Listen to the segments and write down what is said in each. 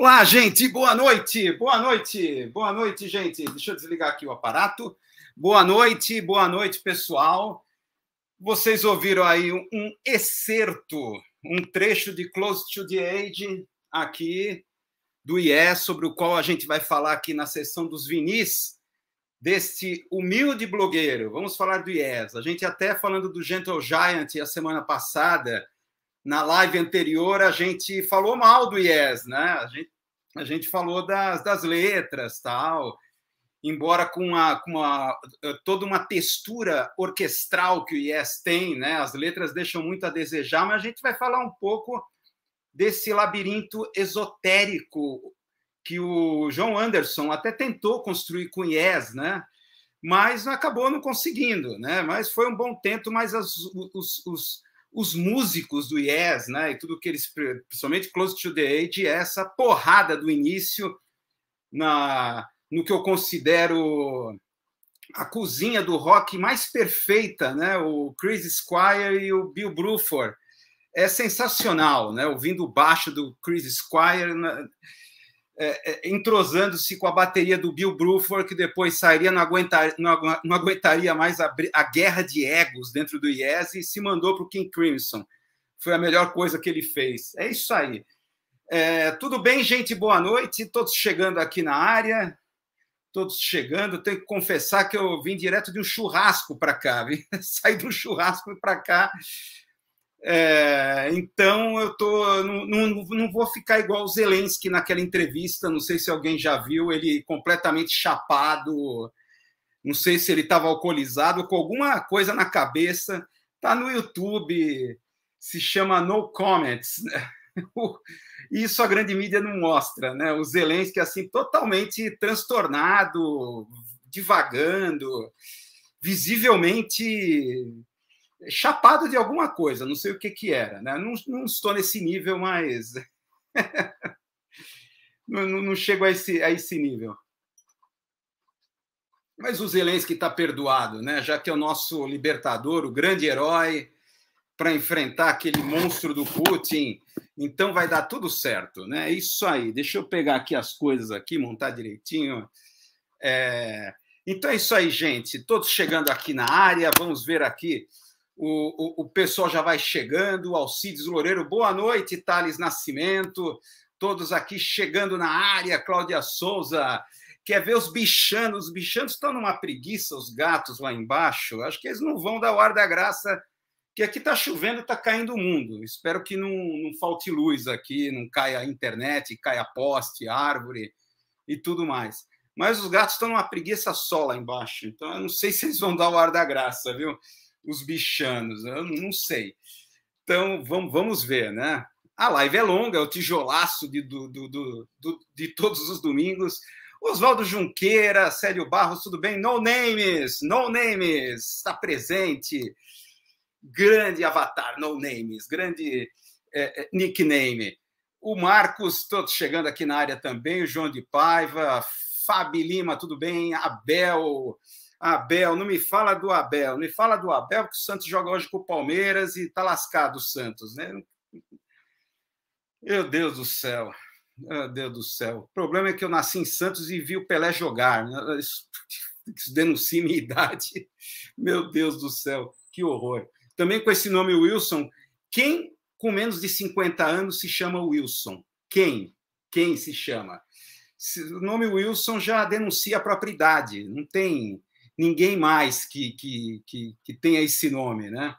Olá, gente, boa noite, boa noite, boa noite, gente. Deixa eu desligar aqui o aparato. Boa noite, boa noite, pessoal. Vocês ouviram aí um excerto, um trecho de Close to the Age aqui do IES, sobre o qual a gente vai falar aqui na sessão dos vinis deste humilde blogueiro. Vamos falar do IES. A gente até falando do Gentle Giant a semana passada, na live anterior a gente falou mal do Yes, né? A gente, a gente falou das, das letras tal, embora com, a, com a, eh, toda uma textura orquestral que o Yes tem, né? As letras deixam muito a desejar, mas a gente vai falar um pouco desse labirinto esotérico que o João Anderson até tentou construir com o Yes, né? Mas acabou não conseguindo, né? Mas foi um bom tento, mas as, os, os os músicos do Yes, né, e tudo que eles, principalmente Close to the Age, é essa porrada do início na no que eu considero a cozinha do rock mais perfeita, né, o Chris Squire e o Bill Bruford. É sensacional, né, ouvindo o baixo do Chris Squire né, é, é, entrosando-se com a bateria do Bill Bruford, que depois sairia, não, aguentar, não, não aguentaria mais a, a, guerra de egos dentro do IES e se mandou para o King Crimson. Foi a melhor coisa que ele fez. É isso aí. É, tudo bem, gente? Boa noite. Todos chegando aqui na área. Todos chegando. Tenho que confessar que eu vim direto de um churrasco para cá. Saí do churrasco para cá é, então eu tô, não, não, não, vou ficar igual o Zelensky naquela entrevista. Não sei se alguém já viu ele completamente chapado. Não sei se ele estava alcoolizado, com alguma coisa na cabeça. Tá no YouTube, se chama No Comments. Né? Isso a grande mídia não mostra, né? O Zelensky assim totalmente transtornado, divagando, visivelmente chapado de alguma coisa, não sei o que que era, né? Não, não estou nesse nível mas não, não, não, chego a esse, a esse nível. Mas o Zelensky está perdoado, né? Já que é o nosso libertador, o grande herói, para enfrentar aquele monstro do Putin. Então vai dar tudo certo, né? É isso aí. Deixa eu pegar aqui as coisas aqui, montar direitinho. É... Então é isso aí, gente. Todos chegando aqui na área, vamos ver aqui o, o, o pessoal já vai chegando, Alcides Loureiro, boa noite, Thales Nascimento, todos aqui chegando na área, Cláudia Souza, quer ver os bichanos, os bichanos estão numa preguiça, os gatos lá embaixo, acho que eles não vão dar o ar da graça, que aqui está chovendo, está caindo o mundo, espero que não, não falte luz aqui, não caia internet, caia poste, árvore e tudo mais. Mas os gatos estão numa preguiça só lá embaixo, então eu não sei se eles vão dar o ar da graça, viu? os bichanos? Né? Eu não sei. Então, vamos, vamos ver, né? A live é longa, é o tijolaço de, do, do, do, de todos os domingos. Oswaldo Junqueira, Célio Barros, tudo bem? No Names, No Names, está presente. Grande avatar, No Names, grande é, é, nickname. O Marcos, todos chegando aqui na área também, o João de Paiva, Fabi Lima, tudo bem? Abel, Abel, não me fala do Abel, não me fala do Abel, que o Santos joga hoje com o Palmeiras e tá lascado o Santos, né? Meu Deus do céu, meu Deus do céu. O problema é que eu nasci em Santos e vi o Pelé jogar, né? isso, isso denuncia minha idade. Meu Deus do céu, que horror. Também com esse nome Wilson, quem com menos de 50 anos se chama Wilson? Quem? Quem se chama? O nome Wilson já denuncia a propriedade, não tem ninguém mais que, que, que, que tenha esse nome, né?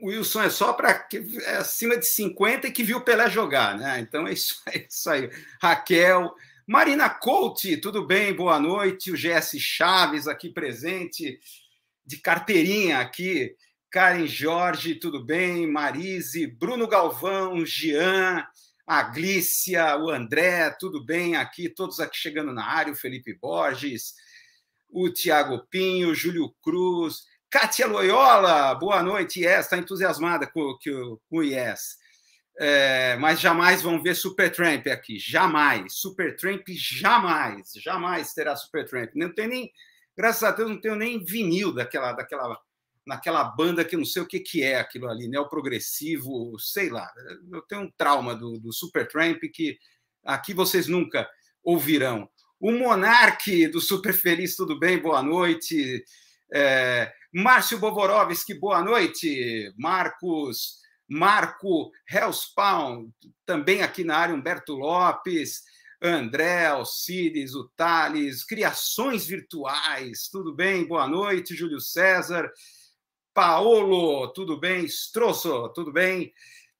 Wilson é só para é acima de 50 e que viu Pelé jogar, né? Então é isso, é isso aí. Raquel, Marina Couto, tudo bem? Boa noite. O GS Chaves aqui presente, de carteirinha aqui. Karen Jorge, tudo bem? Marise, Bruno Galvão, Gian, a Glícia, o André, tudo bem aqui, todos aqui chegando na área, o Felipe Borges, o Tiago Pinho, Júlio Cruz, Kátia Loyola, boa noite, Yes, está entusiasmada com, com, com o Yes. É, mas jamais vão ver Supertramp aqui, jamais. Supertramp jamais, jamais terá Supertramp. Não tem nem, graças a Deus, não tenho nem vinil daquela, daquela naquela banda que não sei o que, que é aquilo ali, né? O progressivo, sei lá. Eu tenho um trauma do, do Supertramp que aqui vocês nunca ouvirão. O Monarque do Super Feliz, tudo bem? Boa noite. É, Márcio Boborovski, boa noite. Marcos, Marco Hellspawn, também aqui na área, Humberto Lopes, André, Alcides, o Thales, Criações Virtuais, tudo bem? Boa noite, Júlio César. Paolo, tudo bem? Strosso, tudo bem?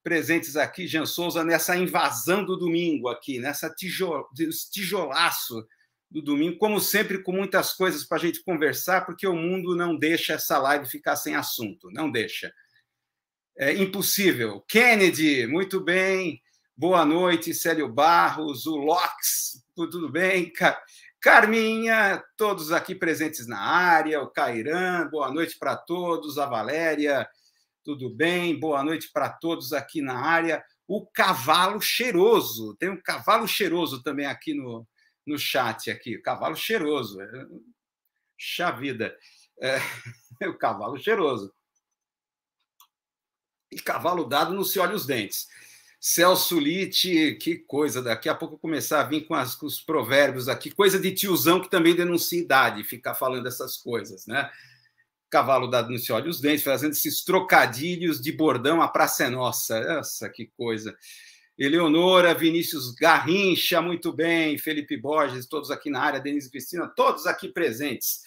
Presentes aqui, Jean Souza, nessa invasão do domingo aqui, nessa tijol... tijolaço do domingo, como sempre, com muitas coisas para a gente conversar, porque o mundo não deixa essa live ficar sem assunto, não deixa. É impossível. Kennedy, muito bem. Boa noite, Célio Barros, o Lox, tudo bem? Carminha, todos aqui presentes na área, o Cairã, boa noite para todos, a Valéria, tudo bem? Boa noite para todos aqui na área. O cavalo cheiroso, tem um cavalo cheiroso também aqui no, no chat aqui, cavalo cheiroso. Chavida. É, é o cavalo cheiroso. E cavalo dado não se olha os dentes. Celso Lite, que coisa, daqui a pouco eu começar a vir com, as, com os provérbios aqui, coisa de tiozão que também denuncia idade, ficar falando essas coisas, né? Cavalo dado no olha os dentes, fazendo esses trocadilhos de bordão, a praça é nossa, essa que coisa. Eleonora, Vinícius Garrincha, muito bem, Felipe Borges, todos aqui na área, Denise Cristina, todos aqui presentes,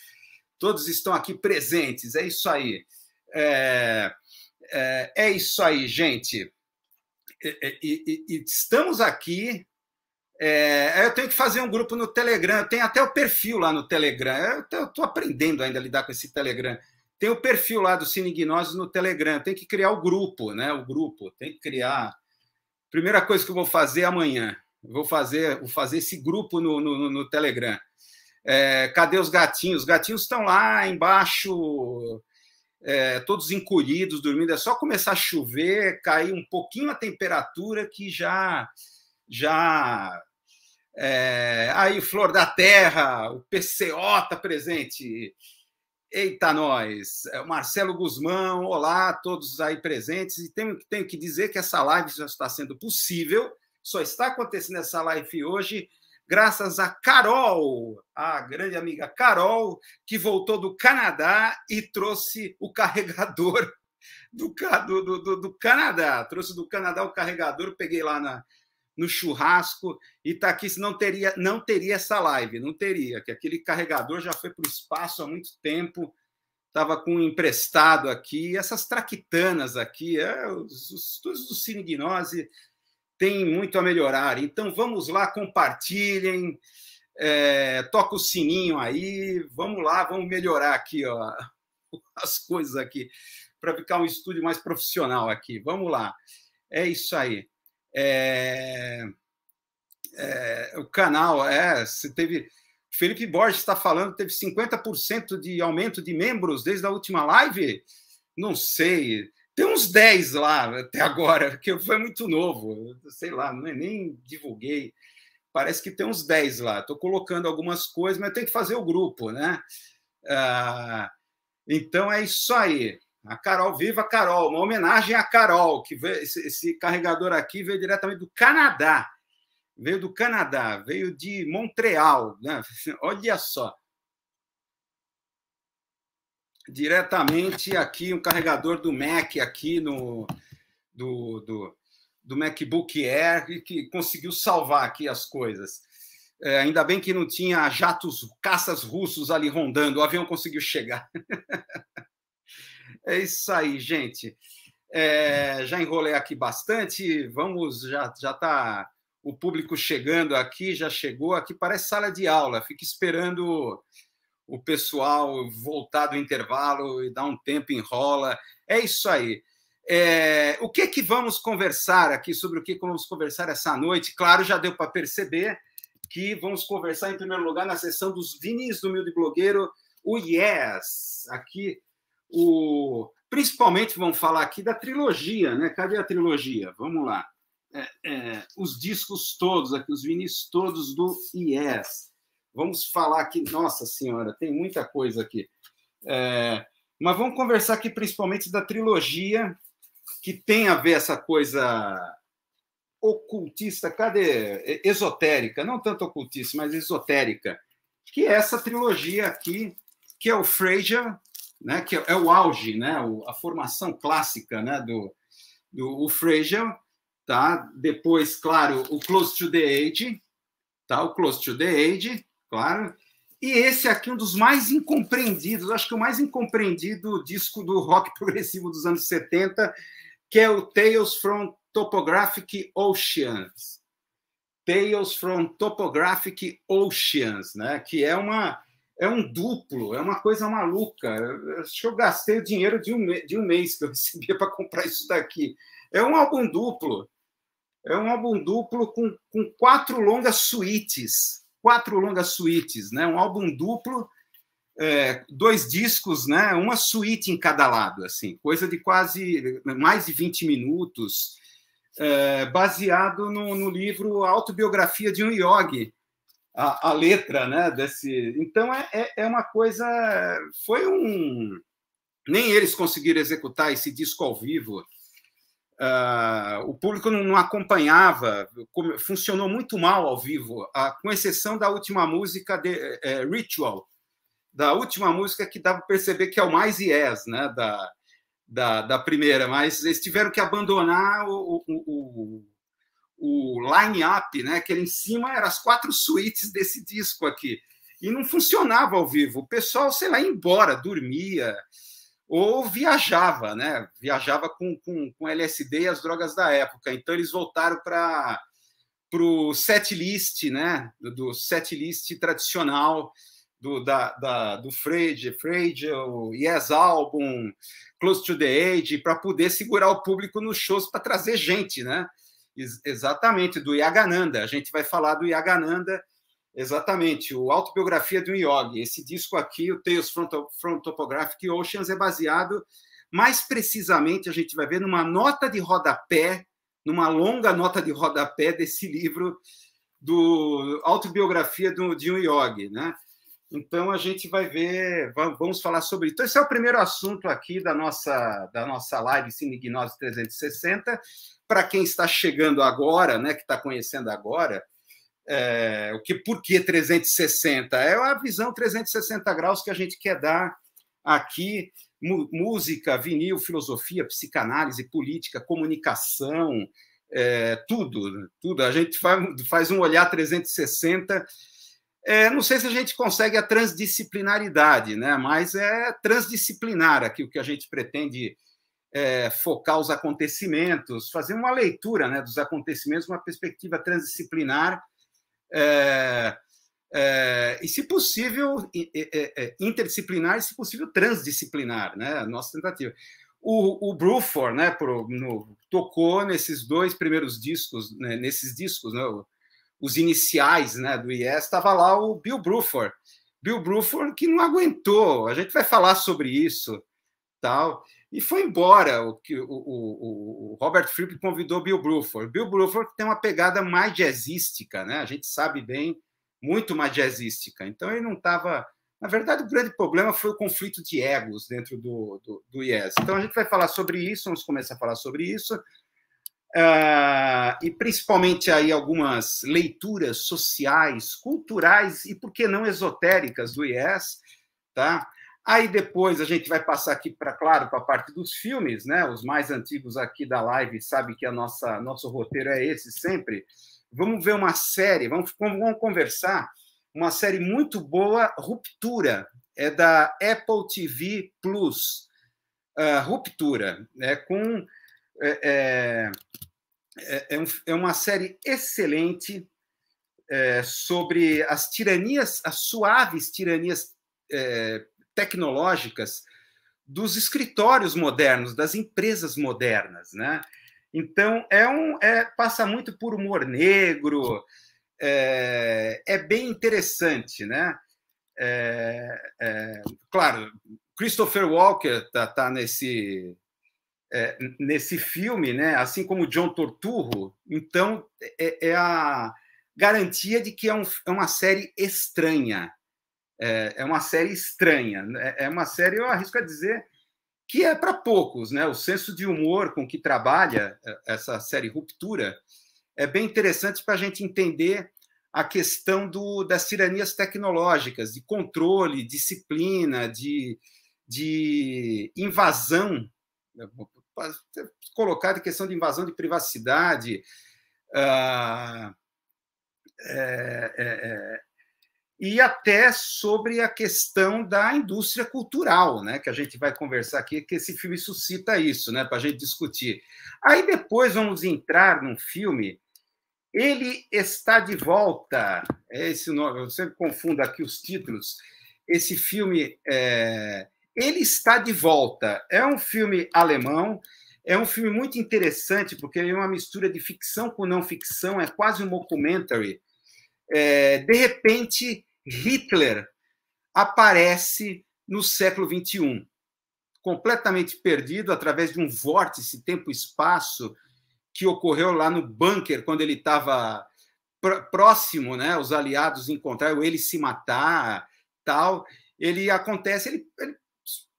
todos estão aqui presentes, é isso aí. É, é, é isso aí, gente. É, é, e, e, estamos aqui. É, é, eu tenho que fazer um grupo no Telegram, tem até o perfil lá no Telegram. Eu estou aprendendo ainda a lidar com esse Telegram. Tem o perfil lá do Cine Gnoses no Telegram, tem que criar o grupo, né? O grupo, tem que criar. Primeira coisa que eu vou fazer amanhã, vou fazer, vou fazer esse grupo no, no, no Telegram. É, cadê os gatinhos? Os gatinhos estão lá embaixo é, todos encolhidos, dormindo. É só começar a chover, cair um pouquinho a temperatura que já. já é, aí, Flor da Terra, o PCO está presente. Eita, nós! É Marcelo Guzmão, olá a todos aí presentes. E tenho, tenho que dizer que essa live já está sendo possível, só está acontecendo essa live hoje graças a Carol, a grande amiga Carol, que voltou do Canadá e trouxe o carregador do, do, do, do Canadá. Trouxe do Canadá o carregador, peguei lá na, no churrasco e está aqui, senão teria, não teria essa live, não teria, que aquele carregador já foi para o espaço há muito tempo, estava com um emprestado aqui, essas traquitanas aqui, é, os, os estudos do Cine Gnose tem muito a melhorar. Então vamos lá, compartilhem, é, toca o sininho aí, vamos lá, vamos melhorar aqui ó, as coisas aqui para ficar um estúdio mais profissional aqui. Vamos lá, é isso aí. É, é, o canal é, se teve Felipe Borges está falando, teve 50% de aumento de membros desde a última live. Não sei. Tem uns 10 lá até agora, porque foi muito novo, sei lá, é nem divulguei. Parece que tem uns 10 lá. Estou colocando algumas coisas, mas tem que fazer o grupo, né? Ah, então é isso aí. A Carol, viva a Carol, uma homenagem à Carol, que veio, esse, esse, carregador aqui veio diretamente do Canadá. Veio do Canadá, veio de Montreal, né? Olha só diretamente aqui um carregador do Mac aqui no do, do, do MacBook Air que conseguiu salvar aqui as coisas. É, ainda bem que não tinha jatos, caças russos ali rondando, o avião conseguiu chegar. é isso aí, gente. É, já enrolei aqui bastante, vamos, já já está o público chegando aqui, já chegou aqui, parece sala de aula, fica esperando o pessoal voltar do intervalo e dar um tempo enrola. É isso aí. É, o que é que vamos conversar aqui sobre o que vamos conversar essa noite? Claro, já deu para perceber que vamos conversar em primeiro lugar na sessão dos vinis do de Blogueiro, o Yes. Aqui o principalmente vamos falar aqui da trilogia, né? Cadê a trilogia? Vamos lá. É, é, os discos todos aqui, os vinis todos do Yes. Vamos falar aqui, nossa senhora, tem muita coisa aqui. É, mas vamos conversar aqui principalmente da trilogia que tem a ver essa coisa ocultista, cadê? Esotérica, não tanto ocultista, mas esotérica, que é essa trilogia aqui, que é o Fraser, né, que é, é o auge, né, a formação clássica né, do, do o tá? depois, claro, o Close to the Age, tá? o Close to the Age, claro. E esse aqui, é um dos mais incompreendidos, acho que o mais incompreendido disco do rock progressivo dos anos 70, que é o Tales from Topographic Oceans. Tales from Topographic Oceans, né? que é, uma, é um duplo, é uma coisa maluca. acho que eu gastei o dinheiro de um, de um mês que eu recebia para comprar isso daqui. É um álbum duplo. É um álbum duplo com, com quatro longas suítes quatro longas suítes, né? Um álbum duplo, é, dois discos, né? Uma suíte em cada lado, assim, coisa de quase mais de 20 minutos, é, baseado no, no livro Autobiografia de um Yogi, a, a, letra, né? Desse, então é, é, é uma coisa, foi um nem eles conseguiram executar esse disco ao vivo Uh, o público não, não acompanhava, como, funcionou muito mal ao vivo, ah, com exceção da última música, de, eh, eh, Ritual, da última música que dá para perceber que é o mais yes né, da, da, da, primeira, mas eles tiveram que abandonar o, o, o, o line-up, né, que em cima eram as quatro suítes desse disco aqui, e não funcionava ao vivo, o pessoal, sei lá, ia embora, dormia, ou viajava, né? Viajava com, com, com LSD e as drogas da época. Então eles voltaram para o set list, né? Do, do set list tradicional do, da, da, do Freud, Freud, Yes Album, Close to the Age, para poder segurar o público nos shows para trazer gente, né? Ex exatamente, do Yagananda. A gente vai falar do Yagananda Exatamente, o Autobiografia de um Yogi. Esse disco aqui, o Tales from, from Topographic Oceans, é baseado, mais precisamente, a gente vai ver numa nota de rodapé, numa longa nota de rodapé desse livro do Autobiografia do, de um Yogi, né? Então a gente vai ver, vamos falar sobre. Então, esse é o primeiro assunto aqui da nossa, da nossa live Cinegnose 360. Para quem está chegando agora, né, que está conhecendo agora, é, o que, por que 360? É a visão 360 graus que a gente quer dar aqui. Música, vinil, filosofia, psicanálise, política, comunicação, é, tudo, tudo. A gente faz, faz um olhar 360. É, não sei se a gente consegue a transdisciplinaridade, né? mas é transdisciplinar aqui o que a gente pretende é, focar os acontecimentos, fazer uma leitura né, dos acontecimentos, uma perspectiva transdisciplinar é, é, e, se possível, é, é, interdisciplinar e, se possível, transdisciplinar, né? A nossa tentativa. O, o Bruford, né, pro, no, tocou nesses dois primeiros discos, né, nesses discos, né, os iniciais né, do IES, estava lá o Bill Bruford. Bill Bruford que não aguentou, a gente vai falar sobre isso, tal. E foi embora. O, o, o Robert Fripp convidou Bill Bruford. Bill Bruford tem uma pegada mais jazzística, né? A gente sabe bem, muito mais jazzística. Então ele não estava. Na verdade, o grande problema foi o conflito de egos dentro do, do, do Yes. Então a gente vai falar sobre isso, vamos começar a falar sobre isso. Uh, e principalmente aí algumas leituras sociais, culturais e por que não esotéricas do IES, tá? Aí depois a gente vai passar aqui para, claro, para a parte dos filmes, né? Os mais antigos aqui da live sabem que a nossa nosso roteiro é esse sempre. Vamos ver uma série, vamos, vamos conversar. Uma série muito boa, Ruptura, é da Apple TV Plus. Uh, Ruptura, né? Com é, é, é, é, um, é uma série excelente é, sobre as tiranias, as suaves tiranias é, tecnológicas dos escritórios modernos, das empresas modernas, né? Então é um é, passa muito por humor negro, é, é bem interessante, né? É, é claro, Christopher Walker tá, tá nesse é, nesse filme, né? Assim como John Torturro, então é, é, a garantia de que é um, uma série estranha, é, é uma série estranha. Né? É, é uma série, eu arrisco a dizer, que é para poucos, né? O senso de humor com que trabalha é, essa série Ruptura é bem interessante para a gente entender a questão do, das tiranias tecnológicas, de controle, disciplina, de, de invasão, né? colocar a questão de invasão de privacidade, uh, é, é, é e até sobre a questão da indústria cultural, né? Que a gente vai conversar aqui, que esse filme suscita isso, né? Para a gente discutir. Aí depois vamos entrar num filme. Ele está de volta. É esse nome. Eu sempre confundo aqui os títulos. Esse filme, é... ele está de volta. É um filme alemão. É um filme muito interessante porque é uma mistura de ficção com não ficção. É quase um documentary. É... de repente Hitler aparece no século XXI, completamente perdido através de um vórtice tempo-espaço que ocorreu lá no bunker, quando ele estava pr próximo, né, os aliados encontraram ele se matar, tal. Ele acontece, ele, ele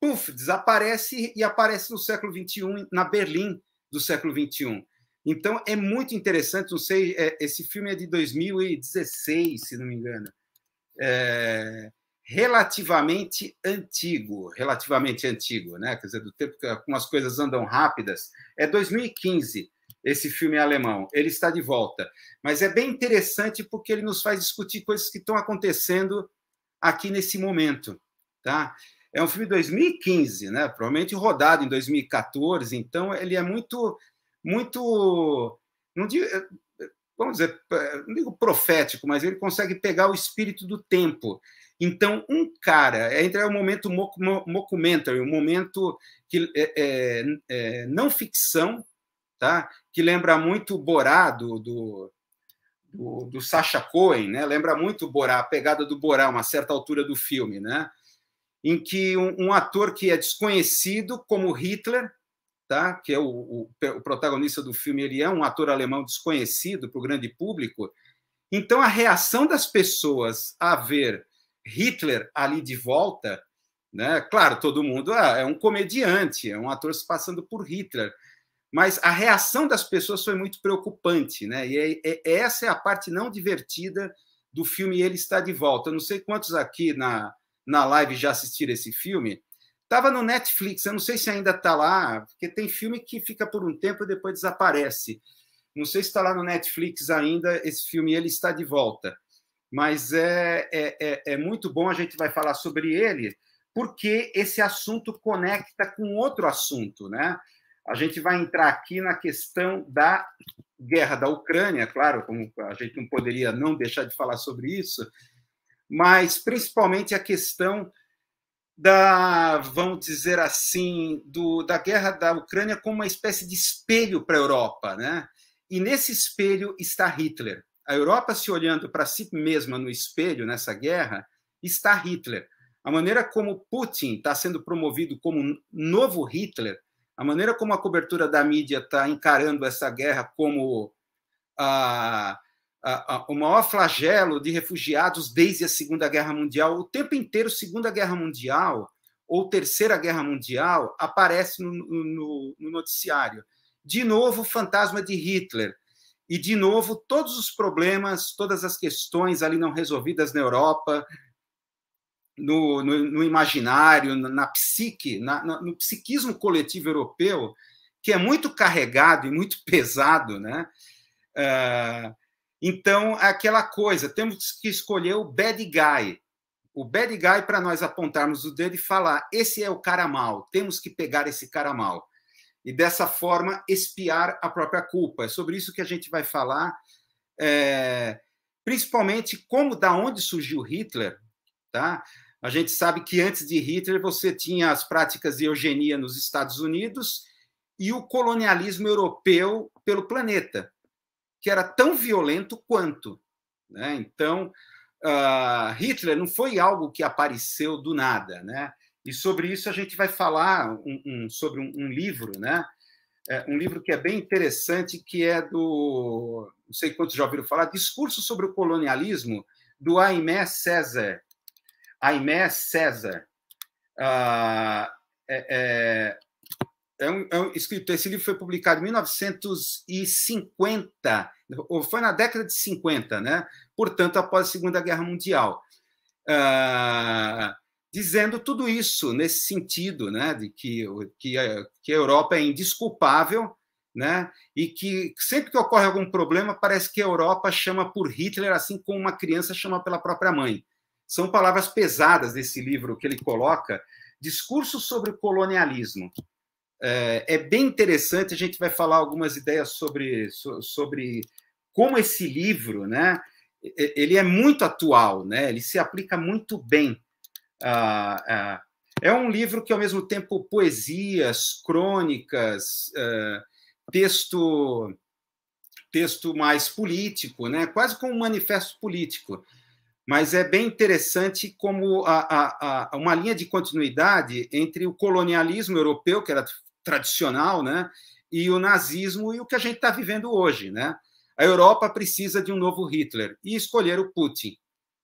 puff, desaparece e aparece no século XXI, na Berlim do século XXI. Então, é muito interessante, não sei, é, esse filme é de 2016, se não me engano é, relativamente antigo, relativamente antigo, né? Quer dizer, do tempo que algumas coisas andam rápidas. É 2015 esse filme alemão. Ele está de volta, mas é bem interessante porque ele nos faz discutir coisas que estão acontecendo aqui nesse momento, tá? É um filme de 2015, né? Provavelmente rodado em 2014, então ele é muito, muito, não digo, vamos dizer, é, não digo profético, mas ele consegue pegar o espírito do tempo. Então, um cara, é, entra é o momento mockumentary, um momento que é, é, é, não ficção, tá? que lembra muito Borá, do, do, do, do Sacha Cohen, né? lembra muito Borá, a pegada do Borá, uma certa altura do filme, né? em que um, um ator que é desconhecido, como Hitler, tá? que é o, o, o protagonista do filme, ele é um ator alemão desconhecido para o grande público. Então, a reação das pessoas a ver Hitler ali de volta, né? claro, todo mundo ah, é um comediante, é um ator se passando por Hitler, mas a reação das pessoas foi muito preocupante, né? E é, é, é essa é a parte não divertida do filme Ele Está de Volta. Eu não sei quantos aqui na, na live já assistiram esse filme, Estava no Netflix, eu não sei se ainda está lá, porque tem filme que fica por um tempo e depois desaparece. Não sei se está lá no Netflix ainda esse filme, ele está de volta. Mas é, é, é, é, muito bom, a gente vai falar sobre ele, porque esse assunto conecta com outro assunto. Né? A gente vai entrar aqui na questão da guerra da Ucrânia, claro, como a gente não poderia não deixar de falar sobre isso, mas principalmente a questão da, vamos dizer assim, do, da guerra da Ucrânia como uma espécie de espelho para a Europa, né? E nesse espelho está Hitler. A Europa se olhando para si mesma no espelho nessa guerra está Hitler. A maneira como Putin está sendo promovido como novo Hitler, a maneira como a cobertura da mídia está encarando essa guerra como ah, o maior flagelo de refugiados desde a Segunda Guerra Mundial. O tempo inteiro, Segunda Guerra Mundial ou Terceira Guerra Mundial aparece no, no, no noticiário. De novo, o fantasma de Hitler. E, de novo, todos os problemas, todas as questões ali não resolvidas na Europa, no, no, no, imaginário, na, psique, na, no psiquismo coletivo europeu, que é muito carregado e muito pesado, né? Uh, então, aquela coisa, temos que escolher o bad guy. O bad guy para nós apontarmos o dedo e falar: esse é o cara mal, temos que pegar esse cara mal. E dessa forma, espiar a própria culpa. É sobre isso que a gente vai falar, é... principalmente como, da onde surgiu Hitler, tá? A gente sabe que antes de Hitler você tinha as práticas de eugenia nos Estados Unidos e o colonialismo europeu pelo planeta que era tão violento quanto. Né? Então, uh, Hitler não foi algo que apareceu do nada. Né? E sobre isso a gente vai falar um, um, sobre um, um livro, né? É, um livro que é bem interessante, que é do, não sei quantos já ouviram falar, Discurso sobre o Colonialismo, do Aimé César. Aimé César. Uh, ah, é, é, é um, é um escritor. Esse livro foi publicado em 1950, ou foi na década de 50, né? portanto, após a Segunda Guerra Mundial. Ah, dizendo tudo isso nesse sentido, né, de que, que, a, que a Europa é indesculpável, né, e que sempre que ocorre algum problema, parece que a Europa chama por Hitler, assim como uma criança chama pela própria mãe. São palavras pesadas desse livro que ele coloca, Discurso sobre o Colonialismo, é, é, bem interessante. A gente vai falar algumas ideias sobre, sobre como esse livro, né? Ele é muito atual, né? Ele se aplica muito bem. Ah, ah, é um livro que, ao mesmo tempo, poesias, crônicas, ah, texto texto mais político, né? quase como um manifesto político. Mas é bem interessante como a, a, a, uma linha de continuidade entre o colonialismo europeu, que era tradicional, né? E o nazismo e o que a gente está vivendo hoje, né? A Europa precisa de um novo Hitler e escolher o Putin,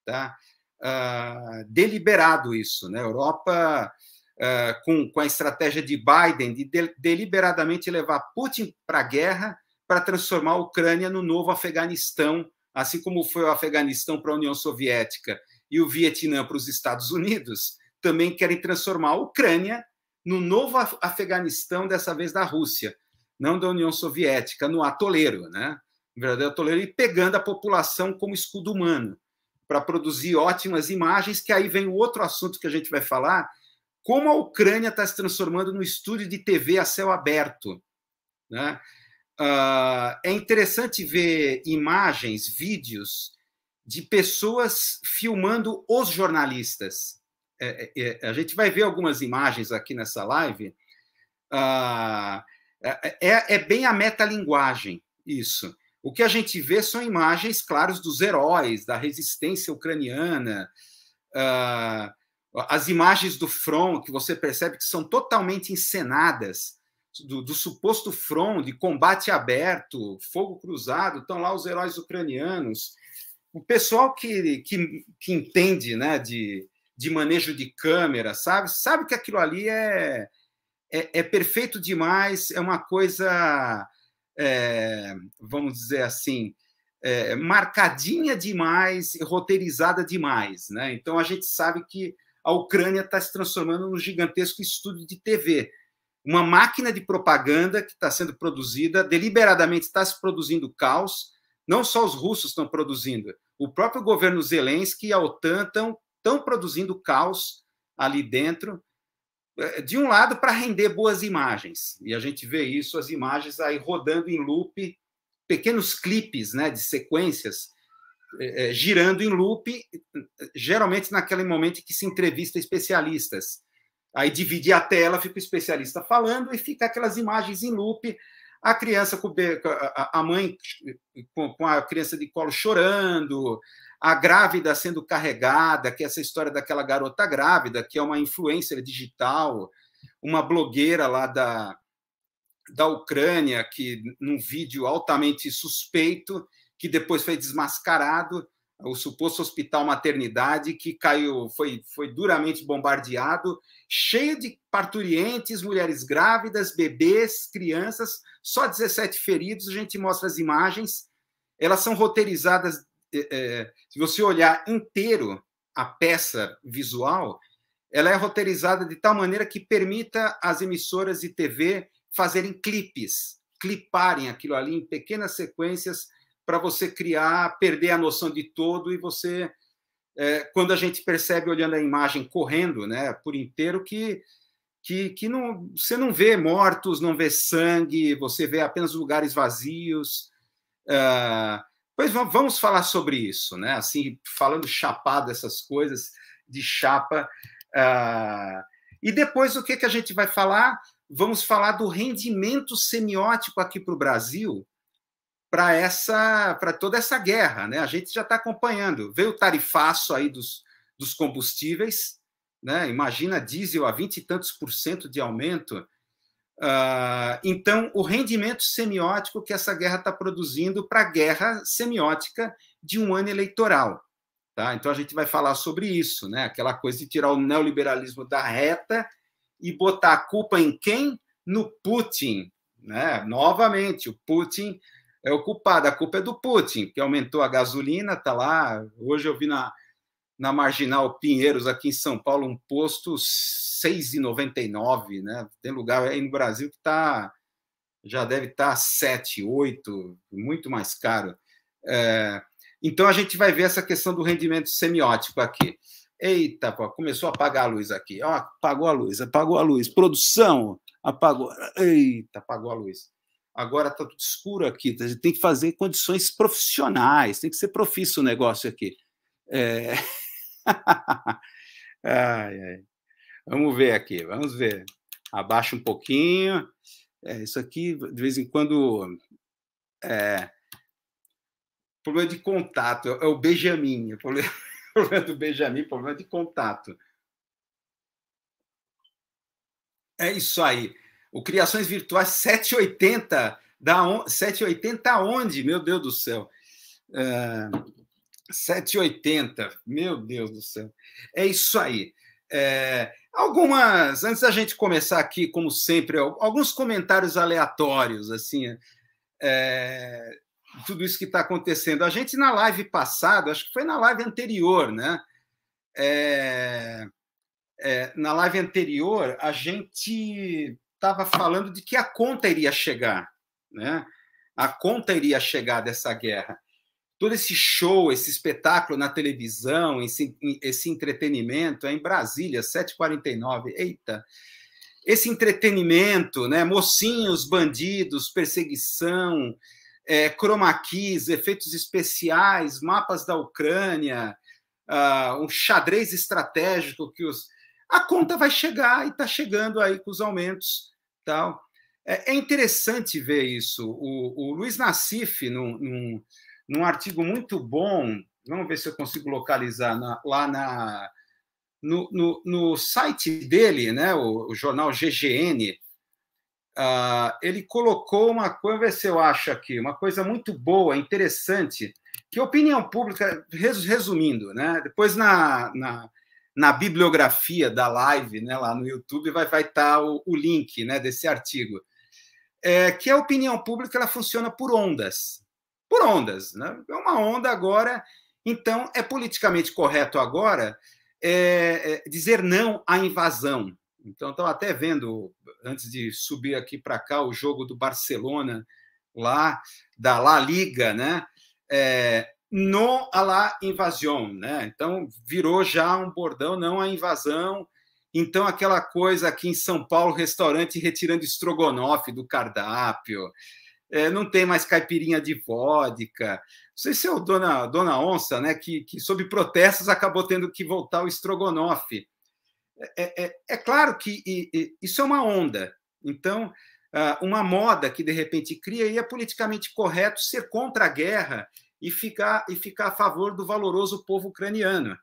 tá? Uh, deliberado isso, né? Europa uh, com, com a estratégia de Biden de, de deliberadamente levar Putin para a guerra para transformar a Ucrânia no novo Afeganistão, assim como foi o Afeganistão para a União Soviética e o Vietnã para os Estados Unidos, também querem transformar a Ucrânia no novo Afeganistão, dessa vez da Rússia, não da União Soviética, no atoleiro, né? Um verdadeiro atoleiro, e pegando a população como escudo humano, para produzir ótimas imagens, que aí vem o outro assunto que a gente vai falar, como a Ucrânia está se transformando num estúdio de TV a céu aberto. Né? Ah, é interessante ver imagens, vídeos de pessoas filmando os jornalistas. É, é, é, a gente vai ver algumas imagens aqui nessa live. Ah, é, é bem a metalinguagem, isso. O que a gente vê são imagens, claras dos heróis, da resistência ucraniana, ah, as imagens do front, que você percebe que são totalmente encenadas, do, do suposto front, de combate aberto, fogo cruzado, estão lá os heróis ucranianos. O pessoal que, que, que entende né, de, de manejo de câmera, sabe? Sabe que aquilo ali é, é, é perfeito demais, é uma coisa, é, vamos dizer assim, é, marcadinha demais, roteirizada demais, né? Então a gente sabe que a Ucrânia está se transformando num gigantesco estúdio de TV, uma máquina de propaganda que está sendo produzida, deliberadamente está se produzindo caos, não só os russos estão produzindo, o próprio governo Zelensky e a OTAN estão estão produzindo caos ali dentro, eh, de um lado para render boas imagens, e a gente vê isso, as imagens aí rodando em loop, pequenos clipes né, de sequências eh, eh, girando em loop, geralmente naquele momento em que se entrevista especialistas. Aí divide a tela, fica o especialista falando e fica aquelas imagens em loop, a criança com a mãe com a criança de colo chorando, a grávida sendo carregada, que é essa história daquela garota grávida, que é uma influencer digital, uma blogueira lá da, da Ucrânia, que num vídeo altamente suspeito, que depois foi desmascarado, o suposto hospital maternidade que caiu, foi, foi duramente bombardeado, cheio de parturientes, mulheres grávidas, bebês, crianças, só 17 feridos, a gente mostra as imagens, elas são roteirizadas é, se você olhar inteiro a peça visual, ela é roteirizada de tal maneira que permita às emissoras de TV fazerem clipes, cliparem aquilo ali em pequenas sequências para você criar, perder a noção de todo e você, é, quando a gente percebe olhando a imagem correndo, né, por inteiro que que, que não, você não vê mortos, não vê sangue, você vê apenas lugares vazios. Uh, Pois vamos falar sobre isso, né? Assim, falando chapado essas coisas de chapa. Uh... E depois o que, que a gente vai falar? Vamos falar do rendimento semiótico aqui para o Brasil para essa, para toda essa guerra, né? A gente já está acompanhando. Veio o tarifaço aí dos, dos combustíveis, né? Imagina diesel a vinte e tantos por cento de aumento. Ah, então, o rendimento semiótico que essa guerra está produzindo para a guerra semiótica de um ano eleitoral. Tá? Então, a gente vai falar sobre isso, né? aquela coisa de tirar o neoliberalismo da reta e botar a culpa em quem? No Putin. Né? Novamente, o Putin é o culpado, a culpa é do Putin, que aumentou a gasolina, está lá. Hoje eu vi na, na Marginal Pinheiros, aqui em São Paulo, um posto 6,99, né? Tem lugar aí no Brasil que tá, já deve estar tá 7, 8, muito mais caro. É, então a gente vai ver essa questão do rendimento semiótico aqui. Eita, pô, começou a apagar a luz aqui. Ó, apagou a luz, apagou a luz. Produção, apagou. Eita, apagou a luz. Agora está tudo escuro aqui. Tá? A gente tem que fazer condições profissionais, tem que ser profício o negócio aqui. É... ai, ai. Vamos ver aqui, vamos ver. Abaixa um pouquinho. É, isso aqui, de vez em quando. É, problema de contato, é o Benjamin. o problema, do Benjamin, problema de contato. É isso aí. O Criações Virtuais 780. Da on... 780 aonde? Meu Deus do céu. É... 7,80. Meu Deus do céu. É isso aí. É, algumas, antes da gente começar aqui, como sempre, alguns comentários aleatórios, assim, é, é tudo isso que está acontecendo. A gente na live passada, acho que foi na live anterior, né? É, é na live anterior, a gente estava falando de que a conta iria chegar, né? A conta iria chegar dessa guerra todo esse show, esse espetáculo na televisão, esse, esse entretenimento, é em Brasília, 7h49. Eita! Esse entretenimento, né? Mocinhos, bandidos, perseguição, é, chroma keys, efeitos especiais, mapas da Ucrânia, uh, um xadrez estratégico que os. A conta vai chegar e está chegando aí com os aumentos. tal. É, é interessante ver isso. O, o Luiz Nassif, num, num num artigo muito bom, vamos ver se eu consigo localizar na, lá na, no, no, no, site dele, né, o, o jornal GGN, uh, ah, ele colocou uma coisa, ver se eu acho aqui, uma coisa muito boa, interessante, que a opinião pública, resumindo, né, depois na, na, na bibliografia da live, né, lá no YouTube, vai estar vai tá o, o link né, desse artigo. É, que a opinião pública ela funciona por ondas por ondas. Né? É uma onda agora, então é politicamente correto agora é, é, dizer não à invasão. Então, estava até vendo, antes de subir aqui para cá, o jogo do Barcelona, lá, da La Liga, né? É, no à la invasão, né? Então, virou já um bordão, não a invasão. Então, aquela coisa aqui em São Paulo, restaurante retirando estrogonofe do cardápio é, não tem mais caipirinha de vodka. Não sei se é o Dona, Dona Onça, né, que, que, sob protestos, acabou tendo que voltar o estrogonofe. É, é, é, é claro que e, e, isso é uma onda. Então, uma moda que de repente cria e é politicamente correto ser contra a guerra e ficar, e ficar a favor do valoroso povo ucraniano.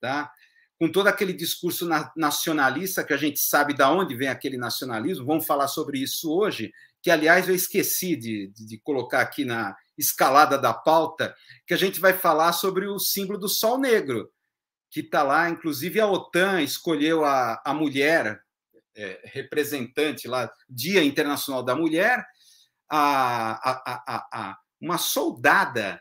Tá? com todo aquele discurso nacionalista que a gente sabe de onde vem aquele nacionalismo, vamos falar sobre isso hoje, que aliás eu esqueci de, de, colocar aqui na escalada da pauta, que a gente vai falar sobre o símbolo do Sol Negro, que está lá, inclusive a OTAN escolheu a, a mulher é, representante lá, Dia Internacional da Mulher, a, a, a uma soldada,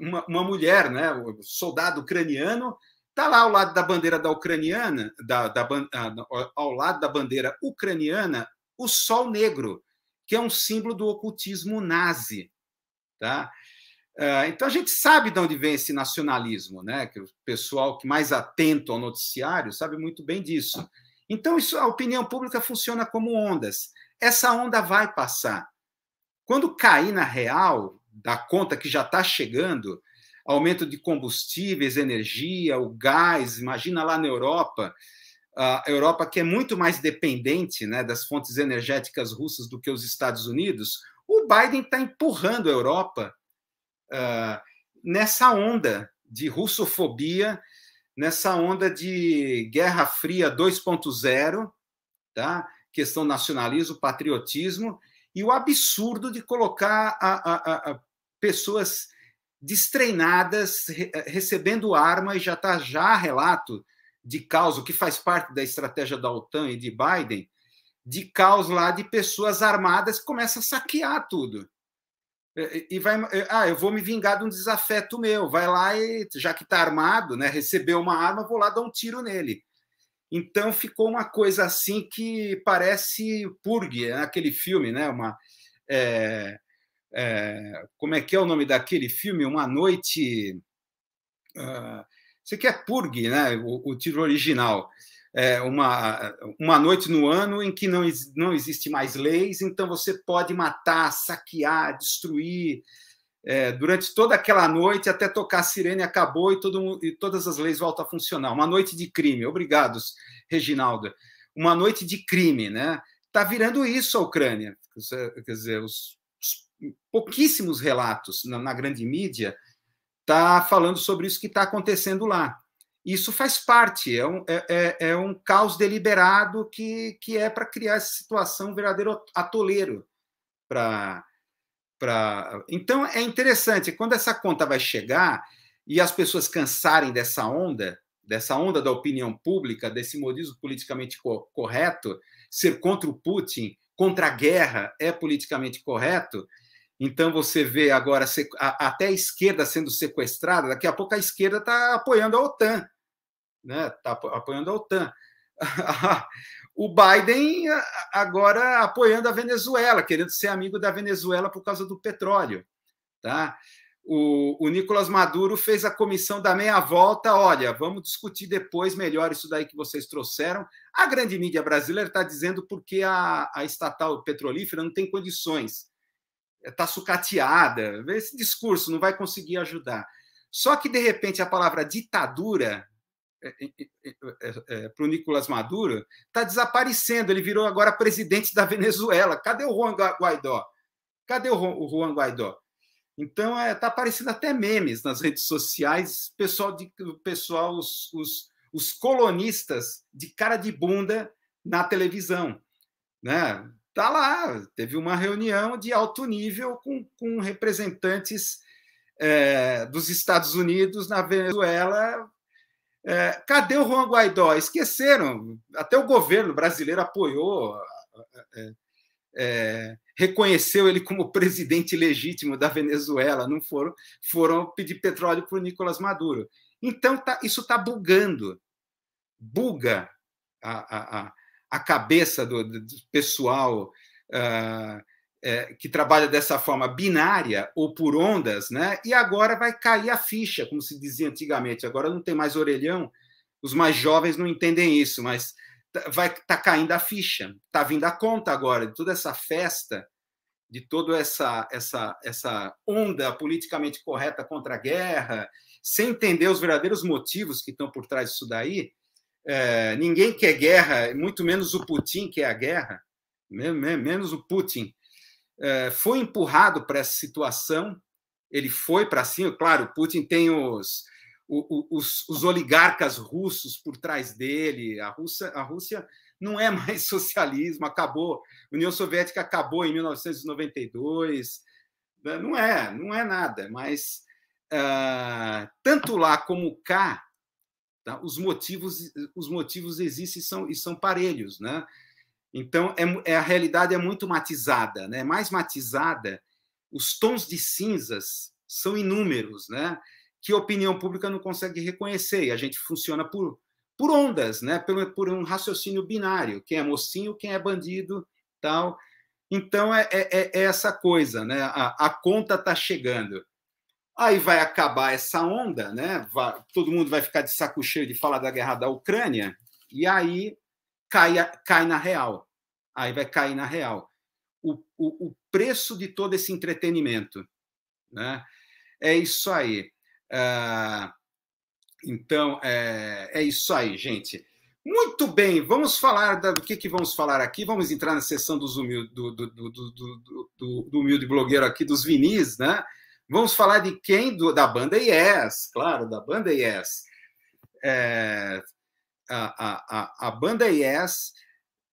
uma, uma mulher, né, soldado ucraniano, está lá ao lado da bandeira da ucraniana, da, da, ah, ao lado da bandeira ucraniana, o Sol Negro, que é um símbolo do ocultismo nazi. Tá? Ah, então a gente sabe de onde vem esse nacionalismo, né? Que o pessoal que mais atento ao noticiário sabe muito bem disso. Então isso, a opinião pública funciona como ondas. Essa onda vai passar. Quando cair na real da conta que já está chegando, aumento de combustíveis, energia, o gás, imagina lá na Europa, a Europa, que é muito mais dependente né, das fontes energéticas russas do que os Estados Unidos, o Biden está empurrando a Europa uh, nessa onda de russofobia, nessa onda de Guerra Fria 2.0, tá? questão nacionalismo, patriotismo, e o absurdo de colocar a, a, a pessoas destreinadas re, recebendo arma, e já está já relato de caos, o que faz parte da estratégia da OTAN e de Biden, de caos lá de pessoas armadas que começam a saquear tudo. E vai, ah, eu vou me vingar de um desafeto meu. Vai lá e, já que está armado, né, recebeu uma arma, vou lá dar um tiro nele. Então ficou uma coisa assim que parece Purgue, né, aquele filme, né? Uma, é, é, como é que é o nome daquele filme? Uma noite. Uh, você quer é purgue, Purg, né? o, o título original. É uma, uma noite no ano em que não, não existe mais leis, então você pode matar, saquear, destruir. É, durante toda aquela noite, até tocar a sirene acabou e, todo, e todas as leis voltam a funcionar. Uma noite de crime. Obrigado, Reginaldo. Uma noite de crime, né? Está virando isso a Ucrânia. Quer dizer, os, os pouquíssimos relatos na, na grande mídia está falando sobre isso que está acontecendo lá. Isso faz parte, é um, é, é, é um caos deliberado que, que é para criar essa situação um verdadeiro atoleiro. Pra, pra... Então é interessante, quando essa conta vai chegar e as pessoas cansarem dessa onda, dessa onda da opinião pública, desse modismo politicamente co correto, ser contra o Putin, contra a guerra é politicamente correto, então você vê agora até a esquerda sendo sequestrada, daqui a pouco a esquerda está apoiando a OTAN. Está né? Tá apoiando a OTAN. o Biden agora apoiando a Venezuela, querendo ser amigo da Venezuela por causa do petróleo. Tá? O, o Nicolas Maduro fez a comissão da meia volta. Olha, vamos discutir depois melhor isso daí que vocês trouxeram. A grande mídia brasileira está dizendo porque a, a estatal petrolífera não tem condições está eh, sucateada, esse discurso não vai conseguir ajudar. Só que, de repente, a palavra ditadura eh, eh, para o Nicolás Maduro está desaparecendo, ele virou agora presidente da Venezuela. Cadê o Juan Guaidó? Cadê o Juan Guaidó? Então, está é, tá aparecendo até memes nas redes sociais, pessoal, de, pessoal os, os, os colonistas de cara de bunda na televisão. Né? Está lá, teve uma reunião de alto nível com, com representantes é, dos Estados Unidos na Venezuela. É, cadê o Juan Guaidó? Esqueceram, até o governo brasileiro apoiou, é, é reconheceu ele como presidente legítimo da Venezuela, não foram, foram pedir petróleo para o Nicolás Maduro. Então, tá, isso está bugando, buga a, a a cabeça do, do pessoal uh, é, que trabalha dessa forma binária ou por ondas, né? E agora vai cair a ficha, como se dizia antigamente. Agora não tem mais orelhão. Os mais jovens não entendem isso, mas tá, vai tá caindo a ficha, tá vindo a conta agora de toda essa festa, de toda essa essa essa onda politicamente correta contra a guerra, sem entender os verdadeiros motivos que estão por trás disso daí, é, ninguém quer guerra, muito menos o Putin quer a guerra, menos o Putin. É, foi empurrado para essa situação, ele foi para cima. Claro, o Putin tem os, os, os, oligarcas russos por trás dele. A Rússia, a Rússia não é mais socialismo, acabou. A União Soviética acabou em 1992. Né, não é, não é nada, mas uh, tanto lá como cá, Tá? Os, motivos, os motivos existem e são, e são parelhos. Né? Então, é, é, a realidade é muito matizada, né? mais matizada. Os tons de cinzas são inúmeros, né? que a opinião pública não consegue reconhecer. E a gente funciona por, por ondas, né? por, por um raciocínio binário: quem é mocinho, quem é bandido, tal. Então, é, é, é essa coisa, né? a, a conta está chegando. Aí vai acabar essa onda, né? Vai, todo mundo vai ficar de saco cheio de falar da guerra da Ucrânia, e aí cai, cai na real. Aí vai cair na real. O, o, o preço de todo esse entretenimento. Né? É isso aí. Uh, então, é, é isso aí, gente. Muito bem, vamos falar da, do que, que vamos falar aqui. Vamos entrar na sessão dos do, do, do, do, humilde blogueiro aqui, dos vinis, né? Vamos falar de quem? Do, da banda Yes, claro, da banda Yes. É, a, a, a, banda Yes,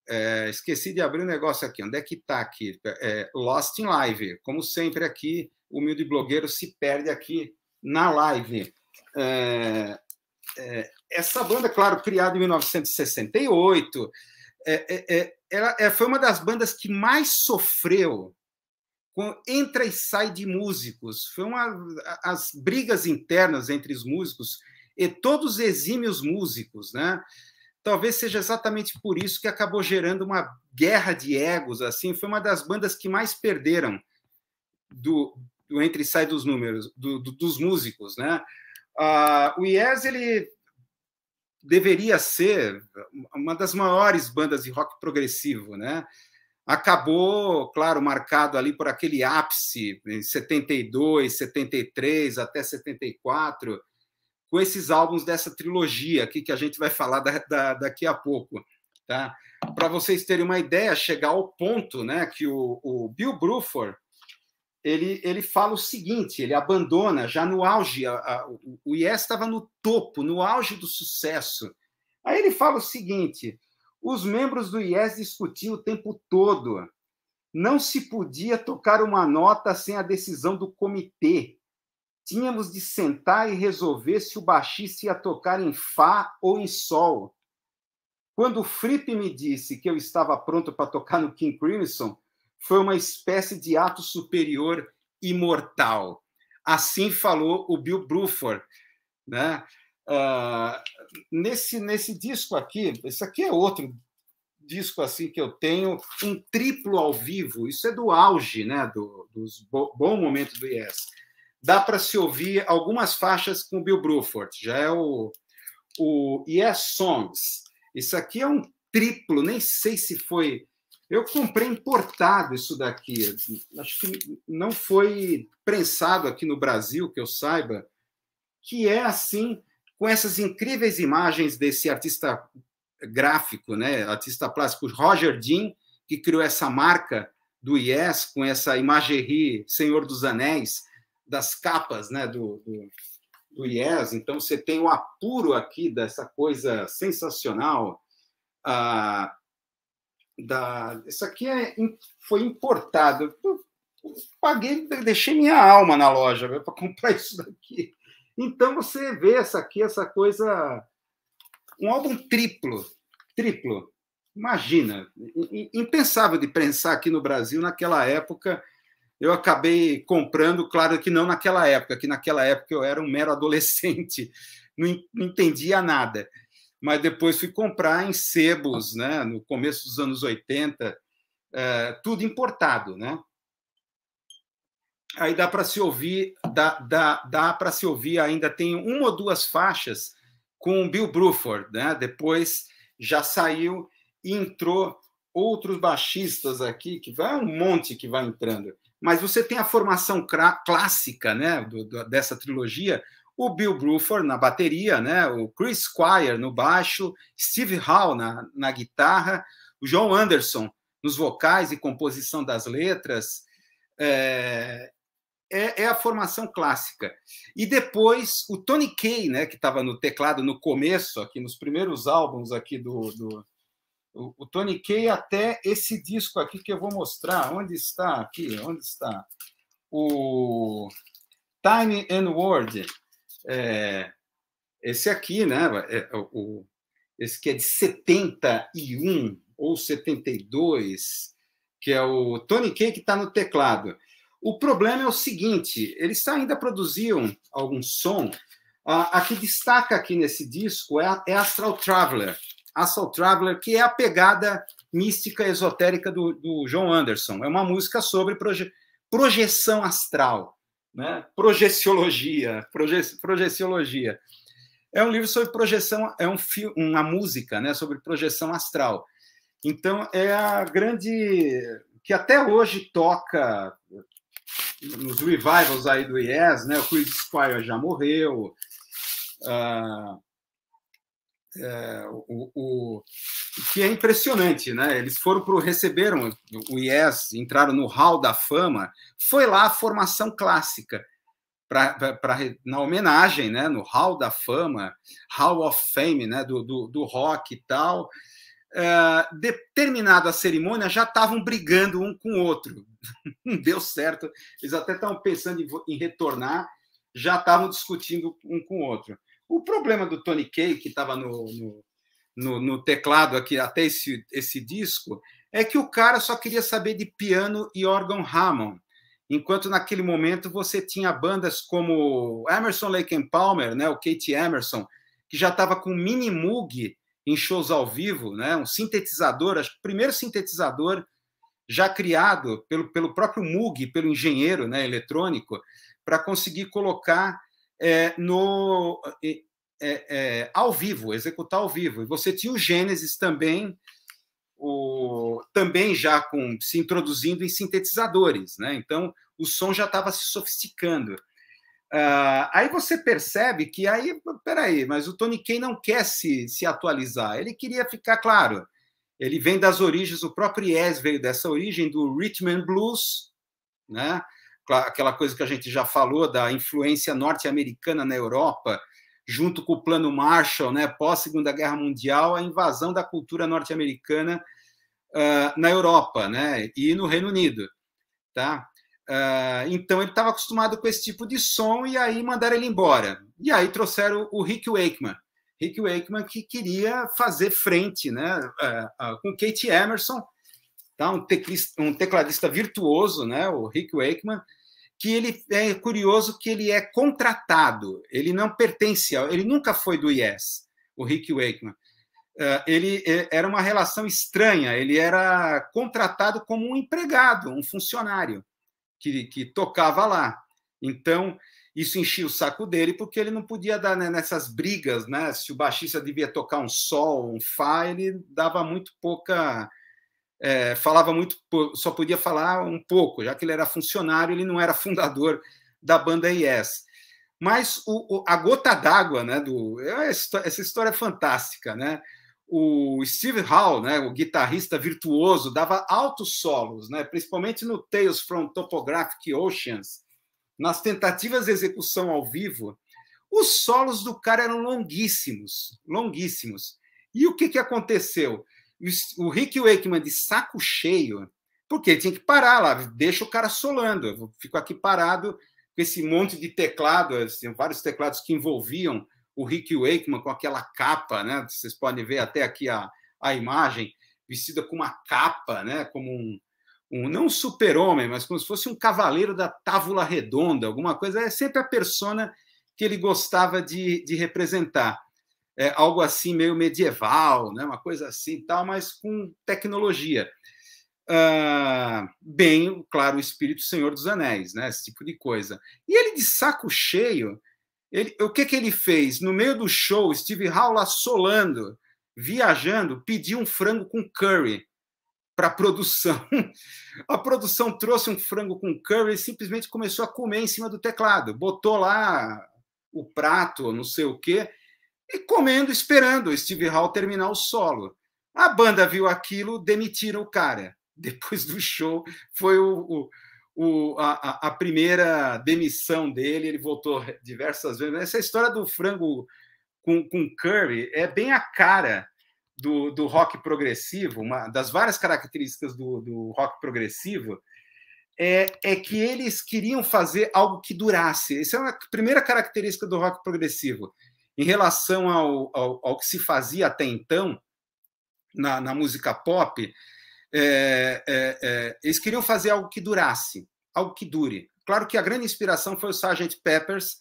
é, esqueci de abrir o um negócio aqui, onde é que está aqui? É, Lost in Live, como sempre aqui, o humilde blogueiro se perde aqui na live. É, é, essa banda, claro, criada em 1968, é, ela foi uma das bandas que mais sofreu com entra e sai de músicos. Foi uma as brigas internas entre os músicos e todos exímios músicos, né? Talvez seja exatamente por isso que acabou gerando uma guerra de egos assim. Foi uma das bandas que mais perderam do, do entre e sai dos números do, do, dos músicos, né? Ah, o Yes ele deveria ser uma das maiores bandas de rock progressivo, né? acabou, claro, marcado ali por aquele ápice em 72, 73 até 74, com esses álbuns dessa trilogia aqui que a gente vai falar da, da, daqui a pouco. Tá? Para vocês terem uma ideia, chegar ao ponto né, que o, o Bill Bruford ele, ele fala o seguinte: ele abandona já no auge, a, a, o Yes estava no topo, no auge do sucesso. Aí ele fala o seguinte: os membros do IES discutiam o tempo todo. Não se podia tocar uma nota sem a decisão do comitê. Tínhamos de sentar e resolver se o baixista ia tocar em Fá ou em Sol. Quando o Fripp me disse que eu estava pronto para tocar no King Crimson, foi uma espécie de ato superior imortal. Assim falou o Bill Bruford, né? Ah, nesse, nesse disco aqui, esse aqui é outro disco assim que eu tenho, um triplo ao vivo. Isso é do auge, né? Do, dos bo, bom momento do Yes. Dá para se ouvir algumas faixas com Bill Bruford. Já é o, o Yes Songs. Isso aqui é um triplo, nem sei se foi. Eu comprei importado isso daqui. Acho que não foi prensado aqui no Brasil, que eu saiba. Que é assim com essas incríveis imagens desse artista gráfico, né, artista plástico Roger Dean, que criou essa marca do Yes com essa imagerie Senhor dos Anéis das capas, né, do, do, do Yes. Então você tem o apuro aqui dessa coisa sensacional. Ah, da, isso aqui é, foi importado. Eu, paguei, deixei minha alma na loja para comprar isso daqui. Então você vê essa aqui, essa coisa. Um álbum triplo. Triplo. Imagina. Impensável de pensar aqui no Brasil naquela época. Eu acabei comprando, claro que não naquela época, que naquela época eu era um mero adolescente, não, entendia nada. Mas depois fui comprar em sebos, né, no começo dos anos 80, é, eh, tudo importado, né? Aí dá para se ouvir dá, dá, dá para se ouvir ainda, tem uma ou duas faixas com o Bill Bruford, né? Depois já saiu e entrou outros baixistas aqui, que vai um monte que vai entrando. Mas você tem a formação clássica, né, do, do, dessa trilogia, o Bill Bruford na bateria, né, o Chris Squire no baixo, Steve Howe na, na guitarra, o John Anderson nos vocais e composição das letras, é, é, é, a formação clássica. E depois o Tony Kay, né, que estava no teclado no começo, aqui nos primeiros álbuns aqui do, do o, o, Tony Kay até esse disco aqui que eu vou mostrar, onde está aqui, onde está o Time and Word, é, esse aqui, né, é, o, esse que é de 71 ou 72, que é o Tony Kay que está no teclado. O problema é o seguinte: eles ainda produziam algum som. A, que destaca aqui nesse disco é, é Astral Traveler. Astral Traveler, que é a pegada mística esotérica do, do Anderson. É uma música sobre proje, projeção astral, né? projeciologia, proje, projeciologia. É um livro sobre projeção, é um, uma música né? sobre projeção astral. Então, é a grande. que até hoje toca nos revivals aí do Yes, né? O Chris Squire já morreu. Uh, é, o, o, que é impressionante, né? Eles foram para receberam o Yes, entraram no Hall da Fama. Foi lá a formação clássica para na homenagem, né? No Hall da Fama, Hall of Fame, né? Do, do, do rock e tal uh, eh, determinada cerimônia, já estavam brigando um com o outro. Não deu certo, eles até estavam pensando em, em retornar, já estavam discutindo um com o outro. O problema do Tony Kay, que estava no, no, no, no teclado aqui até esse, esse disco, é que o cara só queria saber de piano e órgão Hammond. Enquanto naquele momento você tinha bandas como Emerson Lake and Palmer, né, o Kate Emerson, que já estava com mini Moog em shows ao vivo, né? um sintetizador, acho que o primeiro sintetizador já criado pelo, pelo próprio Moog, pelo engenheiro né, eletrônico, para conseguir colocar é, no é, é, ao vivo, executar ao vivo. E você tinha o Gênesis também, o, também já com se introduzindo em sintetizadores, né? Então o som já estava se sofisticando. Uh, aí você percebe que aí, peraí, mas o Tony Kane não quer se, se atualizar. Ele queria ficar claro. Ele vem das origens, o próprio Yes veio dessa origem do Richmond Blues, né? Aquela coisa que a gente já falou da influência norte-americana na Europa, junto com o Plano Marshall, né? Pós Segunda Guerra Mundial, a invasão da cultura norte-americana uh, na Europa, né? E no Reino Unido, tá? Uh, então ele estava acostumado com esse tipo de som e aí mandaram ele embora. E aí trouxeram o Rick Wakeman. Rick Wakeman que queria fazer frente né, uh, uh, com Kate Emerson, tá? um, teclista, um tecladista virtuoso, né, o Rick Wakeman, que ele é curioso que ele é contratado, ele não pertence ao, ele nunca foi do Yes, o Rick Wakeman. Uh, ele é, era uma relação estranha, ele era contratado como um empregado, um funcionário que, que tocava lá. Então, isso enchia o saco dele, porque ele não podia dar né, nessas brigas, né? Se o baixista devia tocar um sol, um fá, ele dava muito pouca. É, falava muito, só podia falar um pouco, já que ele era funcionário, ele não era fundador da banda Yes. Mas o, o, a gota d'água, né? Do, é, essa história é fantástica, né? o Steve Hall, né, o guitarrista virtuoso, dava altos solos, né, principalmente no Tales from Topographic Oceans. Nas tentativas de execução ao vivo, os solos do cara eram longuíssimos, longuíssimos. E o que, que aconteceu? O Rick Wakeman, de saco cheio, porque ele tinha que parar lá, deixa o cara solando, eu fico aqui parado com esse monte de teclado, assim, vários teclados que envolviam o Rick Wakeman com aquela capa, né? Vocês podem ver até aqui a, a imagem, vestida com uma capa, né? Como um, um não super-homem, mas como se fosse um cavaleiro da tábula redonda, alguma coisa. É sempre a persona que ele gostava de, de representar. É algo assim meio medieval, né? uma coisa assim tal, mas com tecnologia. Ah, bem, claro, o espírito Senhor dos Anéis, né? esse tipo de coisa. E ele de saco cheio ele, o que, que ele fez? No meio do show, Steve Howell assolando, viajando, pediu um frango com curry para a produção. A produção trouxe um frango com curry e simplesmente começou a comer em cima do teclado. Botou lá o prato, não sei o quê, e comendo, esperando o Steve Hall terminar o solo. A banda viu aquilo, demitiram o cara. Depois do show, foi o, o o, a, a, primeira demissão dele, ele voltou diversas vezes. Essa história do frango com, com curry é bem a cara do, do rock progressivo, uma das várias características do, do rock progressivo, é, é, que eles queriam fazer algo que durasse. Essa é a primeira característica do rock progressivo. Em relação ao, ao, ao que se fazia até então na, na música pop, é, é, é, eles queriam fazer algo que durasse, algo que dure. Claro que a grande inspiração foi o Sgt. Pepper's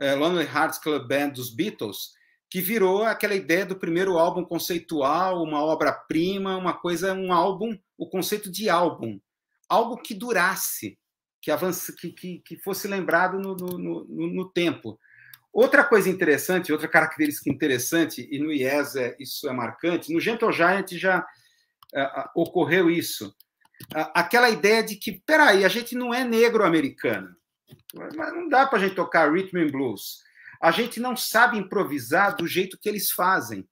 é, Lonely Hearts Club Band dos Beatles, que virou aquela ideia do primeiro álbum conceitual, uma obra-prima, uma coisa, um álbum, o conceito de álbum, algo que durasse, que, avance, que, que, que fosse lembrado no, no, no, no tempo. Outra coisa interessante, outra característica interessante, e no IES é, isso é marcante, no Gentle Giant já é, ocorreu isso. Aquela ideia de que, peraí, a gente não é negro-americana. Não dá para a gente tocar rhythm and blues. A gente não sabe improvisar do jeito que eles fazem.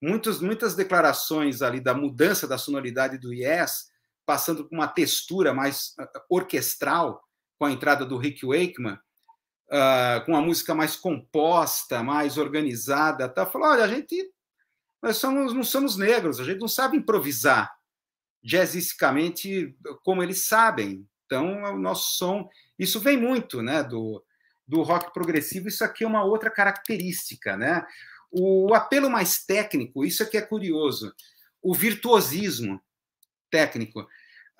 Muitos, muitas declarações ali da mudança da sonoridade do Yes, passando por uma textura mais ah, orquestral, com a entrada do Rick Wakeman, uh, com uma música mais composta, mais organizada, tá? falou, olha, a gente nós somos, não somos negros, a gente não sabe improvisar jazzisticamente como eles sabem. Então, o nosso som, isso vem muito, né, do, do rock progressivo, isso aqui é uma outra característica, né? O apelo mais técnico, isso aqui é curioso, o virtuosismo técnico.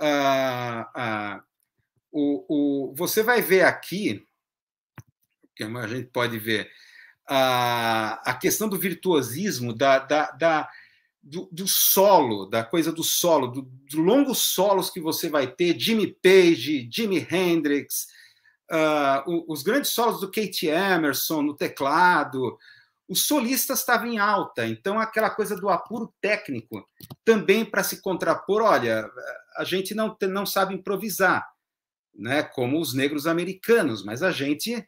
Ah, ah, o, o, você vai ver aqui, que a gente pode ver, a, a questão do virtuosismo, da, da, da do, do, solo, da coisa do solo, dos do longos solos que você vai ter, Jimmy Page, Jimi Hendrix, uh, os grandes solos do Kate Emerson no teclado, o solista estava em alta, então aquela coisa do apuro técnico também para se contrapor, olha, a gente não, não sabe improvisar, né, como os negros americanos, mas a gente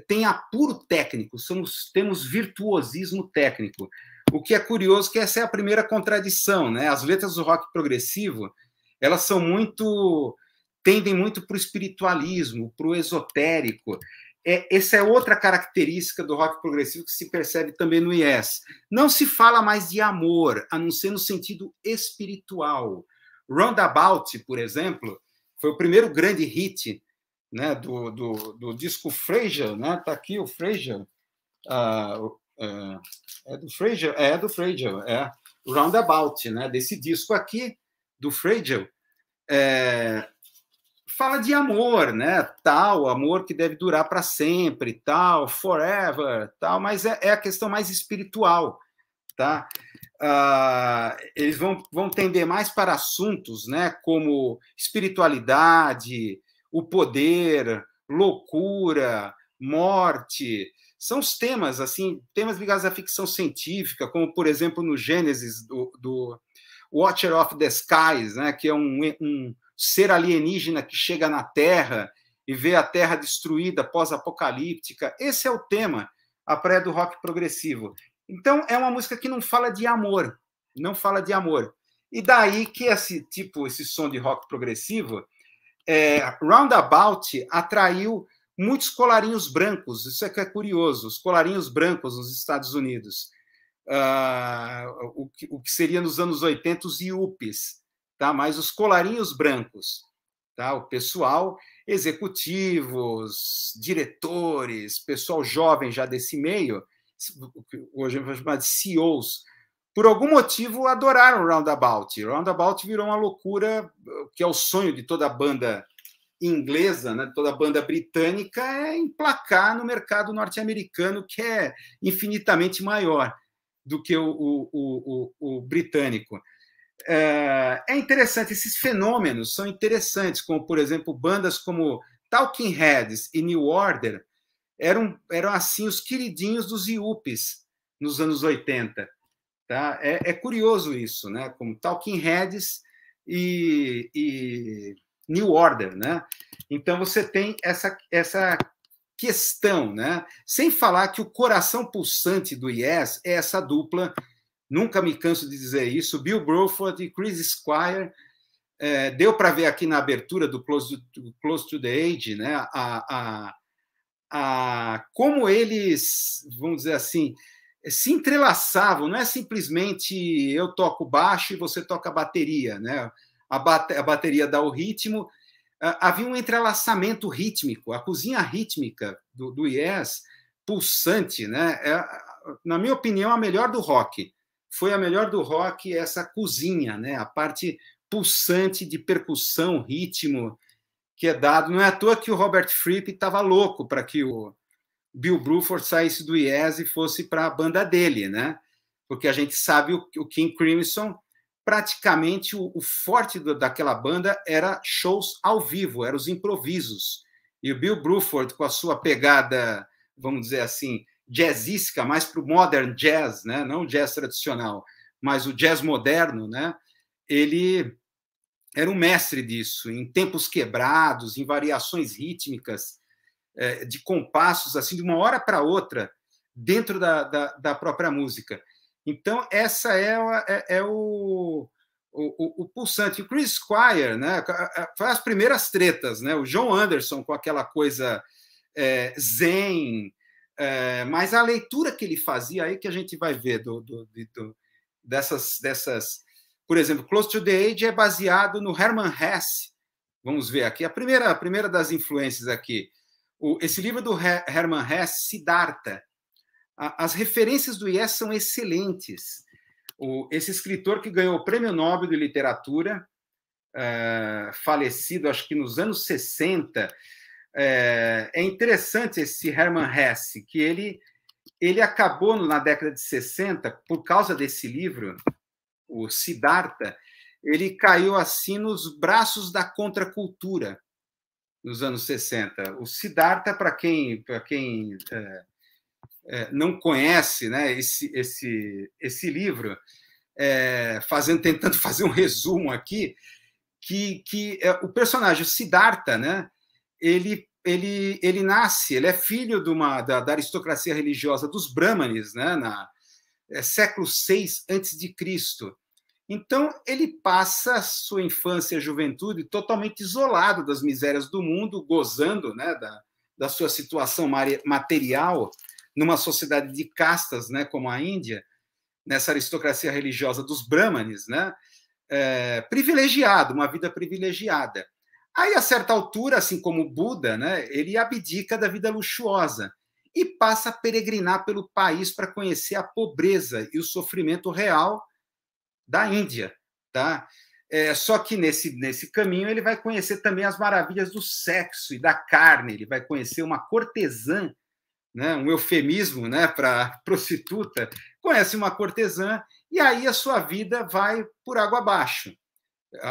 tem apuro técnico, somos, temos virtuosismo técnico. O que é curioso é que essa é a primeira contradição, né? As letras do rock progressivo, elas são muito tendem muito para o espiritualismo, para o esotérico. É, essa é outra característica do rock progressivo que se percebe também no Yes. Não se fala mais de amor, a não ser no sentido espiritual. Roundabout, por exemplo, foi o primeiro grande hit né, do, do, do disco Fraser, né? Tá aqui o Fraser. Uh, é do Fraser, é do Fraser, é Roundabout, né? Desse disco aqui do Fraser. É, fala de amor, né? Tal, amor que deve durar para sempre, tal, forever, tal, mas é, é a questão mais espiritual, tá? Ah, eles vão, vão tender mais para assuntos, né? Como espiritualidade, o poder, loucura, morte. São os temas, assim, temas ligados à ficção científica, como, por exemplo, no Gênesis do, do Watcher of the Skies, né, que é um, um ser alienígena que chega na Terra e vê a Terra destruída, pós-apocalíptica. Esse é o tema, a praia do rock progressivo. Então, é uma música que não fala de amor, não fala de amor. E daí que esse tipo, esse som de rock progressivo, é, Roundabout atraiu muitos colarinhos brancos, isso é que é curioso, os colarinhos brancos nos Estados Unidos, uh, o, que, o, que, seria nos anos 80 os IUPs, tá? mas os colarinhos brancos, tá? o pessoal, executivos, diretores, pessoal jovem já desse meio, hoje a é gente vai chamar de CEOs, por algum motivo, adoraram Roundabout. Roundabout virou uma loucura, eh, que é o sonho de toda banda inglesa, né, toda banda britânica, é emplacar no mercado norte-americano, que é infinitamente maior do que o, o, o, o, britânico. Eh, é interessante, esses fenômenos são interessantes, como, por exemplo, bandas como Talking Heads e New Order eram, eram assim os queridinhos dos Yuppies nos anos 80 Tá? É, é curioso isso, né? como Talking Heads e, e New Order. Né? Então, você tem essa, essa questão, né? Sem falar que o coração pulsante do Yes é essa dupla, nunca me canso de dizer isso, Bill Bruford e Chris Squire. É, deu para ver aqui na abertura do Close to, Close to the Age, né? A, a, a, como eles, vamos dizer assim, é, se entrelaçavam, não é simplesmente eu toco baixo e você toca bateria, né? A, bate, a bateria dá o ritmo. Ah, havia um entrelaçamento rítmico, a cozinha rítmica do, do Yes, pulsante, né? É, na minha opinião, a melhor do rock. Foi a melhor do rock essa cozinha, né? A parte pulsante de percussão, ritmo que é dado. Não é à toa que o Robert Fripp estava louco para que o Bill Bruford saísse do Yes e fosse para a banda dele, né? Porque a gente sabe o, o King Crimson, praticamente o, forte daquela banda era shows ao vivo, eram os improvisos. E o Bill Bruford, com a sua pegada, vamos dizer assim, jazzística, mais para o modern jazz, né? Não o jazz tradicional, mas o jazz moderno, né? Ele era um mestre disso, em tempos quebrados, em variações rítmicas é, de compassos, assim, de uma hora para outra, dentro da, da, da, própria música. Então, essa é, é, é, o, o, o, pulsante. O Chris Squire né, foi as primeiras tretas, né? o John Anderson com aquela coisa é, zen, é, mas a leitura que ele fazia aí que a gente vai ver do, do, do, dessas, dessas, por exemplo, Close to the Age é baseado no Herman Hesse. Vamos ver aqui a primeira, a primeira das influências aqui. O, esse livro do Hermann Hesse, Siddhartha, a, as referências do IES são excelentes. O, esse escritor que ganhou o Prêmio Nobel de Literatura, é, falecido acho que nos anos 60, é, eh, é interessante esse Hermann Hesse, que ele, ele acabou na década de 60, por causa desse livro, o Siddhartha, ele caiu assim nos braços da contracultura nos anos 60. O Siddhartha, para quem, pra quem é, é, não conhece né, esse, esse, esse livro, é, fazendo, tentando fazer um resumo aqui, que, que é, o personagem Siddhartha, né, ele, ele, ele nasce, ele é filho de uma, da, da aristocracia religiosa dos Brahmanes, né, na, é, século VI antes de Cristo. Então, ele passa sua infância e juventude totalmente isolado das misérias do mundo, gozando né, da, da sua situação material numa sociedade de castas, né, como a Índia, nessa aristocracia religiosa dos Brahmanes, né, é, privilegiado, uma vida privilegiada. Aí, a certa altura, assim como Buda, né, ele abdica da vida luxuosa e passa a peregrinar pelo país para conhecer a pobreza e o sofrimento real da Índia, tá? É, só que nesse, nesse caminho ele vai conhecer também as maravilhas do sexo e da carne, ele vai conhecer uma cortesã, né, um eufemismo né, para prostituta, conhece uma cortesã e aí a sua vida vai por água abaixo.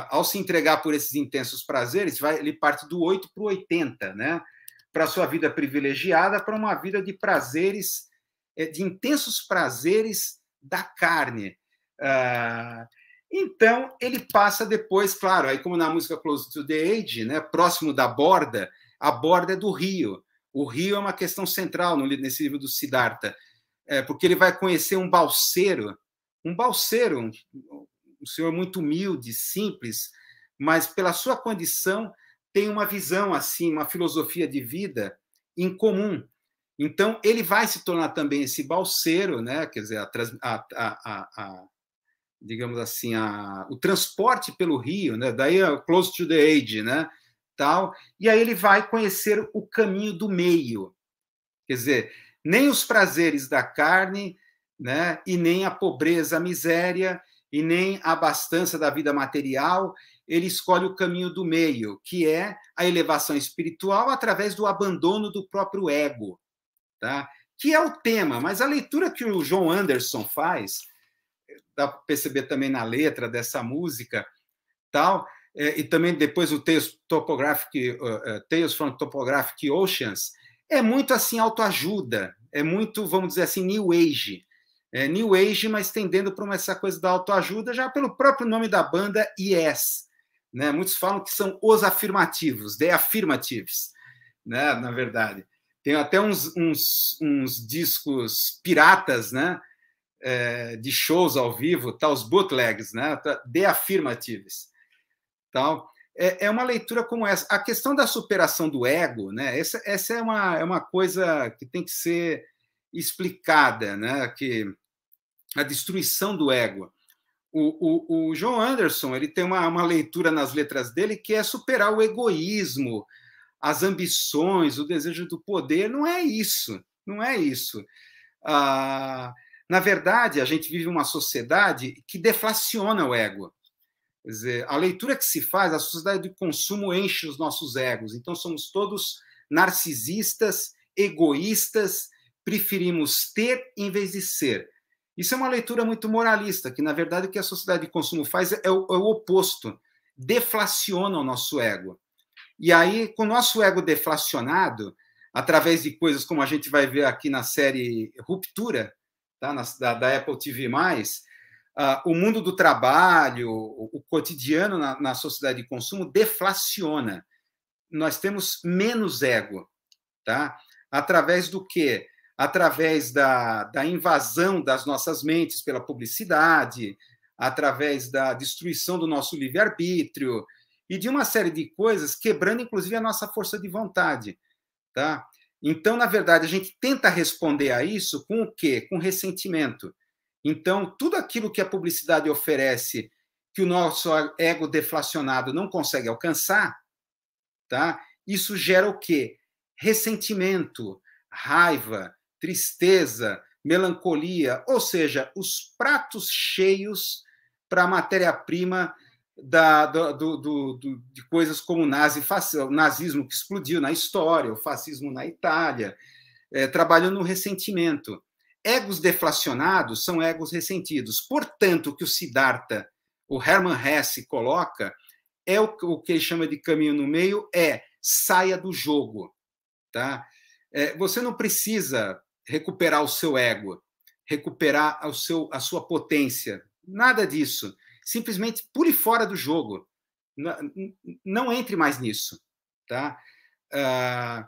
Ao se entregar por esses intensos prazeres, vai, ele parte do 8 para o 80, né? para sua vida privilegiada, para uma vida de prazeres, é, de intensos prazeres da carne ah, então, ele passa depois, claro, aí como na música Close to the Age, né, próximo da borda, a borda é do rio. O rio é uma questão central no, nesse livro do Siddhartha, é, porque ele vai conhecer um balseiro, um balseiro, um, um senhor muito humilde, simples, mas pela sua condição tem uma visão assim, uma filosofia de vida incomum. Então ele vai se tornar também esse balseiro, né? Quer dizer, a, a, a, digamos assim, a, o transporte pelo rio, né? daí é Close to the Age, né? Tal, e aí ele vai conhecer o caminho do meio. Quer dizer, nem os prazeres da carne, né? e nem a pobreza, a miséria, e nem a abastança da vida material, ele escolhe o caminho do meio, que é a elevação espiritual através do abandono do próprio ego, tá? que é o tema, mas a leitura que o John Anderson faz dá para perceber também na letra dessa música, tal, é, e também depois o Tales, Topographic, uh, Tales from Topographic Oceans, é muito assim autoajuda, é muito, vamos dizer assim, New Age. É New Age, mas tendendo para essa coisa da autoajuda, já pelo próprio nome da banda, Yes. Né? Muitos falam que são os afirmativos, the affirmatives, né? na verdade. Tem até uns, uns, uns discos piratas, né? é, de shows ao vivo, tá, os bootlegs, né, tá, de affirmatives. Então, é, é, uma leitura como essa. A questão da superação do ego, né, essa, essa é, uma, é uma coisa que tem que ser explicada, né, que a destruição do ego. O, o, o Anderson ele tem uma, uma leitura nas letras dele que é superar o egoísmo, as ambições, o desejo do poder. Não é isso, não é isso. Ah, na verdade, a gente vive uma sociedade que deflaciona o ego. Quer dizer, a leitura que se faz, a sociedade de consumo enche os nossos egos. Então, somos todos narcisistas, egoístas, preferimos ter em vez de ser. Isso é uma leitura muito moralista, que, na verdade, o que a sociedade de consumo faz é, é o, é o oposto. Deflaciona o nosso ego. E aí, com o nosso ego deflacionado, através de coisas como a gente vai ver aqui na série Ruptura, tá? Na, da, da, Apple TV+, uh, ah, o mundo do trabalho, o, o cotidiano na, na sociedade de consumo deflaciona. Nós temos menos ego, tá? Através do quê? Através da, da invasão das nossas mentes pela publicidade, através da destruição do nosso livre-arbítrio e de uma série de coisas, quebrando inclusive a nossa força de vontade, tá? Então, na verdade, a gente tenta responder a isso com o quê? Com ressentimento. Então, tudo aquilo que a publicidade oferece que o nosso ego deflacionado não consegue alcançar, tá? Isso gera o quê? Ressentimento, raiva, tristeza, melancolia, ou seja, os pratos cheios para a matéria-prima da, do, do, do, de coisas como o, nazi, o nazismo que explodiu na história, o fascismo na Itália, é, trabalhando no ressentimento. Egos deflacionados são egos ressentidos. Portanto, o que o Siddhartha, o Hermann Hesse, coloca é o, o que ele chama de caminho no meio, é saia do jogo. Tá? É, você não precisa recuperar o seu ego, recuperar o seu, a sua potência, nada disso simplesmente pule fora do jogo. Não, não entre mais nisso. Tá? Uh,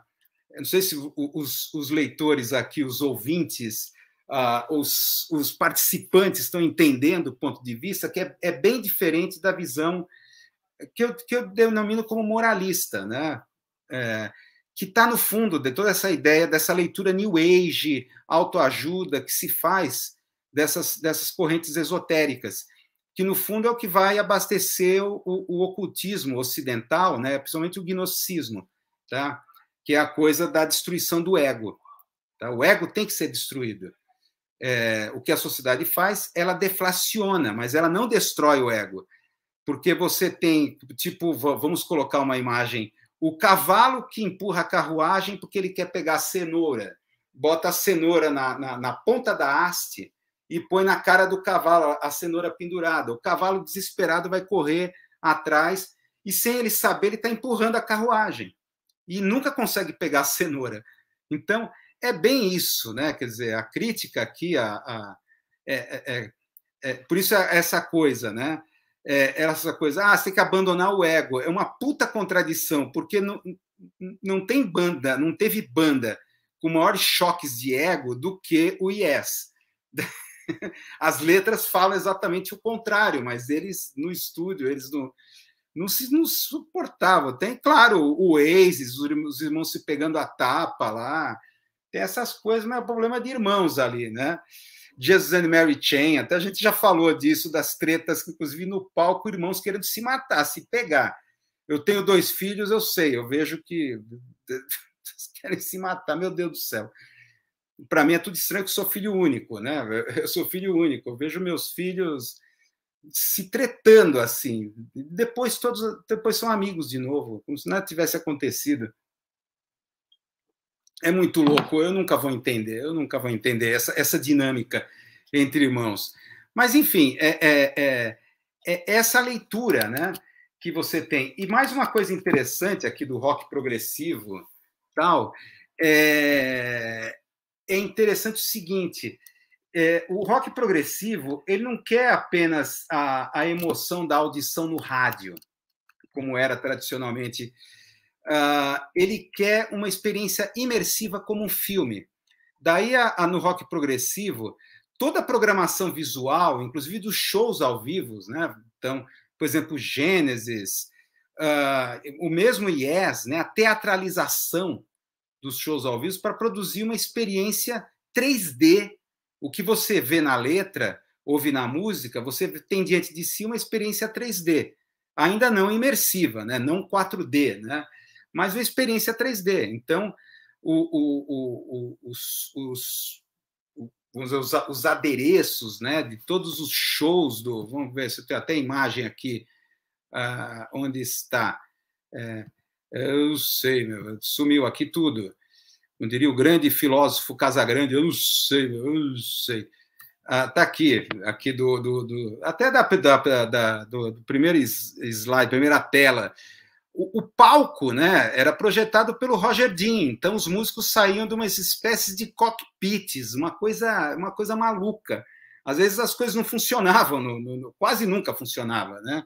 não sei se os, os, leitores aqui, os ouvintes, uh, os, os, participantes estão entendendo o ponto de vista, que é, é bem diferente da visão que eu, que eu denomino como moralista, né? É, que está no fundo de toda essa ideia dessa leitura New Age, autoajuda que se faz dessas, dessas correntes esotéricas que no fundo é o que vai abastecer o, o ocultismo ocidental, né? principalmente o gnosticismo, tá? que é a coisa da destruição do ego. Tá? O ego tem que ser destruído. É, o que a sociedade faz, ela deflaciona, mas ela não destrói o ego. Porque você tem, tipo, vamos colocar uma imagem, o cavalo que empurra a carruagem porque ele quer pegar a cenoura. Bota a cenoura na, na, na ponta da haste e põe na cara do cavalo a cenoura pendurada. O cavalo desesperado vai correr atrás e sem ele saber ele está empurrando a carruagem e nunca consegue pegar a cenoura. Então é bem isso, né? Quer dizer, a crítica aqui, a, a é, é, é, é por isso é essa coisa, né? É, essa coisa, ah, você tem que abandonar o ego. É uma puta contradição, porque não, não tem banda, não teve banda com maiores choques de ego do que o Yes. As letras falam exatamente o contrário, mas eles no estúdio, eles não se não suportavam. Tem, claro, o Oasis, os irmãos se pegando a tapa lá, tem essas coisas, mas é um problema de irmãos ali, né? Jesus and Mary Chain, até a gente já falou disso, das tretas, que inclusive no palco, irmãos querendo se matar, se pegar. Eu tenho dois filhos, eu sei, eu vejo que querem se matar, meu Deus do céu para mim é tudo estranho que sou filho único, né? Eu sou filho único, eu vejo meus filhos se tretando assim. Depois todos depois são amigos de novo, como se nada tivesse acontecido. É muito louco, eu nunca vou entender, eu nunca vou entender essa, essa dinâmica entre irmãos. Mas, enfim, é, é, é, é essa leitura né, que você tem. E mais uma coisa interessante aqui do rock progressivo, tal, é, é interessante o seguinte: é, o rock progressivo ele não quer apenas a, a, emoção da audição no rádio, como era tradicionalmente. Uh, ele quer uma experiência imersiva como um filme. Daí, a, a, no rock progressivo, toda a programação visual, inclusive dos shows ao vivo, né? Então, por exemplo, Gênesis, uh, ah, o mesmo Yes, né? A teatralização dos shows ao vivo para produzir uma experiência 3D. O que você vê na letra, ouve na música, você tem diante de si uma experiência 3D. Ainda não imersiva, né? não 4D, né? mas uma experiência 3D. Então, o, o, o, os, os, os, os, adereços né, de todos os shows do. Vamos ver se eu tenho até imagem aqui uh, onde está. É, eu sei, meu, sumiu aqui tudo. Não diria o grande filósofo Casagrande, eu não sei, meu, eu não sei. Ah, tá aqui, aqui do, do, do até da, da, da do, do, primeiro slide, primeira tela. O, o, palco, né, era projetado pelo Roger Dean, então os músicos saíam de uma espécie de cockpits, uma coisa, uma coisa maluca. Às vezes as coisas não funcionavam, no, no, no, quase nunca funcionava, né?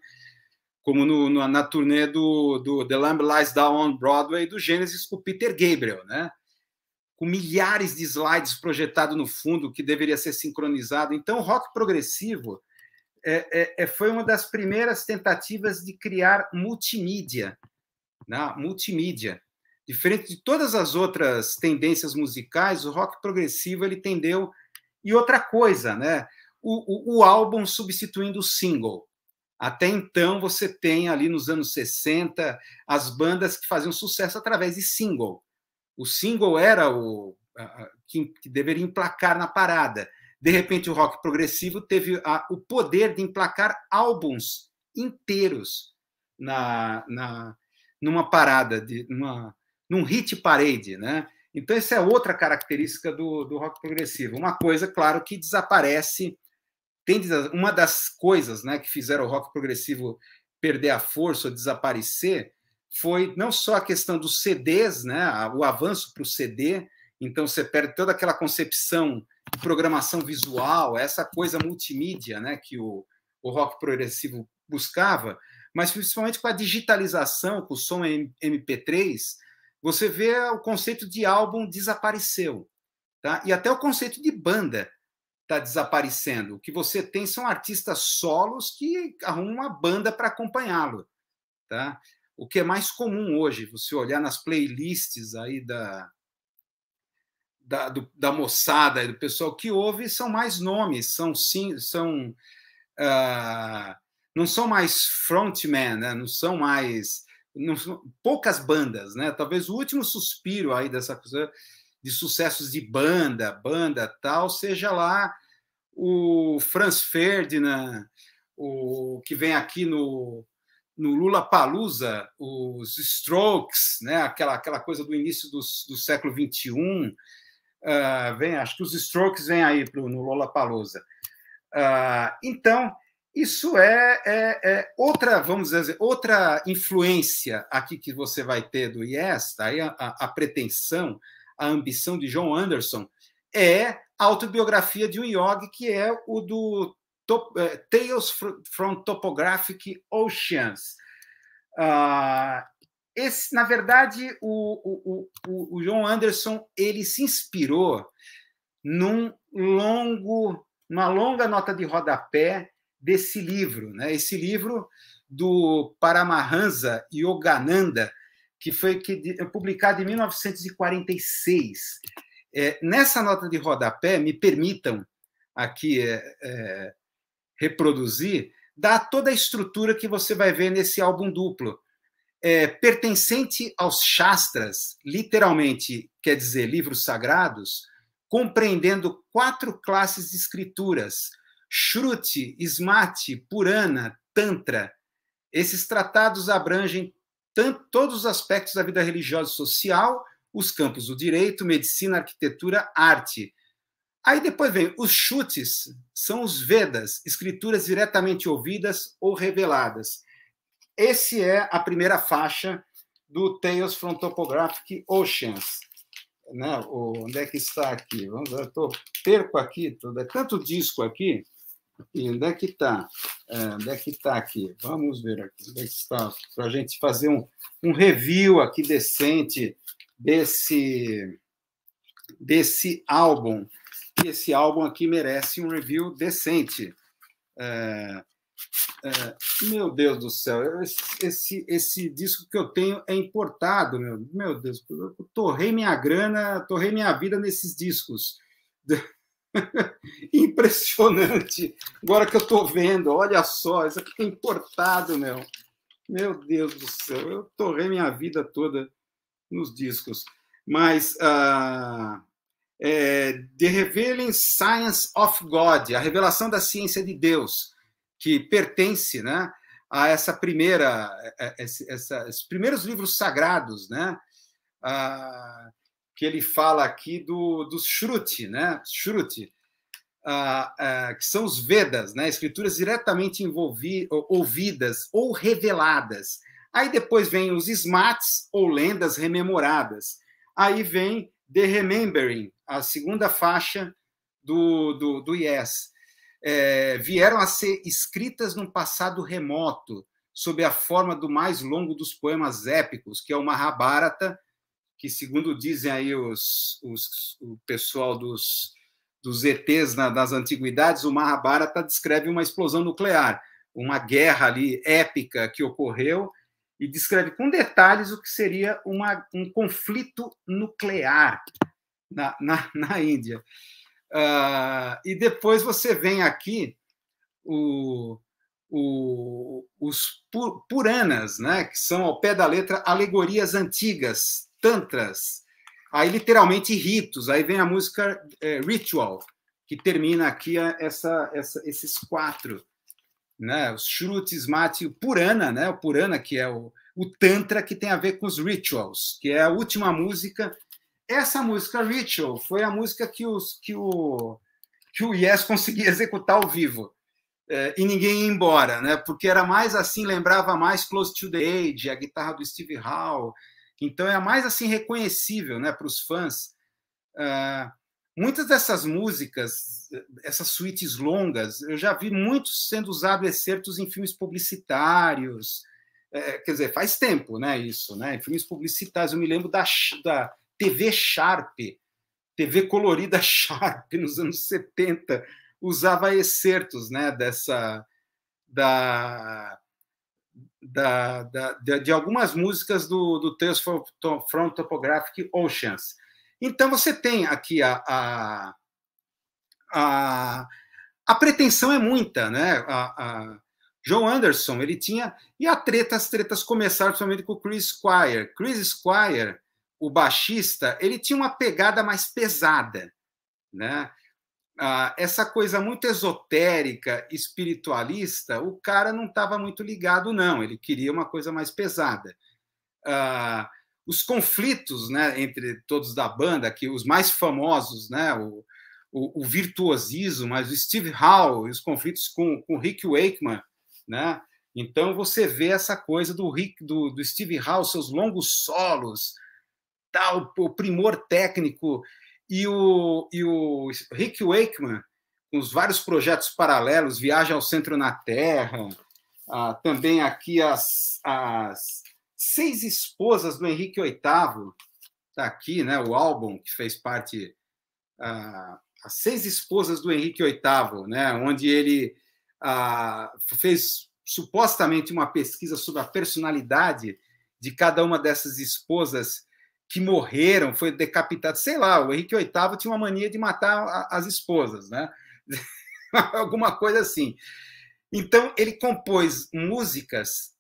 como no, no, na turnê do, do The Lamb Lies Down on Broadway do Genesis com Peter Gabriel, né? Com milhares de slides projetados no fundo que deveria ser sincronizado. Então, rock progressivo é, é, é, foi uma das primeiras tentativas de criar multimídia, né? multimídia. Diferente de todas as outras tendências musicais, o rock progressivo ele tendeu e outra coisa, né? o, o, o álbum substituindo o single até então, você tem ali nos anos 60 as bandas que faziam sucesso através de single. O single era o que, que deveria emplacar na parada. De repente, o rock progressivo teve a, o poder de emplacar álbuns inteiros na, na numa parada, de, numa, num hit parade, né? Então, essa é outra característica do, do rock progressivo. Uma coisa, claro, que desaparece dentre uma das coisas né, que fizeram o rock progressivo perder a força ou desaparecer foi não só a questão dos CDs, né, o avanço para o CD, então você perde toda aquela concepção de programação visual, essa coisa multimídia né, que o, o rock progressivo buscava, mas principalmente com a digitalização, com o som MP3, você vê o conceito de álbum desapareceu. Tá? E até o conceito de banda está desaparecendo. O que você tem são artistas solos que arrumam uma banda para acompanhá-lo, tá? O que é mais comum hoje, você olhar nas playlists aí da da, do, da moçada, do pessoal que ouve, são mais nomes, são sim, são uh, não são mais frontman, né? não são mais não, poucas bandas, né? Talvez o último suspiro aí dessa coisa de sucessos de banda, banda tal, seja lá o Franz Ferdinand, o que vem aqui no, no Lula Palusa, os Strokes, né? aquela, aquela coisa do início do, do século XXI. Uh, ah, vem, acho que os Strokes vêm aí pro, no Lula Palusa. Uh, ah, então, isso é, é, é, outra, vamos dizer, assim, outra influência aqui que você vai ter do Yes, tá? aí a, a, a pretensão a Ambição de John Anderson, é a autobiografia de um yogi, que é o do Top, uh, Tales from Topographic Oceans. Uh, esse, na verdade, o, o, o, o John Anderson ele se inspirou num longo, numa longa nota de rodapé desse livro, né? Esse livro do Paramahansa Yogananda, que foi que, eh, em 1946. É, nessa nota de rodapé, me permitam aqui é, é, reproduzir, dá toda a estrutura que você vai ver nesse álbum duplo. É, pertencente aos Shastras, literalmente quer dizer livros sagrados, compreendendo quatro classes de escrituras: Shruti, Smati, Purana, Tantra. Esses tratados abrangem tanto, todos os aspectos da vida religiosa e social, os campos do direito, medicina, arquitetura, arte. Aí depois vem os chutes, são os Vedas, escrituras diretamente ouvidas ou reveladas. Esse é a primeira faixa do Tales from Topographic Oceans. Né? onde é que está aqui? Vamos, eu tô, perco aqui, tô, é tanto disco aqui. Onde é que está? É, onde é que está aqui? Vamos ver aqui. Onde é que está? Para a gente fazer um, um review aqui decente desse, desse álbum. E esse álbum aqui merece um review decente. É, é, meu Deus do céu, esse, esse, esse, disco que eu tenho é importado, meu, meu Deus, eu torrei minha grana, torrei minha vida nesses discos. Impressionante. Agora que eu estou vendo, olha só, isso aqui é importado, meu. Meu Deus do céu, eu torrei minha vida toda nos discos. Mas uh, é, The Revealing Science of God, a revelação da ciência de Deus, que pertence né, a essa primeira, a, a, a, esses primeiros livros sagrados, né? Uh, que ele fala aqui do, dos Shruti, né? Shruti, ah, ah, que são os Vedas, né? Escrituras diretamente envolvi, ouvidas ou reveladas. Aí depois vem os Smats, ou lendas rememoradas. Aí vem The Remembering, a segunda faixa do, do, do Yes. É, vieram a ser escritas num passado remoto, sob a forma do mais longo dos poemas épicos, que é o Mahabharata, que, segundo dizem aí os, os o pessoal dos, dos ETs na, das antiguidades, o Mahabharata tá, descreve uma explosão nuclear, uma guerra ali épica que ocorreu, e descreve com detalhes o que seria uma, um conflito nuclear na, na, na Índia. Uh, e depois você vem aqui o, o, os Puranas, né, que são, ao pé da letra, alegorias antigas tantras, aí literalmente ritos, aí vem a música é, Ritual, que termina aqui essa, essa, esses quatro, né? Os shrutis, Mati, o Purana, né? O Purana que é o, o Tantra que tem a ver com os Rituals, que é a última música. Essa música Ritual foi a música que, os, que o que o Yes conseguia executar ao vivo. É, e ninguém ia embora, né? Porque era mais assim, lembrava mais Close to the Age, a guitarra do Steve Howe, então é a mais assim reconhecível, né, para os fãs. Uh, muitas dessas músicas, essas suítes longas, eu já vi muitos sendo usados excertos em filmes publicitários. É, quer dizer, faz tempo, né, isso, né? Em filmes publicitários, eu me lembro da, da TV Sharp, TV colorida Sharp nos anos 70, usava excertos, né, dessa da da, da, de, algumas músicas do, do Tales from, Topographic Oceans. Então você tem aqui a, a, a, a pretensão é muita, né? A, a, Anderson, ele tinha. E a treta, as tretas começaram principalmente com o Chris Squire. Chris Squire, o baixista, ele tinha uma pegada mais pesada, né? Ah, essa coisa muito esotérica, espiritualista, o cara não estava muito ligado, não. Ele queria uma coisa mais pesada. Ah, os conflitos né, entre todos da banda, que os mais famosos, né, o, o, o virtuosismo, mas o Steve Howe os conflitos com, com o Rick Wakeman, né? Então você vê essa coisa do Rick, do, do Steve Howe, seus longos solos, tal, o primor técnico e o, e o Rick Wakeman, com os vários projetos paralelos, Viagem ao Centro na Terra, ah, também aqui as, as Seis Esposas do Henrique VIII, está aqui né, o álbum que fez parte, ah, As Seis Esposas do Henrique VIII, né, onde ele ah, fez supostamente uma pesquisa sobre a personalidade de cada uma dessas esposas que morreram, foi decapitado, sei lá, o Henrique VIII tinha uma mania de matar as esposas, né? Alguma coisa assim. Então, ele compôs músicas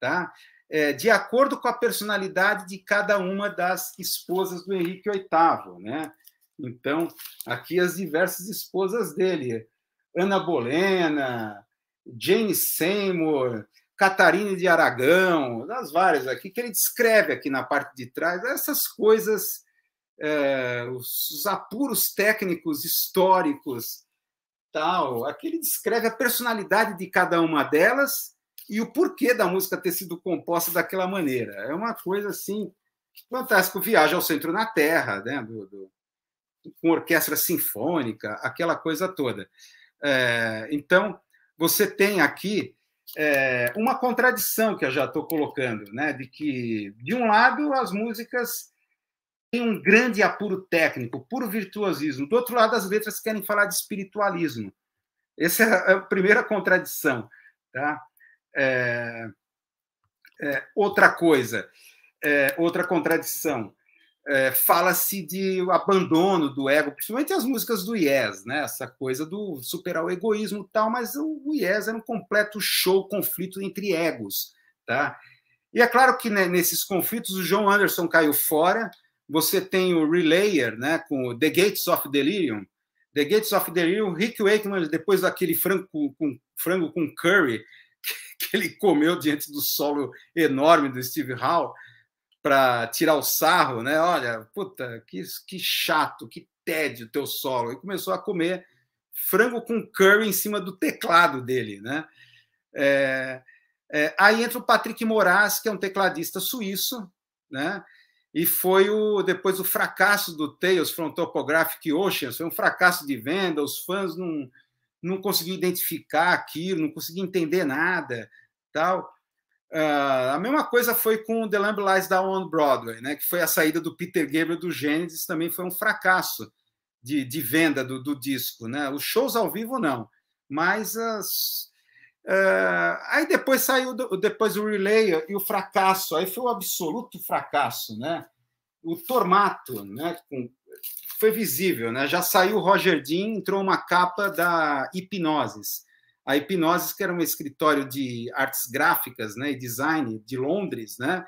tá? É, de acordo com a personalidade de cada uma das esposas do Henrique VIII. Né? Então, aqui as diversas esposas dele: Ana Bolena, Jane Seymour, Catarina de Aragão, das várias aqui, que ele descreve aqui na parte de trás, essas coisas, é, os, apuros técnicos históricos, tal. Aqui ele descreve a personalidade de cada uma delas e o porquê da música ter sido composta daquela maneira. É uma coisa assim fantástico. Viagem ao centro na Terra, né? Do, do, com orquestra sinfônica, aquela coisa toda. É, então você tem aqui é, uma contradição que eu já estou colocando, né? De que, de um lado, as músicas têm um grande apuro técnico, puro virtuosismo. Do outro lado, as letras querem falar de espiritualismo. Essa é a primeira contradição, tá? É, é, outra coisa, é, outra contradição é, fala-se de abandono do ego, principalmente as músicas do Yes, né? Essa coisa do superar o egoísmo e tal, mas o Yes era um completo show, conflito entre egos, tá? E é claro que né, nesses conflitos o João Anderson caiu fora. Você tem o Relayer, né, com The Gates of Delirium, The Gates of Delirium, Rick Wakeman depois daquele frango com, frango com curry que ele comeu diante do solo enorme do Steve Howe, para tirar o sarro, né? Olha, puta, que, que chato, que tédio teu solo. E começou a comer frango com curry em cima do teclado dele, né? É, é, aí entra o Patrick Moraes, que é um tecladista suíço, né? E foi o depois o fracasso do Tales from Topographic Oceans, foi um fracasso de venda, os fãs não não conseguiam identificar aquilo, não conseguiam entender nada, tal. Uh, a mesma coisa foi com The Lamb Lies Down on Broadway, né, que foi a saída do Peter Gabriel do Genesis, também foi um fracasso de, de venda do, do, disco. Né? Os shows ao vivo, não. Mas as, uh, aí depois saiu do, depois o Relay e o fracasso, aí foi o um absoluto fracasso. Né? O Tormato né, com, foi visível, né? já saiu o Roger Dean, entrou uma capa da Hipnoses a Hipnoses, que era um escritório de artes gráficas né, e design de Londres, né,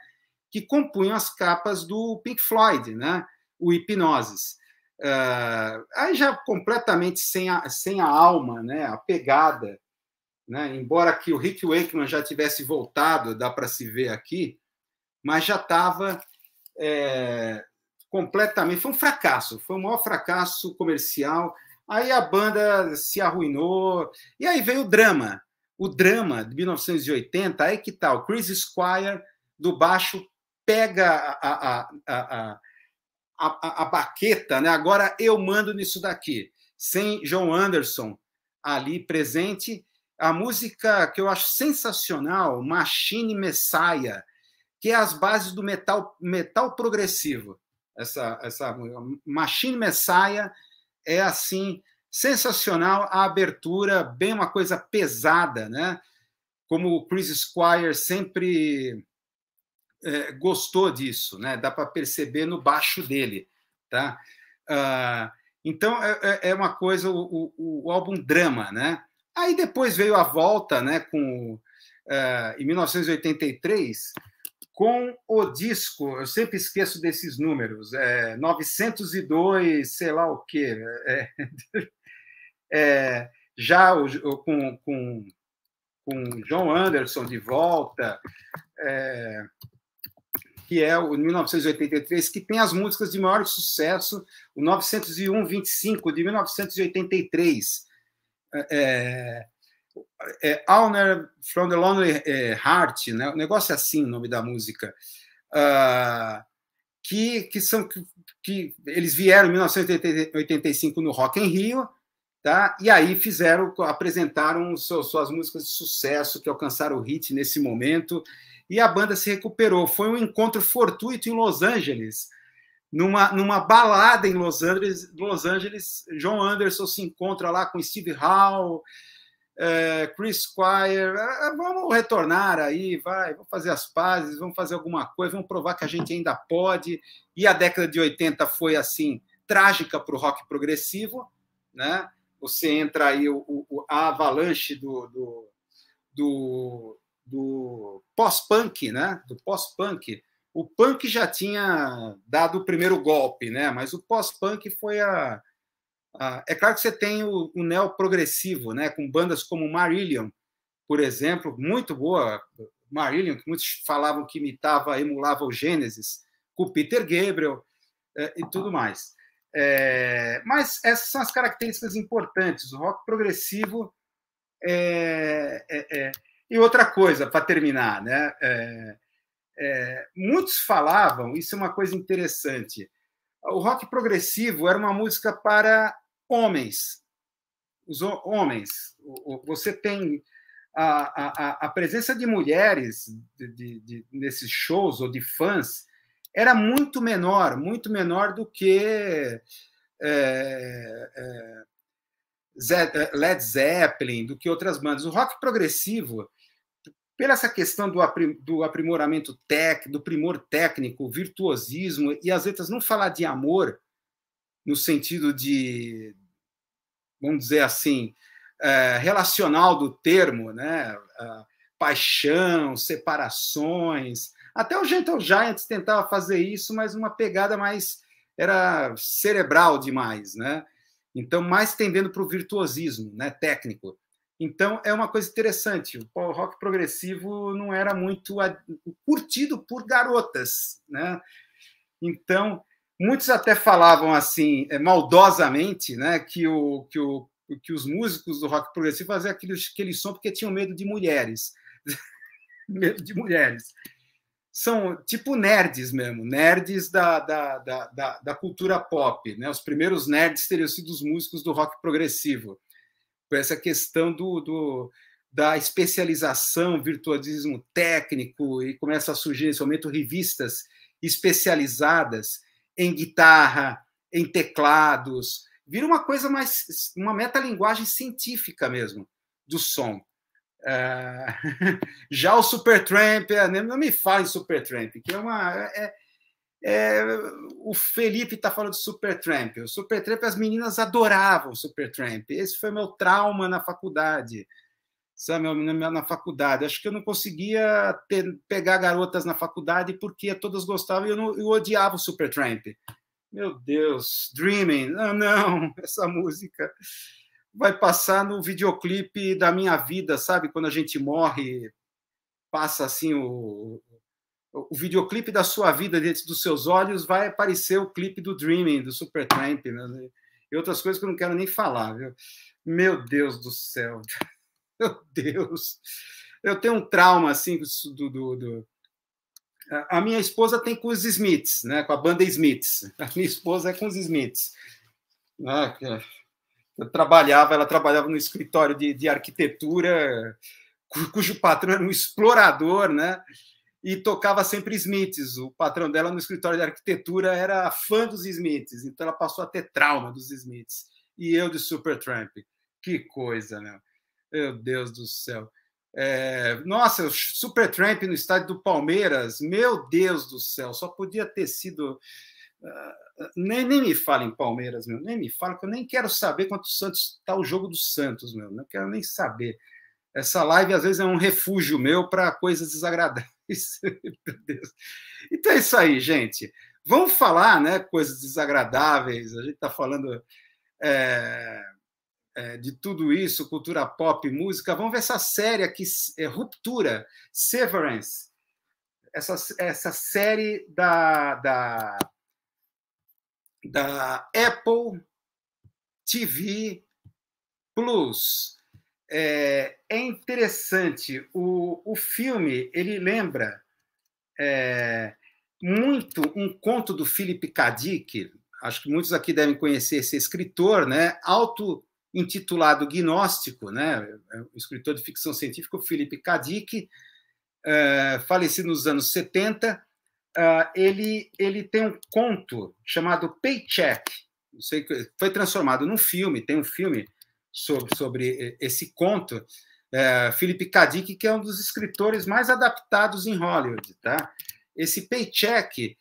que compunham as capas do Pink Floyd, né, o Hipnoses. Uh, ah, aí já completamente sem a, sem a alma, né, a pegada, né, embora que o Rick Wakeman já tivesse voltado, dá para se ver aqui, mas já estava é, eh, completamente... Foi um fracasso, foi o maior fracasso comercial Aí a banda se arruinou. E aí veio o drama. O drama de 1980, aí que tal? Chris Squire, do baixo, pega a, a, a, a, a baqueta, né? Agora eu mando nisso daqui. Sem John Anderson ali presente. A música que eu acho sensacional, Machine Messiah, que é as bases do metal, metal progressivo. Essa, essa Machine Messiah é assim sensacional a abertura, bem uma coisa pesada, né? Como o Chris Squire sempre é, gostou disso, né? Dá para perceber no baixo dele, tá? Uh, então é, é, é, uma coisa o, o, o, álbum drama, né? Aí depois veio a volta, né? Com uh, em 1983 com o disco, eu sempre esqueço desses números, é, 902, sei lá o quê. É, é, é já o, com, com, com John Anderson de volta, é, que é o 1983, que tem as músicas de maior sucesso, o 901-25 de 1983. É, é é, Honor from the Lonely é, Heart, né? O negócio é assim o nome da música, uh, que, que são que, que, eles vieram em 1985 no Rock em Rio, tá? e aí fizeram, apresentaram suas músicas de sucesso que alcançaram o hit nesse momento, e a banda se recuperou. Foi um encontro fortuito em Los Angeles, numa, numa balada em Los Angeles, Los Angeles, John Anderson se encontra lá com Steve Howe, é, Chris Squire, é, é, vamos retornar aí, vai, vamos fazer as pazes, vamos fazer alguma coisa, vamos provar que a gente ainda pode. E a década de 80 foi assim trágica para o rock progressivo, né? Você entra aí o, o a avalanche do, do, do, do pós-punk, né? Do pós-punk. O punk já tinha dado o primeiro golpe, né? Mas o pós-punk foi a, ah, é claro que você tem o, o neoprogressivo, né, com bandas como Marillion, por exemplo, muito boa, Marillion, que muitos falavam que imitava, emulava o Gênesis, com o Peter Gabriel eh, e tudo mais. É, mas essas são as características importantes. O rock progressivo é, é, é. E outra coisa, para terminar, né? É, muitos falavam, isso é uma coisa interessante, o rock progressivo era uma música para homens. Os homens. Você tem a, a, a presença de mulheres de, de, de, nesses shows ou de fãs era muito menor, muito menor do que é, é, é Led Zeppelin, do que outras bandas. O rock progressivo, pela essa questão do, aprim, do aprimoramento técnico, do primor técnico, virtuosismo e as letras não falar de amor, no sentido de, vamos dizer assim, é, relacional do termo, né? É, paixão, separações. Até o Gentle Giants tentava fazer isso, mas uma pegada mais era cerebral demais, né? Então, mais tendendo para o virtuosismo, né, técnico. Então, é uma coisa interessante. O rock progressivo não era muito curtido por garotas, né? Então, Muitos até falavam assim, eh, maldosamente, né, que, o, que, o, que os músicos do rock progressivo faziam aquele, aquele som porque tinham medo de mulheres. medo de mulheres. São tipo nerds mesmo, nerds da, da, da, da, da cultura pop. Né? Os primeiros nerds teriam sido os músicos do rock progressivo. Por essa questão do, do da especialização, virtuosismo técnico, e começa a surgir nesse momento revistas especializadas em guitarra, em teclados, vira uma coisa mais, uma metalinguagem científica mesmo do som. Ah, já o Supertramp, é, né, não me fala em Supertramp, que é uma. É, é, é o Felipe está falando de Supertramp. O Supertramp, as meninas adoravam o Supertramp. Esse foi meu trauma na faculdade sabe, na faculdade. Acho que eu não conseguia ter, pegar garotas na faculdade porque todas gostavam e eu, não, eu odiava o Supertramp. Meu Deus, Dreaming, não, não, essa música vai passar no videoclipe da minha vida, sabe? Quando a gente morre, passa assim o, o videoclipe da sua vida diante dos seus olhos vai aparecer o clipe do Dreaming, do Supertramp, né? e outras coisas que eu não quero nem falar, viu? Meu Deus do céu. Meu Deus! Eu tenho um trauma, assim, do, do, do... A minha esposa tem com os Smiths, né? com a banda Smiths. A minha esposa é com os Smiths. Né, eu trabalhava, ela trabalhava no escritório de, de arquitetura, cujo patrão era um explorador, né? e tocava sempre Smiths. O patrão dela no escritório de arquitetura era fã dos Smiths, então ela passou a ter trauma dos Smiths. E eu de Supertramp. Que coisa, né? Meu Deus do céu. É, nossa, Super Tramp no estádio do Palmeiras, meu Deus do céu, só podia ter sido. Ah, nem, nem me fala em Palmeiras, meu, nem me fala, que eu nem quero saber quanto o Santos está o jogo do Santos, meu, não quero nem saber. Essa live às vezes é um refúgio meu para coisas desagradáveis. então é isso aí, gente. Vamos falar, né? Coisas desagradáveis. A gente está falando. É é, de tudo isso, cultura pop, música, vamos ver essa série aqui, é, Ruptura, Severance, essa, essa série da, da, da Apple TV Plus. É, é interessante, o, o filme, ele lembra é, muito um conto do Philip K. Dick, acho que muitos aqui devem conhecer esse escritor, né? Auto intitulado Gnóstico, né? o é escritor de ficção científica Felipe Kadik, é, falecido nos anos 70, é, ele, ele tem um conto chamado Paycheck, sei, foi transformado num filme, tem um filme sobre, sobre esse conto, é, Kadik, que é um dos escritores mais adaptados em Hollywood. Tá? Esse Paycheck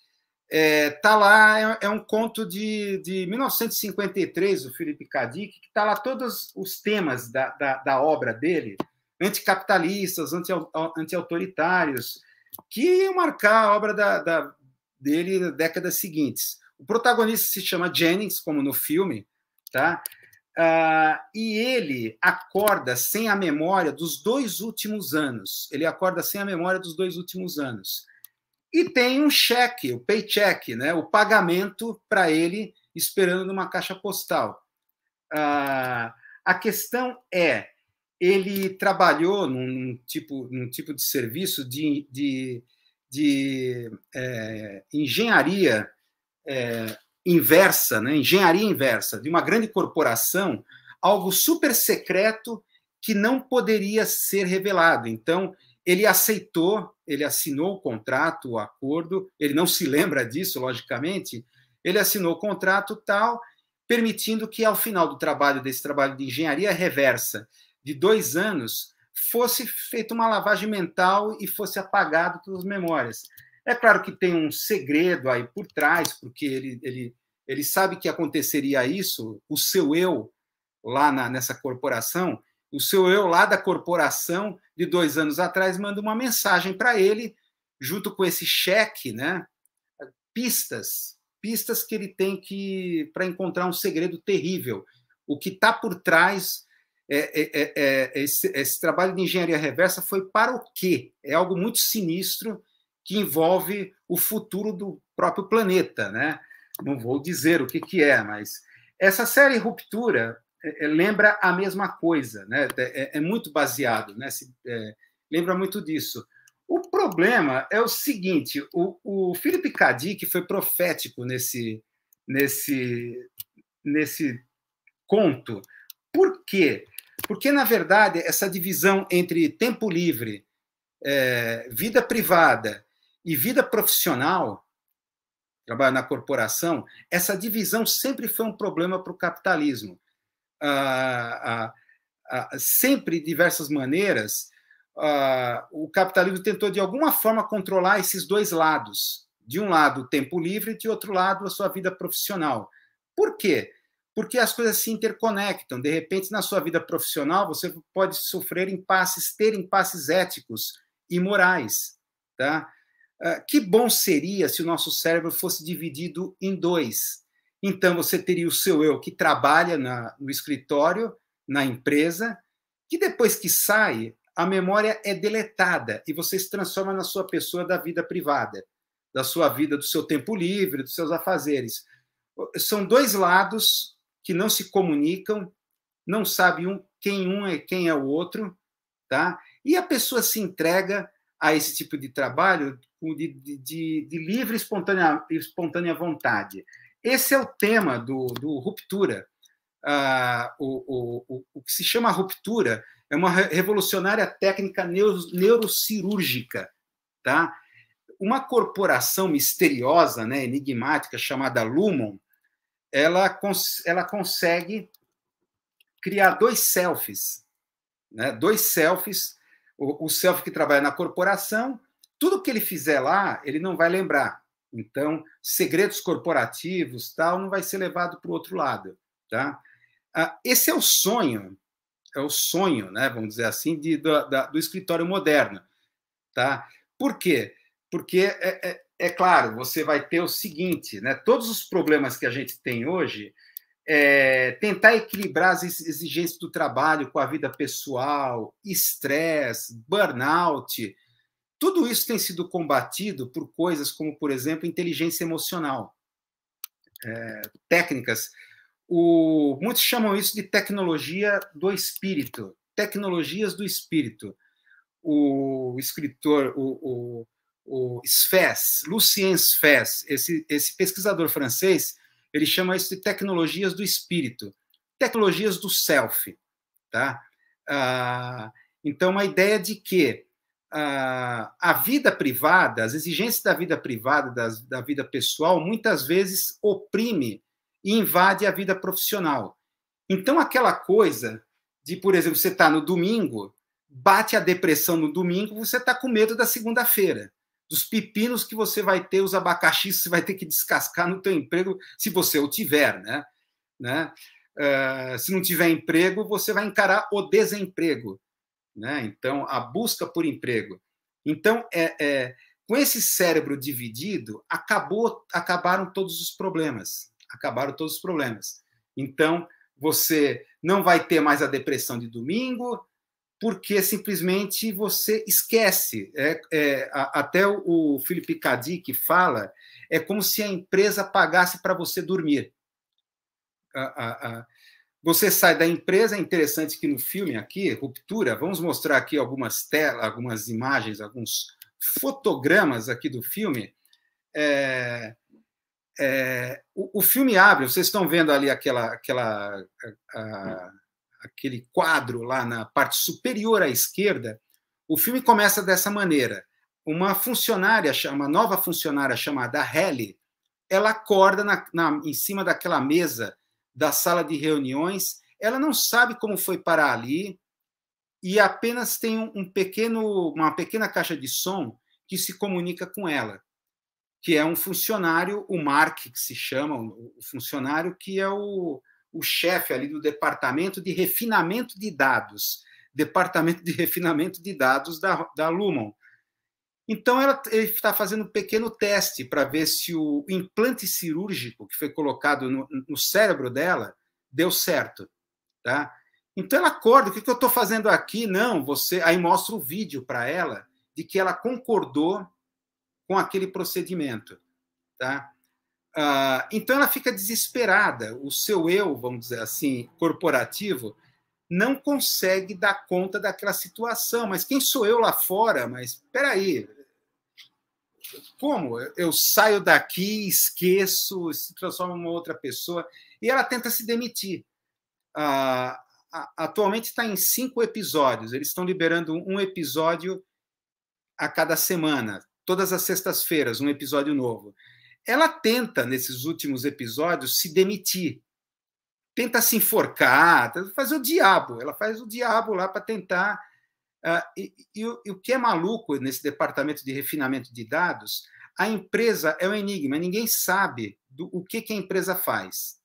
é, tá lá, é, é, um conto de, de 1953, o Felipe Cadic, que tá lá todos os temas da, da, da obra dele, anticapitalistas, anti, anti-autoritários, que marcar a obra da, da, dele nas décadas seguintes. O protagonista se chama Jennings, como no filme, tá? Uh, e ele acorda sem a memória dos dois últimos anos. Ele acorda sem a memória dos dois últimos anos. E tem um cheque, o paycheck, né? o pagamento para ele esperando numa caixa postal. Ah, a questão é, ele trabalhou num tipo, num tipo de serviço de, de, de é, engenharia é, inversa, né? engenharia inversa, de uma grande corporação, algo super secreto que não poderia ser revelado. Então, ele aceitou, ele assinou o contrato, o acordo, ele não se lembra disso, logicamente. Ele assinou o contrato tal, permitindo que, ao final do trabalho, desse trabalho de engenharia reversa, de dois anos, fosse feita uma lavagem mental e fosse apagado pelas memórias. É claro que tem um segredo aí por trás, porque ele, ele, ele sabe que aconteceria isso, o seu eu lá na, nessa corporação o seu eu lá da corporação de dois anos atrás manda uma mensagem para ele, junto com esse cheque, né? Pistas, pistas que ele tem que para encontrar um segredo terrível. O que está por trás é, é, é, é, esse, esse, trabalho de engenharia reversa foi para o quê? É algo muito sinistro que envolve o futuro do próprio planeta, né? Não vou dizer o que, que é, mas essa série Ruptura é, é, lembra a mesma coisa, né? é, é muito baseado, né? Se, lembra muito disso. O problema é o seguinte: o, o Philip K. foi profético nesse, nesse, nesse conto. Por quê? Porque, na verdade, essa divisão entre tempo livre, é, vida privada e vida profissional, trabalho na corporação, essa divisão sempre foi um problema para o capitalismo ah, ah, sempre diversas maneiras, o capitalismo tentou de alguma forma controlar esses dois lados. De um lado, o tempo livre, de outro lado, a sua vida profissional. Por quê? Porque as coisas se interconectam. De repente, na sua vida profissional, você pode sofrer impasses, ter impasses éticos e morais. Tá? Ah, que bom seria se o nosso cérebro fosse dividido em dois, então, você teria o seu eu que trabalha na, no escritório, na empresa, que depois que sai, a memória é deletada e você se transforma na sua pessoa da vida privada, da sua vida, do seu tempo livre, dos seus afazeres. São dois lados que não se comunicam, não sabem um, quem um é quem é o outro, tá? E a pessoa se entrega a esse tipo de trabalho de, de, de, de livre espontânea, espontânea vontade. Esse é o tema do, do Ruptura. Ah, o, o, o, que se chama ruptura é uma revolucionária técnica neuro, neurocirúrgica, tá? Uma corporação misteriosa, né, enigmática, chamada Lumon, ela, cons ela consegue criar dois selfies, né? dois selfies, o, o selfie que trabalha na corporação, tudo que ele fizer lá, ele não vai lembrar, então, segredos corporativos, tal, não vai ser levado para o outro lado, tá? Ah, esse é o sonho, é o sonho, né? Vamos dizer assim, de, do, da, do escritório moderno, tá? Por quê? Porque é, é, é, claro, você vai ter o seguinte, né? Todos os problemas que a gente tem hoje, é, tentar equilibrar as exigências do trabalho com a vida pessoal, estresse, burnout, tudo isso tem sido combatido por coisas como, por exemplo, inteligência emocional, é, técnicas. O, muitos chamam isso de tecnologia do espírito, tecnologias do espírito. O escritor, o, o, o Lucien Sfes, esse, esse pesquisador francês, ele chama isso de tecnologias do espírito, tecnologias do self, tá? Ah, então, a ideia de que a, a vida privada, as exigências da vida privada, das, da vida pessoal, muitas vezes oprime e invade a vida profissional. Então, aquela coisa de, por exemplo, você está no domingo, bate a depressão no domingo, você está com medo da segunda-feira, dos pepinos que você vai ter, os abacaxis que você vai ter que descascar no teu emprego, se você o tiver, né? né? Uh, se não tiver emprego, você vai encarar o desemprego. Né? Então, a busca por emprego. Então, é, é, com esse cérebro dividido, acabou, acabaram todos os problemas. Acabaram todos os problemas. Então, você não vai ter mais a depressão de domingo, porque simplesmente você esquece. É, é, até o, o Felipe Cadi que fala, é como se a empresa pagasse para você dormir. A, a, a, você sai da empresa, é interessante que no filme aqui, Ruptura, vamos mostrar aqui algumas telas, algumas imagens, alguns fotogramas aqui do filme. É, é, o, o, filme abre, vocês estão vendo ali aquela, aquela, a, a, aquele quadro lá na parte superior à esquerda. O filme começa dessa maneira. Uma funcionária, uma nova funcionária chamada Helly, ela acorda na, na, em cima daquela mesa da sala de reuniões, ela não sabe como foi parar ali e apenas tem um pequeno, uma pequena caixa de som que se comunica com ela, que é um funcionário, o Mark, que se chama, o funcionário que é o, o chefe ali do departamento de refinamento de dados, departamento de refinamento de dados da, da Lumon, então, ela, ele está fazendo um pequeno teste para ver se o implante cirúrgico que foi colocado no, no cérebro dela deu certo. Tá? Então, ela acorda: o que, que eu estou fazendo aqui? Não, você. Aí mostra o vídeo para ela de que ela concordou com aquele procedimento. Tá? Ah, então, ela fica desesperada. O seu eu, vamos dizer assim, corporativo, não consegue dar conta daquela situação. Mas quem sou eu lá fora? Mas peraí, como? Eu saio daqui, esqueço, se transformo em uma outra pessoa. E ela tenta se demitir. Ah, atualmente está em cinco episódios. Eles estão liberando um episódio a cada semana, todas as sextas-feiras, um episódio novo. Ela tenta, nesses últimos episódios, se demitir tenta se enforcar, fazer o diabo. Ela faz o diabo lá para tentar. Uh, e, e, e, o que é maluco nesse departamento de refinamento de dados, a empresa é um enigma, ninguém sabe do, o que, que a empresa faz.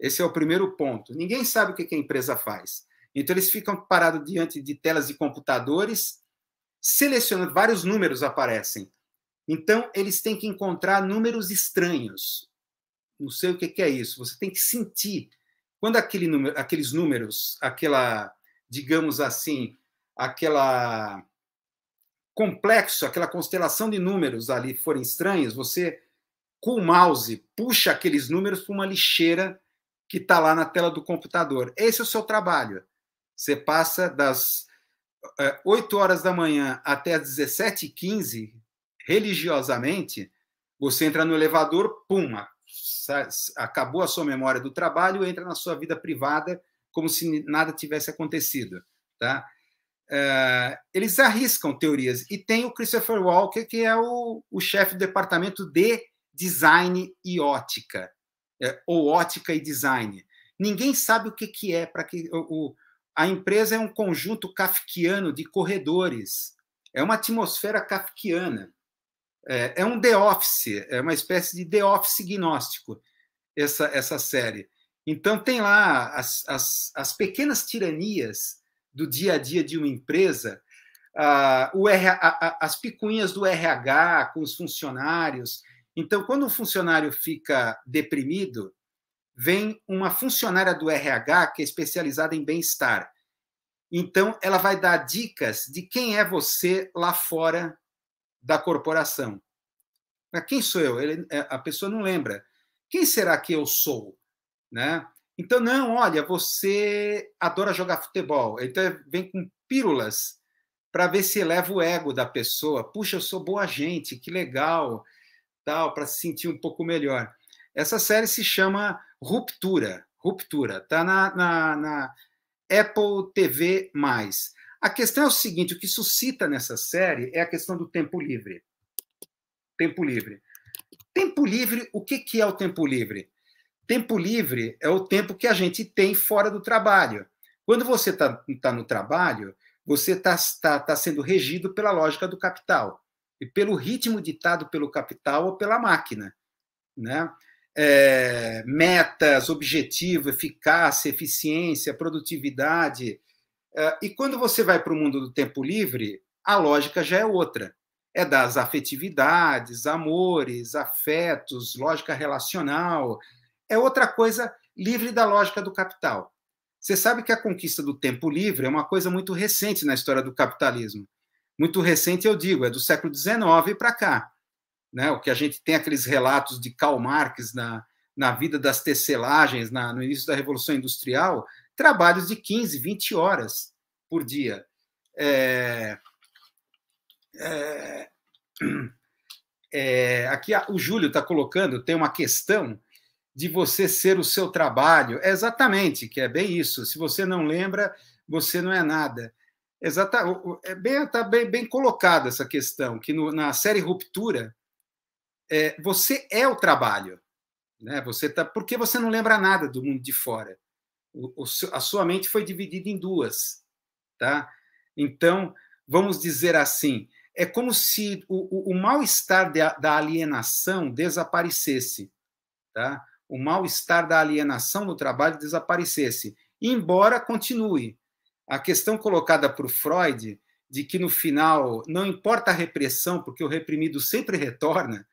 Esse é o primeiro ponto. Ninguém sabe o que, que a empresa faz. Então, eles ficam parados diante de telas de computadores, selecionando, vários números aparecem. Então, eles têm que encontrar números estranhos. Não sei o que, que é isso. Você tem que sentir quando aquele número, aqueles números, aquela, digamos assim, aquela complexo, aquela constelação de números ali forem estranhos, você com o mouse puxa aqueles números para uma lixeira que está lá na tela do computador. Esse é o seu trabalho. Você passa das 8 é, horas da manhã até as 17h15, religiosamente, você entra no elevador, pum, acabou a sua memória do trabalho, entra na sua vida privada como se nada tivesse acontecido, tá? Uh, eles arriscam teorias. E tem o Christopher Walker, que é o, o chefe do departamento de design e ótica, é, ou ótica e design. Ninguém sabe o que, que é para que o, o, a empresa é um conjunto kafkiano de corredores. É uma atmosfera kafkiana. É, é um The Office, é uma espécie de The Office gnóstico, essa, essa série. Então, tem lá as, as, as pequenas tiranias do dia a dia de uma empresa, a o R, a, as picuinhas do RH com os funcionários. Então, quando um funcionário fica deprimido, vem uma funcionária do RH que é especializada em bem-estar. Então, ela vai dar dicas de quem é você lá fora da corporação. Mas quem sou eu? Ele, é, a pessoa não lembra. Quem será que eu sou? Né? Então, não, olha, você adora jogar futebol. Então, é, vem com pílulas para ver se eleva o ego da pessoa. Puxa, eu sou boa gente, que legal, tal, para se sentir um pouco melhor. Essa série se chama Ruptura. Ruptura. Está na, na, na Apple TV. A questão é o seguinte: o que suscita nessa série é a questão do tempo livre. Tempo livre. Tempo livre, o que, que é o tempo livre? Tempo livre é o tempo que a gente tem fora do trabalho. Quando você está tá no trabalho, você está tá, tá sendo regido pela lógica do capital e pelo ritmo ditado pelo capital ou pela máquina. Né? É, metas, objetivo, eficácia, eficiência, produtividade, é, e quando você vai para o mundo do tempo livre, a lógica já é outra. É das afetividades, amores, afetos, lógica relacional. É outra coisa livre da lógica do capital. Você sabe que a conquista do tempo livre é uma coisa muito recente na história do capitalismo. Muito recente, eu digo, é do século XIX para cá. Né? O que a gente tem aqueles relatos de Karl Marx na, na vida das tecelagens, na, no início da Revolução Industrial, trabalhos de 15, 20 horas por dia. É, é, é, aqui o Júlio está colocando, tem uma questão de você ser o seu trabalho. É exatamente, que é bem isso. Se você não lembra, você não é nada. Exata, é bem, tá bem, bem colocada essa questão, que no, na série Ruptura, é, você é o trabalho. Né? Você tá, porque você não lembra nada do mundo de fora o, a sua mente foi dividida em duas, tá? Então, vamos dizer assim, é como se o, o mal-estar da alienação desaparecesse, tá? O mal-estar da alienação no trabalho desaparecesse, embora continue. A questão colocada por Freud de que no final não importa a repressão, porque o reprimido sempre retorna,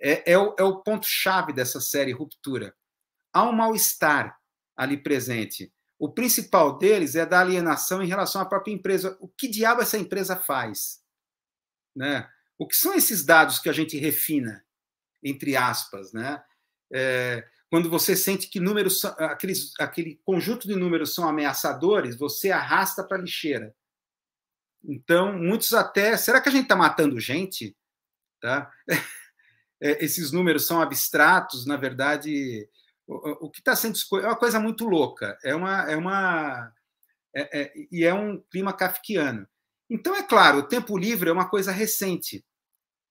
é, é o, é o ponto-chave dessa série Ruptura. Há um mal-estar, ali presente. O principal deles é da alienação em relação à própria empresa. O que diabo essa empresa faz? Né? O que são esses dados que a gente refina, entre aspas, né? É, quando você sente que números, aqueles, aquele conjunto de números são ameaçadores, você arrasta para a lixeira. Então, muitos até. Será que a gente está matando gente? Tá? É, esses números são abstratos, na verdade, o, o que está sendo discutido é uma coisa muito louca, é uma. É uma é, é, e é um clima kafkiano. Então, é claro, o tempo livre é uma coisa recente.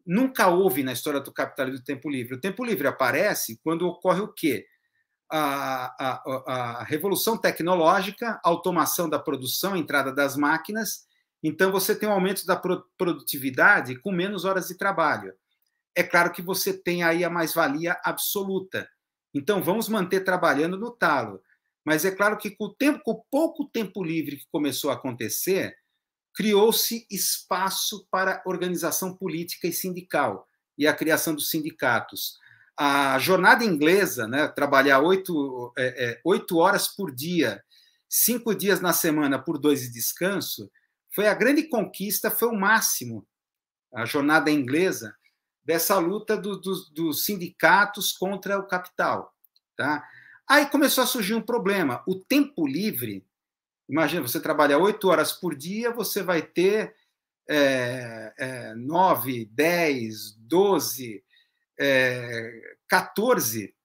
Nunca houve na história do capitalismo o tempo livre. O tempo livre aparece quando ocorre o quê? A, a, a, revolução tecnológica, automação da produção, entrada das máquinas. Então, você tem um aumento da produtividade com menos horas de trabalho. É claro que você tem aí a mais-valia absoluta. Então, vamos manter trabalhando no talo. Mas é claro que com o, tempo, com o pouco tempo livre que começou a acontecer, criou-se espaço para organização política e sindical e a criação dos sindicatos. A jornada inglesa, né, trabalhar oito, é, é, oito horas por dia, cinco dias na semana por dois de descanso, foi a grande conquista, foi o máximo. A jornada inglesa dessa luta do, do, dos sindicatos contra o capital. Tá? Aí começou a surgir um problema. O tempo livre, imagina, você trabalha oito horas por dia, você vai ter é, é, nove, dez, doze, é, quatorze.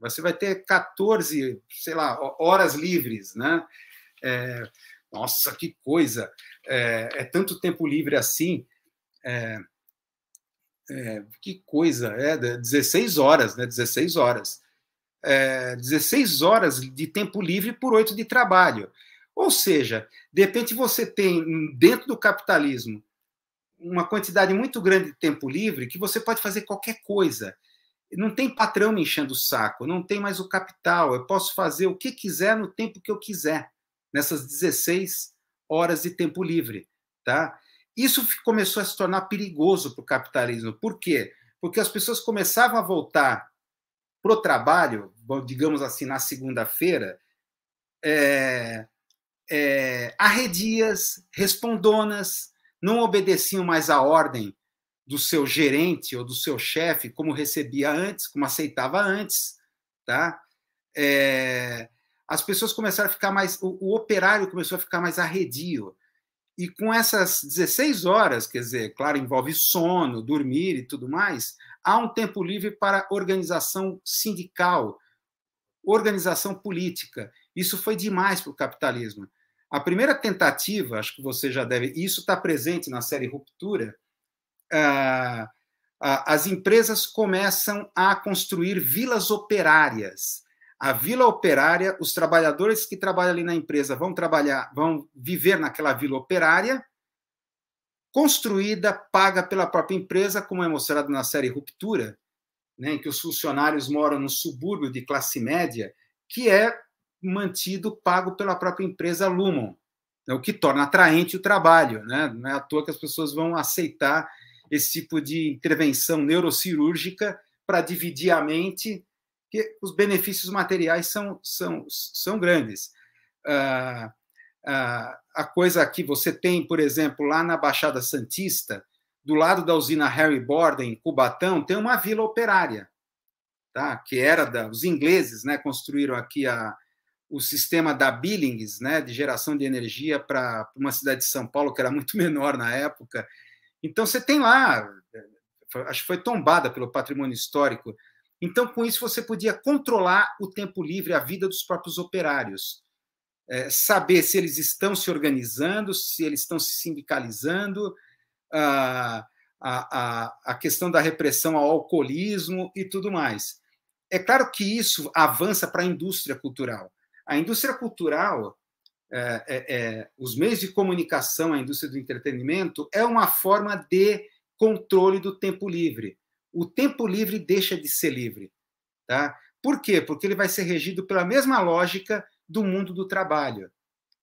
Você vai ter 14, sei lá, horas livres, né? É, nossa, que coisa! É, é tanto tempo livre assim. É, é, que coisa, é né? 16 horas, né? 16 horas. É, 16 horas de tempo livre por oito de trabalho. Ou seja, de repente você tem dentro do capitalismo uma quantidade muito grande de tempo livre que você pode fazer qualquer coisa. Não tem patrão me enchendo o saco, não tem mais o capital, eu posso fazer o que quiser no tempo que eu quiser, nessas 16 horas de tempo livre, tá? Isso começou a se tornar perigoso para o capitalismo. Por quê? Porque as pessoas começavam a voltar para o trabalho, digamos assim, na segunda-feira, é, é, arredias, respondonas, não obedeciam mais à ordem do seu gerente ou do seu chefe, como recebia antes, como aceitava antes, tá? É, as pessoas começaram a ficar mais, o, o, operário começou a ficar mais arredio. E com essas 16 horas, quer dizer, claro, envolve sono, dormir e tudo mais, há um tempo livre para organização sindical, organização política. Isso foi demais para o capitalismo. A primeira tentativa, acho que você já deve. Isso está presente na série Ruptura. Ah, as empresas começam a construir vilas operárias a vila operária, os trabalhadores que trabalham ali na empresa vão trabalhar, vão viver naquela vila operária, construída, paga pela própria empresa, como é mostrado na série Ruptura, né, em que os funcionários moram no subúrbio de classe média, que é mantido, pago pela própria empresa Lumon, né, o que torna atraente o trabalho. Né? Não é à toa que as pessoas vão aceitar esse tipo de intervenção neurocirúrgica para dividir a mente porque os benefícios materiais são, são, são grandes. Ah, ah, a coisa que você tem, por exemplo, lá na Baixada Santista, do lado da usina Harry Borden, em Cubatão, tem uma vila operária, tá? que era da, os ingleses né, construíram aqui a, o sistema da Billings, né, de geração de energia para uma cidade de São Paulo, que era muito menor na época. Então, você tem lá, eh, acho que foi tombada pelo patrimônio histórico, então, com isso, você podia controlar o tempo livre, a vida dos próprios operários. É, saber se eles estão se organizando, se eles estão se sindicalizando, ah, a, a, a questão da repressão ao alcoolismo e tudo mais. É claro que isso avança para a indústria cultural. A indústria cultural, é, é, é os meios de comunicação, a indústria do entretenimento, é uma forma de controle do tempo livre o tempo livre deixa de ser livre. Tá? Por quê? Porque ele vai ser regido pela mesma lógica do mundo do trabalho.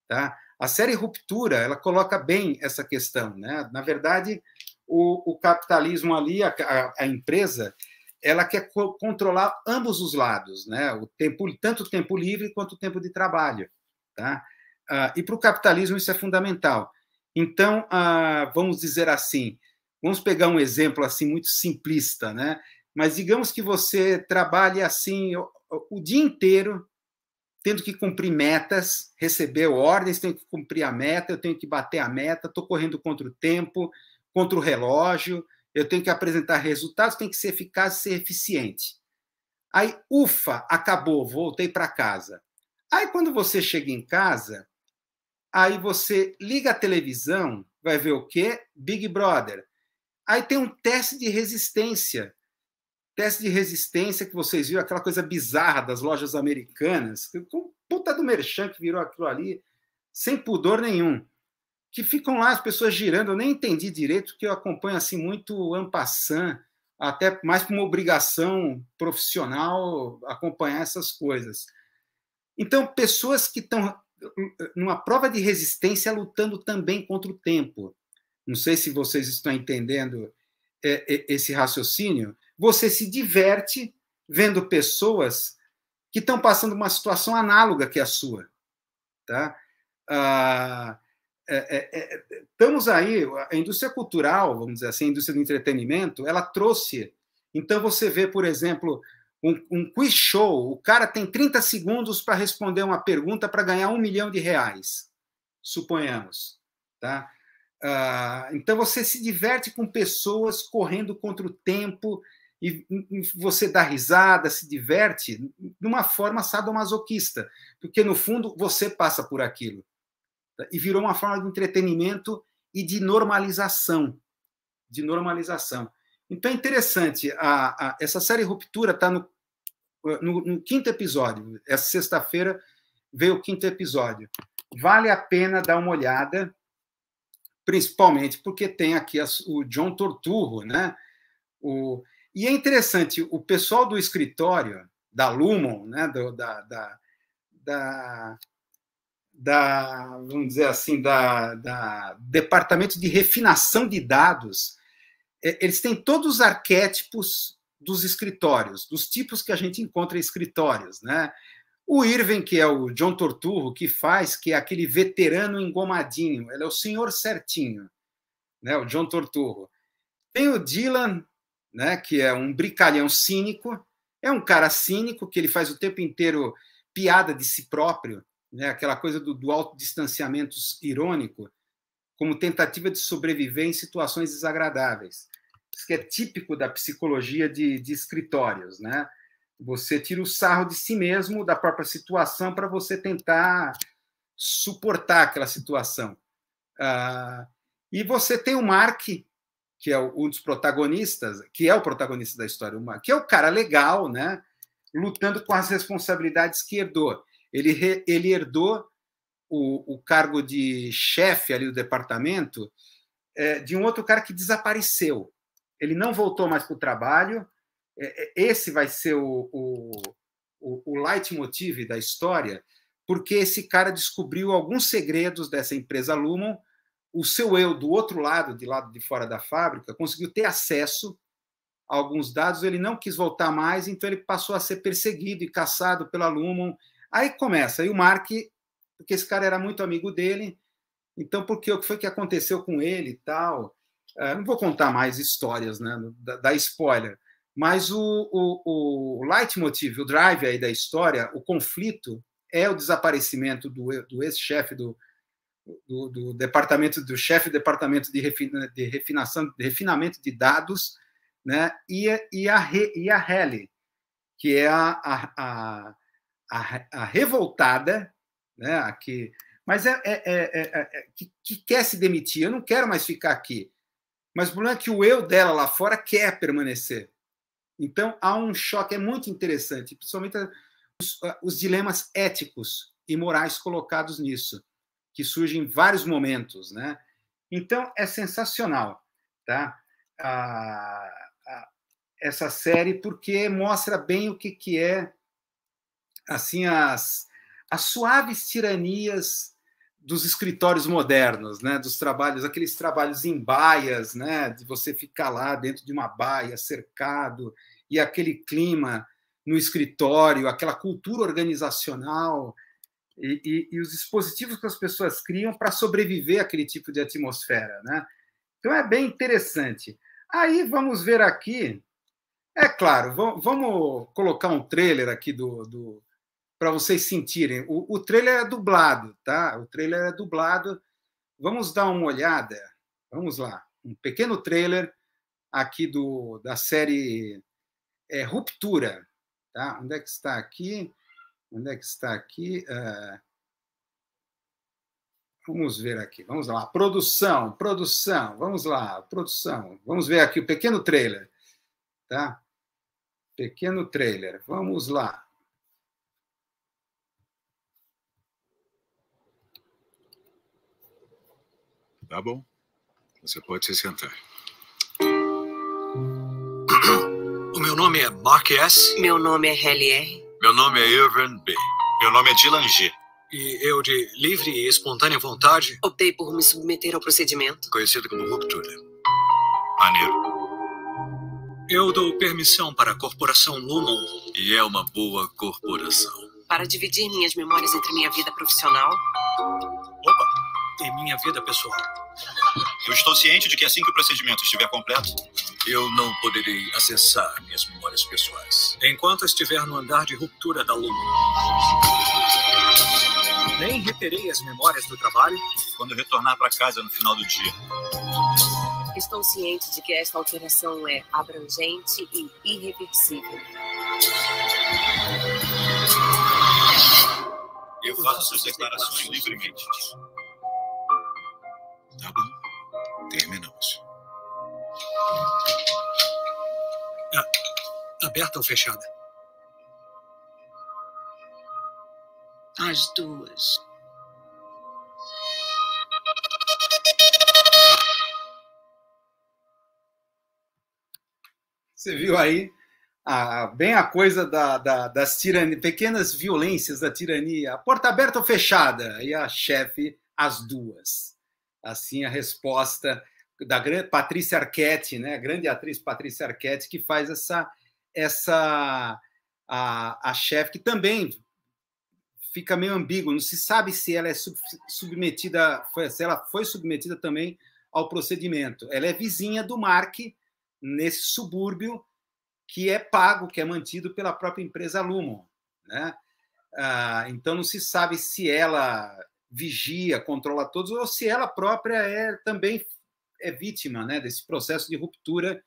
Tá? A série Ruptura ela coloca bem essa questão. Né? Na verdade, o, o capitalismo ali, a, a, a empresa, ela quer co controlar ambos os lados, né? o tempo, tanto o tempo livre quanto o tempo de trabalho. Tá? Ah, e para o capitalismo isso é fundamental. Então, ah, vamos dizer assim, Vamos pegar um exemplo assim muito simplista, né? Mas digamos que você trabalhe assim o, o dia inteiro tendo que cumprir metas, receber ordens, tenho que cumprir a meta, eu tenho que bater a meta, estou correndo contra o tempo, contra o relógio, eu tenho que apresentar resultados, tenho que ser eficaz e ser eficiente. Aí, ufa, acabou, voltei para casa. Aí, quando você chega em casa, aí você liga a televisão, vai ver o quê? Big Brother. Aí tem um teste de resistência. Teste de resistência que vocês viram, aquela coisa bizarra das lojas americanas, com puta do merchan que virou aquilo ali, sem pudor nenhum. Que ficam lá as pessoas girando, eu nem entendi direito, que eu acompanho assim muito ampassant, até mais como obrigação profissional acompanhar essas coisas. Então, pessoas que estão hum, hum, numa prova de resistência lutando também contra o tempo não sei se vocês estão entendendo é, é, esse raciocínio, você se diverte vendo pessoas que estão passando uma situação análoga que a sua. Tá? Ah, é, é, é, estamos aí, a indústria cultural, vamos dizer assim, a indústria do entretenimento, ela trouxe. Então você vê, por exemplo, um, um quiz show, o cara tem 30 segundos para responder uma pergunta para ganhar um milhão de reais, suponhamos. Tá? Ah, então você se diverte com pessoas correndo contra o tempo e, e você dá risada, se diverte de uma forma sadomasoquista, porque no fundo você passa por aquilo. Tá? E virou uma forma de entretenimento e de normalização, de normalização. Então é interessante, a, a, essa série Ruptura está no, no, no quinto episódio, essa sexta-feira veio o quinto episódio. Vale a pena dar uma olhada, principalmente porque tem aqui as, o John Torturro, né? O, e é interessante, o pessoal do escritório da Lumon, né? Do, da, da, da, da, vamos dizer assim, da, da departamento de refinação de dados, é, eles têm todos os arquétipos dos escritórios, dos tipos que a gente encontra em escritórios, né? O Irving, que é o John Torturro, que faz, que é aquele veterano engomadinho, ele é o senhor certinho, né? o John Torturro. Tem o Dylan, né? que é um brincalhão cínico, é um cara cínico, que ele faz o tempo inteiro piada de si próprio, né? aquela coisa do, do autodistanciamento irônico, como tentativa de sobreviver em situações desagradáveis. Isso que é típico da psicologia de, de escritórios, né? Você tira o sarro de si mesmo, da própria situação, para você tentar suportar aquela situação. Ah, e você tem o Mark, que é um dos protagonistas, que é o protagonista da história, que é o cara legal, né? lutando com as responsabilidades que herdou. Ele, re, ele herdou o, o, cargo de chefe ali do departamento é, de um outro cara que desapareceu. Ele não voltou mais para o trabalho, é, é, esse vai ser o, o, o, o leitmotiv da história, porque esse cara descobriu alguns segredos dessa empresa Lumon, o seu eu do outro lado, de lado de fora da fábrica, conseguiu ter acesso a alguns dados, ele não quis voltar mais, então ele passou a ser perseguido e caçado pela Lumon. Aí começa, e o Mark, porque esse cara era muito amigo dele, então porque o que foi que aconteceu com ele e tal. Ah, não vou contar mais histórias, né? Da, da spoiler. Mas o, o, o leitmotiv, o drive aí da história, o conflito, é o desaparecimento do, do ex-chefe do, do, do, departamento, do chefe do departamento de, refina, de refinação, de refinamento de dados, né? e, e, a, e a Halle, que é a, a, a, a revoltada, né? a que, mas é é, é, é, é, é que, que, quer se demitir. Eu não quero mais ficar aqui. Mas o problema é que o eu dela lá fora quer permanecer. Então, há um choque, é muito interessante, principalmente os, os dilemas éticos e morais colocados nisso, que surgem em vários momentos, né? Então, é sensacional, tá? essa série, porque mostra bem o que, que é, assim, as, as suaves tiranias dos escritórios modernos, né, dos trabalhos, aqueles trabalhos em baias, né, de você ficar lá dentro de uma baia, cercado, e aquele clima no escritório, aquela cultura organizacional e, e, e os dispositivos que as pessoas criam para sobreviver àquele tipo de atmosfera, né? Então é bem interessante. Aí vamos ver aqui, é claro, vamos colocar um trailer aqui do, do para vocês sentirem. O, o trailer é dublado, tá? O trailer é dublado. Vamos dar uma olhada. Vamos lá. Um pequeno trailer aqui do, da série é, Ruptura. Tá? Onde é que está aqui? Onde é que está aqui? Uh, vamos ver aqui. Vamos lá. Produção, produção. Vamos lá, produção. Vamos ver aqui o pequeno trailer. Tá? Pequeno trailer. Vamos lá. tá bom? Você pode se sentar. O meu nome é Mark S. Meu nome é R Meu nome é Irvin B. Meu nome é Dylan G. E eu, de livre e espontânea vontade, optei por me submeter ao procedimento. Conhecido como ruptura. Maneiro. Eu dou permissão para a Corporação Lumon. E é uma boa corporação. Para dividir minhas memórias entre minha vida profissional minha vida pessoal. Eu estou ciente de que assim que o procedimento estiver completo, eu não poderei acessar minhas memórias pessoais. Enquanto estiver no andar de ruptura da Lua. Nem reterei as memórias do trabalho quando retornar para casa no final do dia. Estou ciente de que esta alteração é abrangente e irreversível. Eu faço suas declarações livremente. Tá bom, terminamos. Ah, aberta ou fechada? As duas. Você viu aí a, ah, bem a coisa da, da, das pequenas violências da tirania, a porta aberta ou fechada, e a chefe, as duas assim a resposta da grande Patrícia Arquette, né? A grande atriz Patrícia Arquette que faz essa essa a, a chefe que também fica meio ambíguo, não se sabe se ela é sub, submetida, foi, se ela foi submetida também ao procedimento. Ela é vizinha do Mark nesse subúrbio que é pago, que é mantido pela própria empresa Lumo, né? Ah, então não se sabe se ela vigia, controla todos, ou se ela própria é também é vítima né, desse processo de ruptura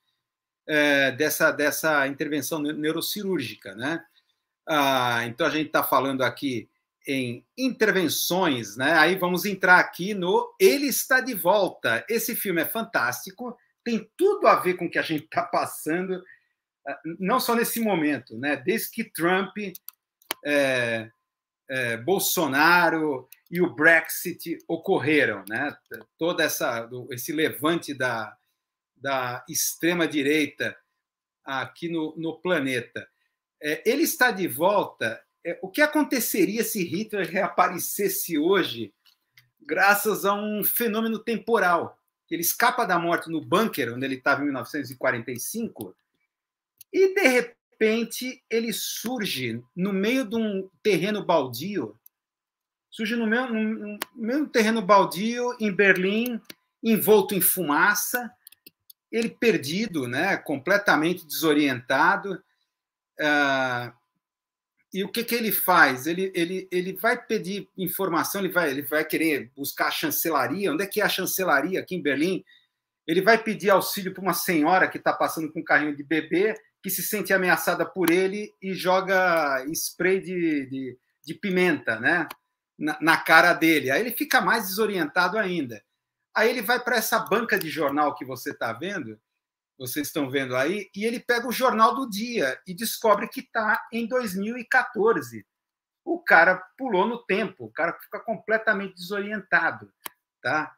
é, dessa, dessa intervenção neurocirúrgica. Né? Ah, então, a gente está falando aqui em intervenções, né? aí vamos entrar aqui no Ele Está de Volta. Esse filme é fantástico, tem tudo a ver com o que a gente está passando, ah, não só nesse momento, né? desde que Trump, é, é, Bolsonaro, e o Brexit ocorreram, né? Toda essa esse levante da, da extrema direita aqui no, no planeta. É, ele está de volta. É, o que aconteceria se Hitler reaparecesse hoje, graças a um fenômeno temporal? Ele escapa da morte no bunker onde ele estava em 1945 e de repente ele surge no meio de um terreno baldio surge no mesmo, no meu terreno baldio, em Berlim, envolto em fumaça, ele perdido, né? completamente desorientado. Uh, e o que, que ele faz? Ele, ele, ele vai pedir informação, ele vai, ele vai querer buscar a chancelaria. Onde é que é a chancelaria aqui em Berlim? Ele vai pedir auxílio para uma senhora que está passando com um carrinho de bebê, que se sente ameaçada por ele e joga spray de, de, de pimenta, né? na, na cara dele. Aí ele fica mais desorientado ainda. Aí ele vai para essa banca de jornal que você está vendo, vocês estão vendo aí, e ele pega o jornal do dia e descobre que está em 2014. O cara pulou no tempo, o cara fica completamente desorientado, tá?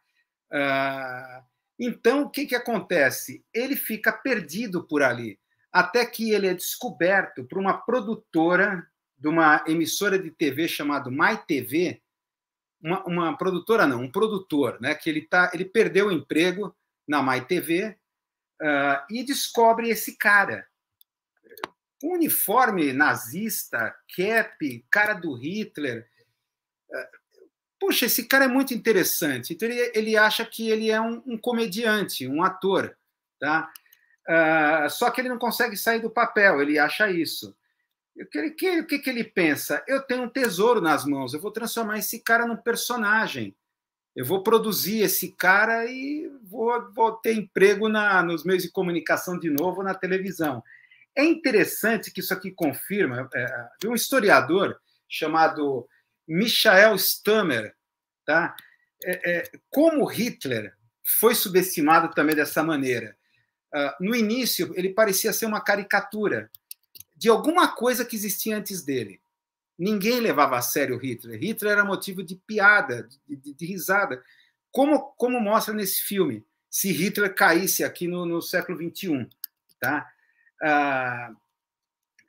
Uh, então, o que, que acontece? Ele fica perdido por ali, até que ele é descoberto por uma produtora de uma emissora de TV chamado MyTV, uma, uma produtora não, um produtor, né? Que ele tá, ele perdeu o emprego na MyTV uh, ah, e descobre esse cara, um uniforme nazista, cap, cara do Hitler. Uh, Puxa, esse cara é muito interessante. Então ele, ele acha que ele é um, um comediante, um ator, tá? Uh, só que ele não consegue sair do papel. Ele acha isso. O que, ele, o que, que ele pensa? Eu tenho um tesouro nas mãos, eu vou transformar esse cara num personagem. Eu vou produzir esse cara e vou, vou ter emprego na, nos meios de comunicação de novo, na televisão. É interessante que isso aqui confirma, é, de um historiador chamado Michael Stammer, tá? É, é, como Hitler foi subestimado também dessa maneira. Uh, no início, ele parecia ser uma caricatura de alguma coisa que existia antes dele. Ninguém levava a sério Hitler. Hitler era motivo de piada, de, de, de risada. Como, como mostra nesse filme, se Hitler caísse aqui no, no século XXI. Tá? Ah,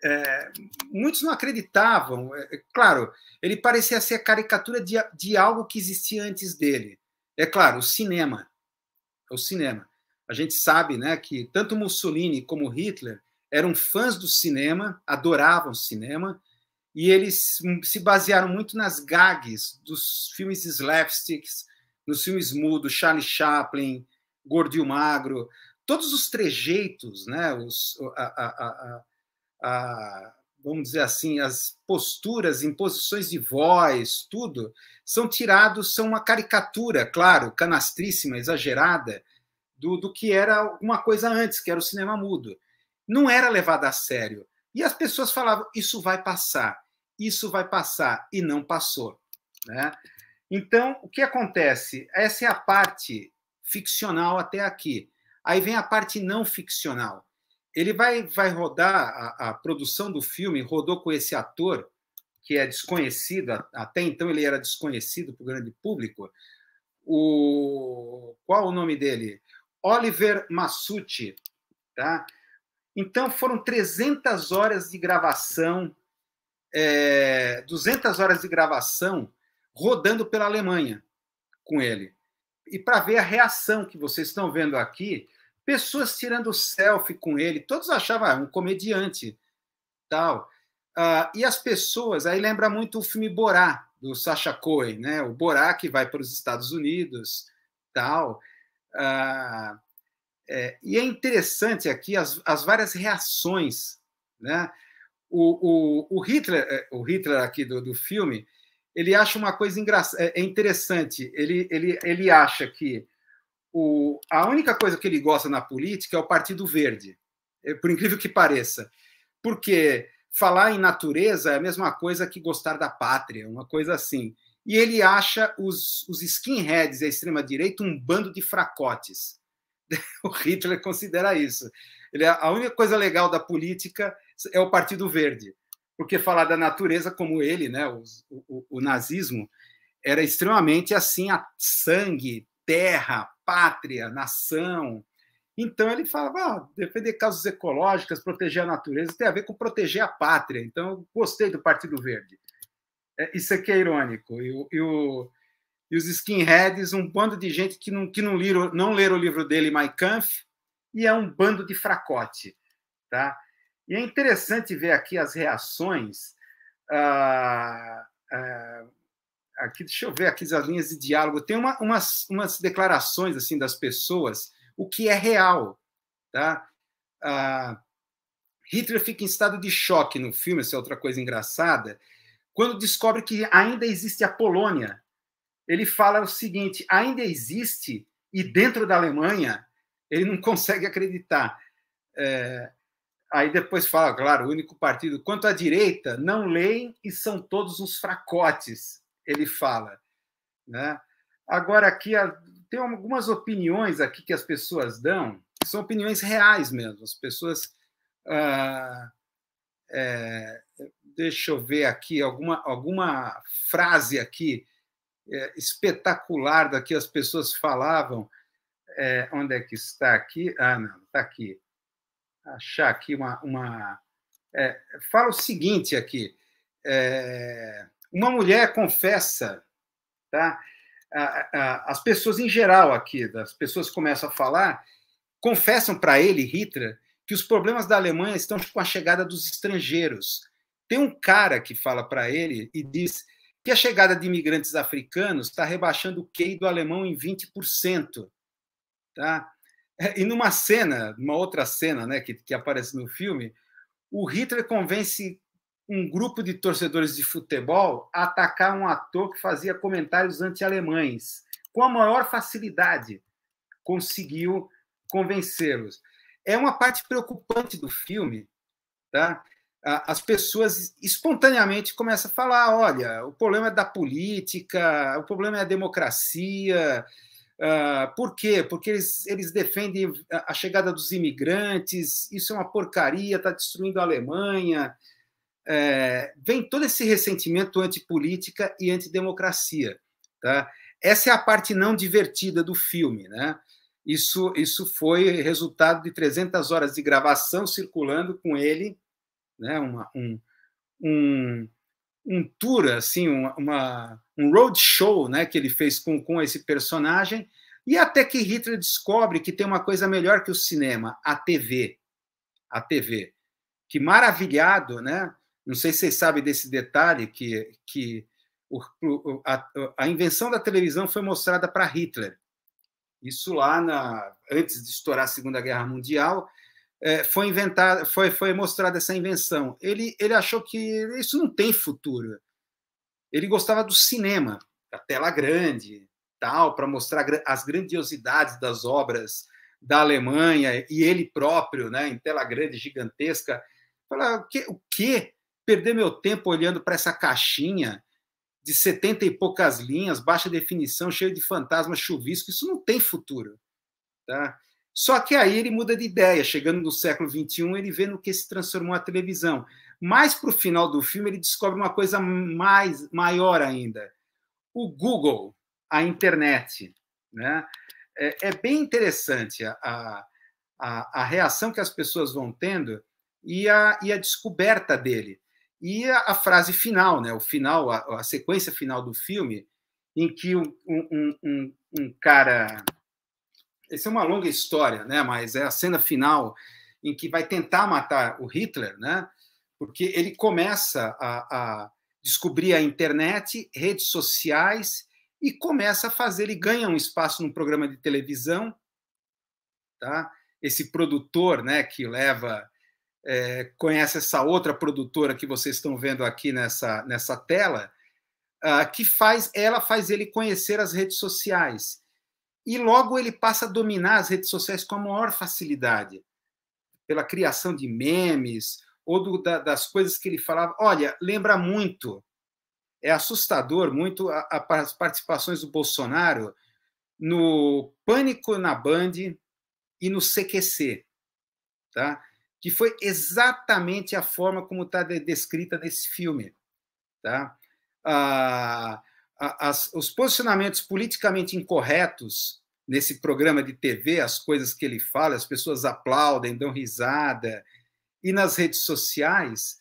é, muitos não acreditavam. É, é, claro, ele parecia ser a caricatura de, de algo que existia antes dele. É claro, o cinema. O cinema. A gente sabe né, que tanto Mussolini como Hitler eram fãs do cinema, adoravam cinema, e eles se basearam muito nas gags dos filmes slapsticks, nos filmes mudos, Charlie Chaplin, Gordio Magro, todos os trejeitos, né, os, a, a, a, vamos dizer assim, as posturas, imposições de voz, tudo, são tirados, são uma caricatura, claro, canastríssima, exagerada, do, do que era alguma coisa antes, que era o cinema mudo não era levada a sério. E as pessoas falavam: isso vai passar, isso vai passar, e não passou. Né? Então, o que acontece? Essa é a parte ficcional até aqui. Aí vem a parte não ficcional. Ele vai, vai rodar, a, a produção do filme rodou com esse ator, que é desconhecido, até então ele era desconhecido para o grande público. O, qual o nome dele? Oliver Massucci. Tá? Então foram 300 horas de gravação, é, 200 horas de gravação rodando pela Alemanha com ele. E para ver a reação que vocês estão vendo aqui, pessoas tirando selfie com ele, todos achavam ah, um comediante, tal. Ah, e as pessoas, aí lembra muito o filme Borá, do Sacha Cohen, né? O Borá que vai para os Estados Unidos, tal. Ah, é, e é interessante aqui as, as várias reações. Né? O, o, o, Hitler, é, o Hitler aqui do, do filme, ele acha uma coisa é, é interessante. Ele, ele, ele acha que o, a única coisa que ele gosta na política é o Partido Verde, é, por incrível que pareça. Porque falar em natureza é a mesma coisa que gostar da pátria, uma coisa assim. E ele acha os, os skinheads e a extrema-direita um bando de fracotes. o Hitler considera isso. Ele, é, a única coisa legal da política é o Partido Verde, porque falar da natureza como ele, né, o, o, o nazismo, era extremamente assim a sangue, terra, pátria, nação. Então ele falava, ah, defender causas ecológicas, proteger a natureza, tem a ver com proteger a pátria. Então eu gostei do Partido Verde. É, isso aqui é irônico. E, e o, e os skinheads, um bando de gente que não, que não, liro, não leram o livro dele, Mein Kampf, e é um bando de fracote. Tá? E é interessante ver aqui as reações. Ah, ah, aqui Deixa eu ver aqui as linhas de diálogo. Tem uma, umas, umas declarações assim das pessoas, o que é real. Tá? Ah, Hitler fica em estado de choque no filme, essa é outra coisa engraçada, quando descobre que ainda existe a Polônia ele fala o seguinte: ainda existe, e dentro da Alemanha, ele não consegue acreditar. É, aí depois fala, claro, o único partido. Quanto à direita, não leem e são todos uns fracotes, ele fala. Né? Agora, aqui tem algumas opiniões aqui que as pessoas dão, que são opiniões reais mesmo. As pessoas. Ah, é, deixa eu ver aqui alguma, alguma frase aqui é, espetacular da que as pessoas falavam. É, onde é que está aqui? Ah, não, está aqui. Achar aqui uma. uma é, fala o seguinte aqui. É, uma mulher confessa, tá? as pessoas em geral aqui, as pessoas começam a falar, confessam para ele, Hitler, que os problemas da Alemanha estão com a chegada dos estrangeiros. Tem um cara que fala para ele e diz que a chegada de imigrantes africanos está rebaixando o QI do alemão em 20%. Tá? E numa cena, uma outra cena né, que, que aparece no filme, o Hitler convence um grupo de torcedores de futebol a atacar um ator que fazia comentários anti-alemães. Com a maior facilidade, conseguiu convencê-los. É uma parte preocupante do filme, tá? as pessoas espontaneamente começam a falar: olha, o problema é da política, o problema é a democracia. Ah, por quê? Porque eles, eles defendem a chegada dos imigrantes, isso é uma porcaria, está destruindo a Alemanha. É, vem todo esse ressentimento antipolítica e antidemocracia. Tá? Essa é a parte não divertida do filme. Né? Isso, isso foi resultado de 300 horas de gravação circulando com ele né? Uma, um, um, um tour, assim, uma, uma, um road show né? que ele fez com, com esse personagem, e até que Hitler descobre que tem uma coisa melhor que o cinema, a TV. A TV. Que maravilhado, né? Não sei se vocês sabem desse detalhe, que, que o, a, a invenção da televisão foi mostrada para Hitler. Isso lá na, antes de estourar a Segunda Guerra Mundial, é, foi inventada, foi, foi mostrada essa invenção. Ele, ele achou que isso não tem futuro. Ele gostava do cinema, da tela grande, tal, para mostrar as grandiosidades das obras da Alemanha e ele próprio, né, em tela grande, gigantesca. Falar o que, o que perder meu tempo olhando para essa caixinha de setenta e poucas linhas, baixa definição, cheio de fantasmas, chuvisco, isso não tem futuro, tá? Só que aí ele muda de ideia. Chegando no século XXI, ele vê no que se transformou a televisão. Mas para o final do filme, ele descobre uma coisa mais maior ainda: o Google, a internet. Né? É, é bem interessante a, a, a, reação que as pessoas vão tendo e a, e a descoberta dele. E a, a frase final, né? o final, a, a, sequência final do filme, em que um, um, um, um cara essa é uma longa história, né? Mas é a cena final em que vai tentar matar o Hitler, né? Porque ele começa a, a descobrir a internet, redes sociais e começa a fazer. Ele ganha um espaço num programa de televisão, tá? Esse produtor, né? Que leva é, conhece essa outra produtora que vocês estão vendo aqui nessa, nessa tela, uh, que faz ela faz ele conhecer as redes sociais. E logo ele passa a dominar as redes sociais com a maior facilidade, pela criação de memes ou do, da, das coisas que ele falava. Olha, lembra muito, é assustador muito a, a, as participações do Bolsonaro no Pânico na Band e no CQC, tá? que foi exatamente a forma como está descrita nesse filme. Tá? Ah, as, os posicionamentos politicamente incorretos nesse programa de TV, as coisas que ele fala, as pessoas aplaudem, dão risada, e nas redes sociais,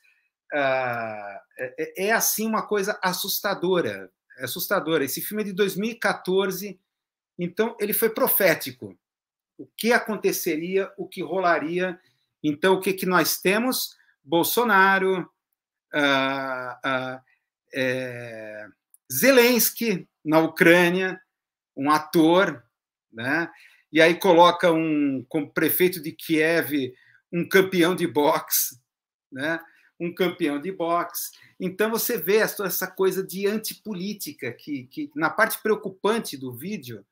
ah, é, é, é, assim uma coisa assustadora. É assustadora. Esse filme é de 2014, então ele foi profético. O que aconteceria, o que rolaria. Então, o que, que nós temos? Bolsonaro, ah, ah, é Zelensky na Ucrânia, um ator, né? E aí coloca um como prefeito de Kiev, um campeão de boxe, né? Um campeão de boxe. Então você vê essa coisa de antipolítica que, que na parte preocupante do vídeo,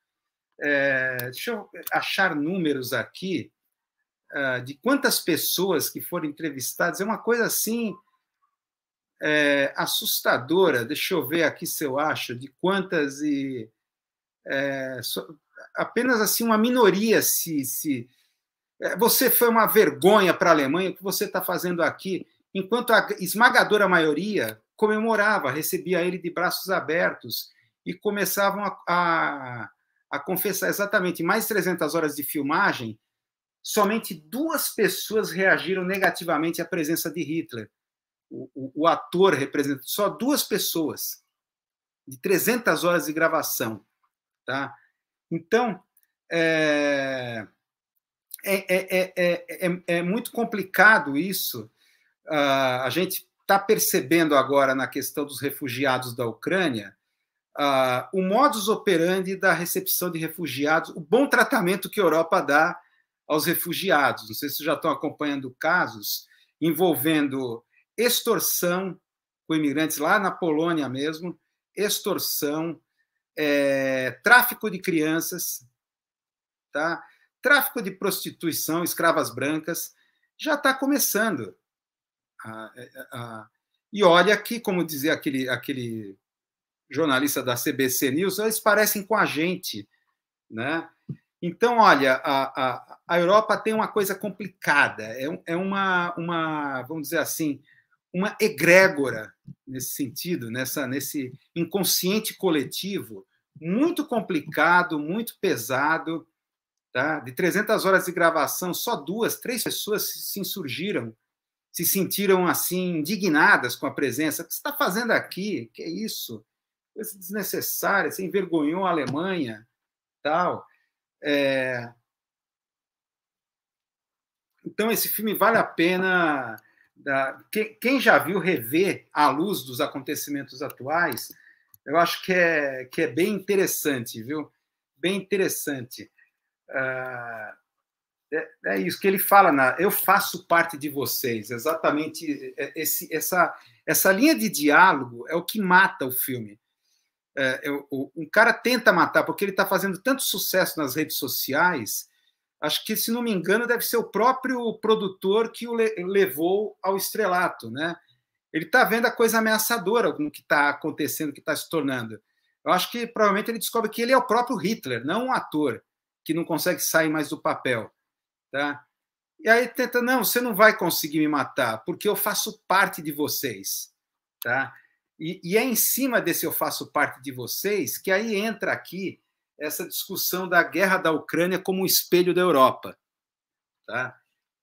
é, deixa eu achar números aqui ah, de quantas pessoas que foram entrevistadas, é uma coisa assim é, assustadora, deixa eu ver aqui se eu acho, de quantas e. É, so, apenas assim uma minoria se. se é, você foi uma vergonha para a Alemanha, o que você está fazendo aqui? Enquanto a esmagadora maioria comemorava, recebia ele de braços abertos e começavam a, a, a confessar exatamente mais 300 horas de filmagem. Somente duas pessoas reagiram negativamente à presença de Hitler o, o, o ator representa só duas pessoas de 300 horas de gravação, tá? Então, é, é, é, é muito complicado isso. Uh, a gente está percebendo agora na questão dos refugiados da Ucrânia uh, o modus operandi da recepção de refugiados, o bom tratamento que a Europa dá aos refugiados. Não sei se já estão acompanhando casos envolvendo extorsão com imigrantes lá na Polônia mesmo, extorsão, é, tráfico de crianças, tá? tráfico de prostituição, escravas brancas, já está começando. e olha aqui, como dizia aquele, aquele jornalista da CBC News, eles parecem com a gente. Né? Então, olha, a, a, a Europa tem uma coisa complicada, é, é uma, uma, vamos dizer assim, uma egrégora nesse sentido, nessa, nesse inconsciente coletivo muito complicado, muito pesado. Tá? De 300 horas de gravação, só duas, três pessoas se insurgiram, se sentiram assim indignadas com a presença. O que você está fazendo aqui? Que é isso? Coisa desnecessária, você envergonhou a Alemanha, tal. É... Então esse filme vale a pena da, quem, quem, já viu rever à luz dos acontecimentos atuais, eu acho que é, que é bem interessante, viu? Bem interessante. Ah, é, é, isso que ele fala, na, eu faço parte de vocês, exatamente é, esse, essa, essa linha de diálogo é o que mata o filme. É, eu, um cara tenta matar, porque ele está fazendo tanto sucesso nas redes sociais, acho que, se não me engano, deve ser o próprio produtor que o levou ao estrelato, né? Ele está vendo a coisa ameaçadora no que está acontecendo, o que está se tornando. Eu acho que provavelmente ele descobre que ele é o próprio Hitler, não um ator que não consegue sair mais do papel, tá? E aí tenta, não, você não vai conseguir me matar, porque eu faço parte de vocês, tá? E, e é em cima desse eu faço parte de vocês que aí entra aqui essa discussão da guerra da Ucrânia como um espelho da Europa. Tá?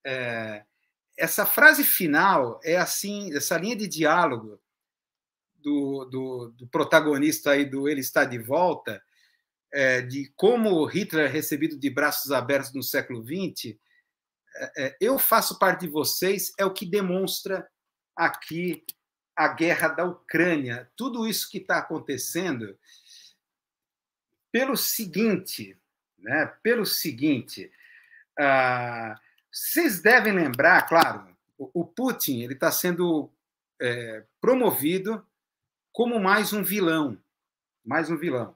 É, essa frase final é assim, essa linha de diálogo do, do, do protagonista aí do Ele Está de Volta, é, de como Hitler é recebido de braços abertos no século XX, é, é, eu faço parte de vocês, é o que demonstra aqui a guerra da Ucrânia. Tudo isso que está acontecendo pelo seguinte, né? Pelo seguinte, uh, vocês devem lembrar, claro, o, o Putin ele está sendo é, promovido como mais um vilão, mais um vilão.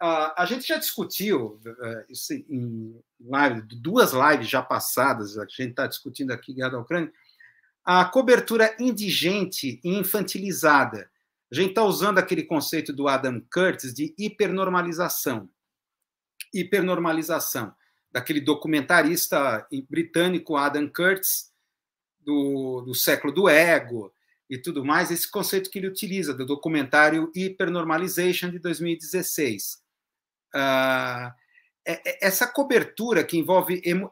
Uh, a gente já discutiu uh, isso em live, duas lives já passadas, a gente está discutindo aqui guerra da Ucrânia, a cobertura indigente e infantilizada a gente está usando aquele conceito do Adam Curtis de hipernormalização. Hipernormalização, daquele documentarista britânico Adam Curtis, do, do século do ego e tudo mais, esse conceito que ele utiliza, do documentário Hipernormalization de 2016. Uh, ah, é, é, essa cobertura que envolve emo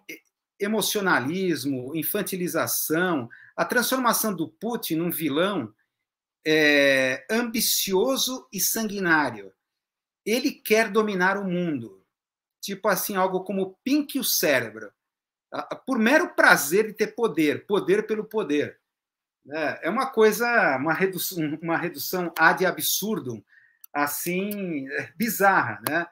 emocionalismo, infantilização, a transformação do Putin num vilão é, ambicioso e sanguinário. Ele quer dominar o mundo. Tipo assim, algo como Pink o cérebro. Por mero prazer de ter poder, poder pelo poder. Né? É uma coisa, uma redução, uma redução ad absurdum, assim, é, bizarra, né?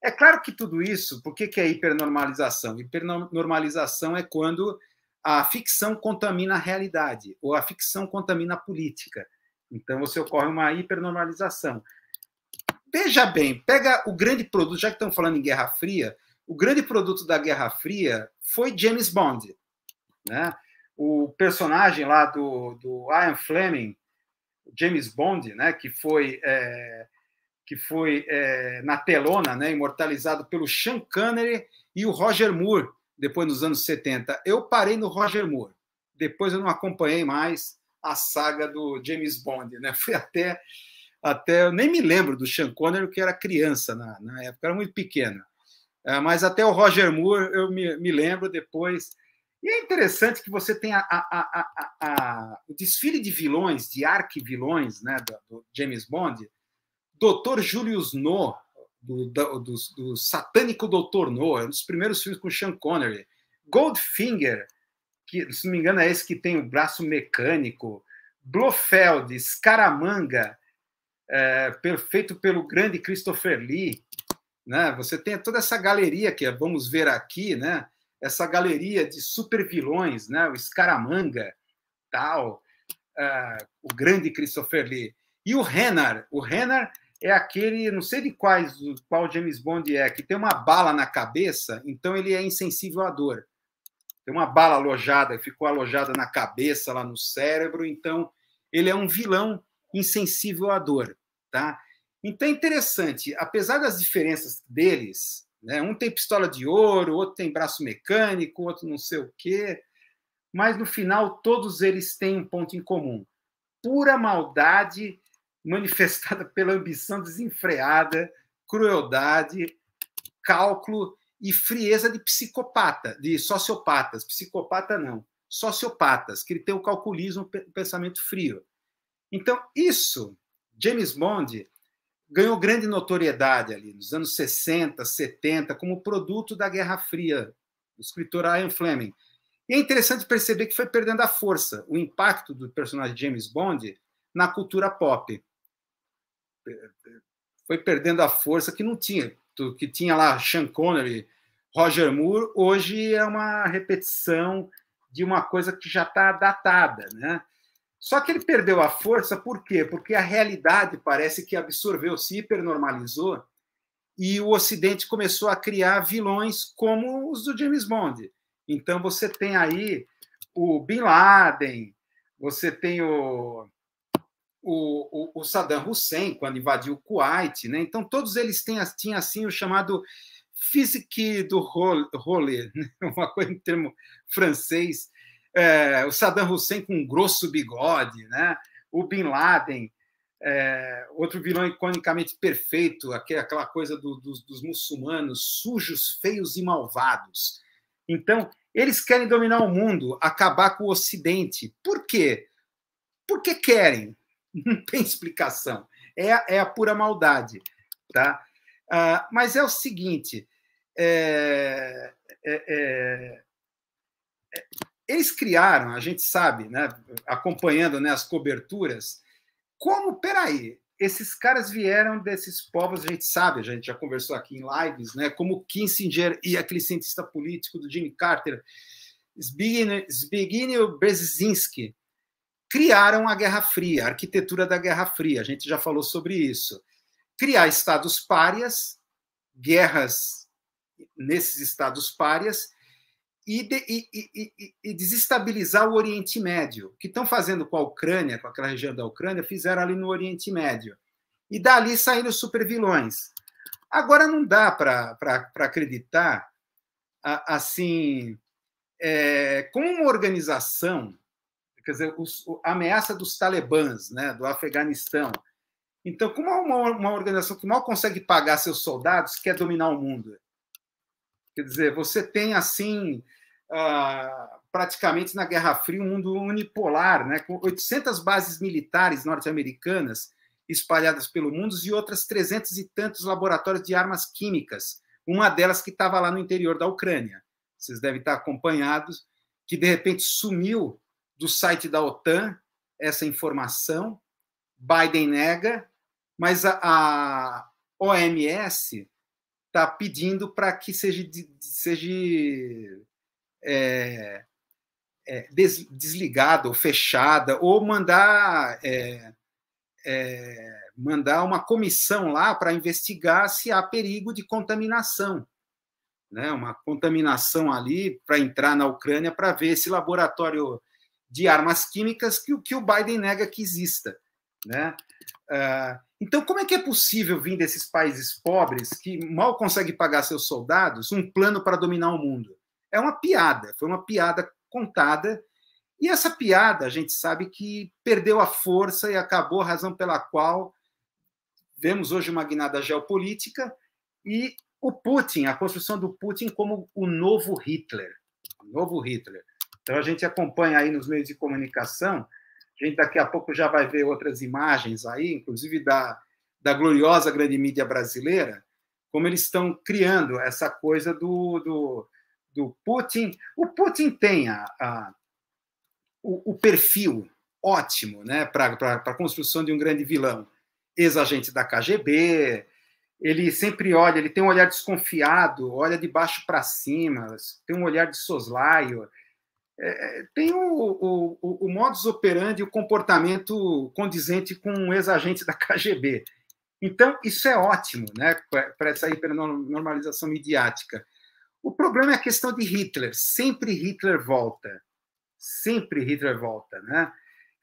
É claro que tudo isso, por que, que é hipernormalização? Hipernormalização é quando a ficção contamina a realidade, ou a ficção contamina a política. Então você ocorre uma hipernormalização. Veja bem, pega o grande produto, já que estamos falando em Guerra Fria, o grande produto da Guerra Fria foi James Bond. Né? O personagem lá do, do Ian Fleming, James Bond, né? que foi, é, que foi é, na telona, né? imortalizado pelo Sean Connery e o Roger Moore, depois nos anos 70. Eu parei no Roger Moore, depois eu não acompanhei mais, a saga do James Bond, né? Foi até até eu nem me lembro do Sean Connery que era criança na, na época, era muito pequena. É, mas até o Roger Moore eu me, me, lembro depois. E é interessante que você tem a, a, a, o desfile de vilões, de arquivilões, né, do, do James Bond, Dr. Julius No, do, do, do, do satânico Dr. No, é um dos primeiros filmes com Sean Connery, Goldfinger, que, se não me engano, é esse que tem o braço mecânico. Blofeld, Scaramanga, é, perfeito pelo grande Christopher Lee. Né? Você tem toda essa galeria que vamos ver aqui, né? essa galeria de super vilões, né? o Scaramanga, tal, é, o grande Christopher Lee. E o Renner o Renner é aquele, não sei de quais, qual James Bond é, que tem uma bala na cabeça, então ele é insensível à dor tem uma bala alojada, ficou alojada na cabeça, lá no cérebro, então ele é um vilão insensível à dor, tá? Então é interessante, apesar das diferenças deles, né? Um tem pistola de ouro, outro tem braço mecânico, outro não sei o quê, mas no final todos eles têm um ponto em comum: pura maldade manifestada pela ambição desenfreada, crueldade, cálculo e frieza de psicopata, de sociopatas. Psicopata não, sociopatas, que ele tem o calculismo, o pensamento frio. Então, isso, James Bond ganhou grande notoriedade ali nos anos 60, 70, como produto da Guerra Fria, do escritor Ian Fleming. E é interessante perceber que foi perdendo a força, o impacto do personagem James Bond na cultura pop. Foi perdendo a força que não tinha do que tinha lá Sean Connery, Roger Moore, hoje é uma repetição de uma coisa que já está datada, né? Só que ele perdeu a força, por quê? Porque a realidade parece que absorveu, se hipernormalizou, e o Ocidente começou a criar vilões como os do James Bond. Então você tem aí o Bin Laden, você tem o o, o, o, Saddam Hussein, quando invadiu o Kuwait, né? Então, todos eles têm, tinham, assim, o chamado physique do rolê, né? uma coisa em termo francês. É, o Saddam Hussein com um grosso bigode, né? O Bin Laden, é, outro vilão iconicamente perfeito, aquela coisa do, dos, dos muçulmanos, sujos, feios e malvados. Então, eles querem dominar o mundo, acabar com o Ocidente. Por quê? Porque querem não tem explicação. É, é a pura maldade. Tá? Ah, mas é o seguinte: é é, é, é, eles criaram, a gente sabe, né, acompanhando né, as coberturas, como, peraí, esses caras vieram desses povos, a gente sabe, a gente já conversou aqui em lives, né, como Kissinger e aquele cientista político do Jimmy Carter, Zbigniew, Zbigniew Brzezinski, criaram a Guerra Fria, a arquitetura da Guerra Fria, a gente já falou sobre isso. Criar estados párias, guerras nesses estados párias, e, de, e, e, e, desestabilizar o Oriente Médio. O que estão fazendo com a Ucrânia, com aquela região da Ucrânia, fizeram ali no Oriente Médio. E dali saíram os supervilões. Agora não dá para acreditar assim é, como uma organização quer dizer, os, a ameaça dos talibãs, né, do Afeganistão. Então, como uma, uma organização que mal consegue pagar seus soldados quer dominar o mundo? Quer dizer, você tem assim ah, praticamente na Guerra Fria um mundo unipolar, né, com 800 bases militares norte-americanas espalhadas pelo mundo e outras 300 e tantos laboratórios de armas químicas, uma delas que estava lá no interior da Ucrânia. Vocês devem estar acompanhados, que de repente sumiu do site da OTAN essa informação. Biden nega, mas a, a OMS está pedindo para que seja, seja é, é, des, desligada ou fechada, ou mandar, é, é mandar uma comissão lá para investigar se há perigo de contaminação. Né, uma contaminação ali para entrar na Ucrânia para ver se laboratório de armas químicas que, que o Biden nega que exista. Né? Uh, então, como é que é possível vir desses países pobres que mal conseguem pagar seus soldados um plano para dominar o mundo? É uma piada, foi uma piada contada. E essa piada, a gente sabe que perdeu a força e acabou a razão pela qual vemos hoje uma guinada geopolítica e o Putin, a construção do Putin como o novo Hitler. O novo Hitler. Então, a gente acompanha aí nos meios de comunicação. A gente daqui a pouco já vai ver outras imagens aí, inclusive da, da gloriosa grande mídia brasileira, como eles estão criando essa coisa do, do, do Putin. O Putin tem a, a o, o, perfil ótimo né, para a construção de um grande vilão. Ex-agente da KGB, ele sempre olha, ele tem um olhar desconfiado, olha de baixo para cima, tem um olhar de soslaio é, tem o, o, o, o modus operandi, o comportamento condizente com um ex-agente da KGB. Então, isso é ótimo né, para essa hipernormalização midiática. O problema é a questão de Hitler. Sempre Hitler volta. Sempre Hitler volta. Né?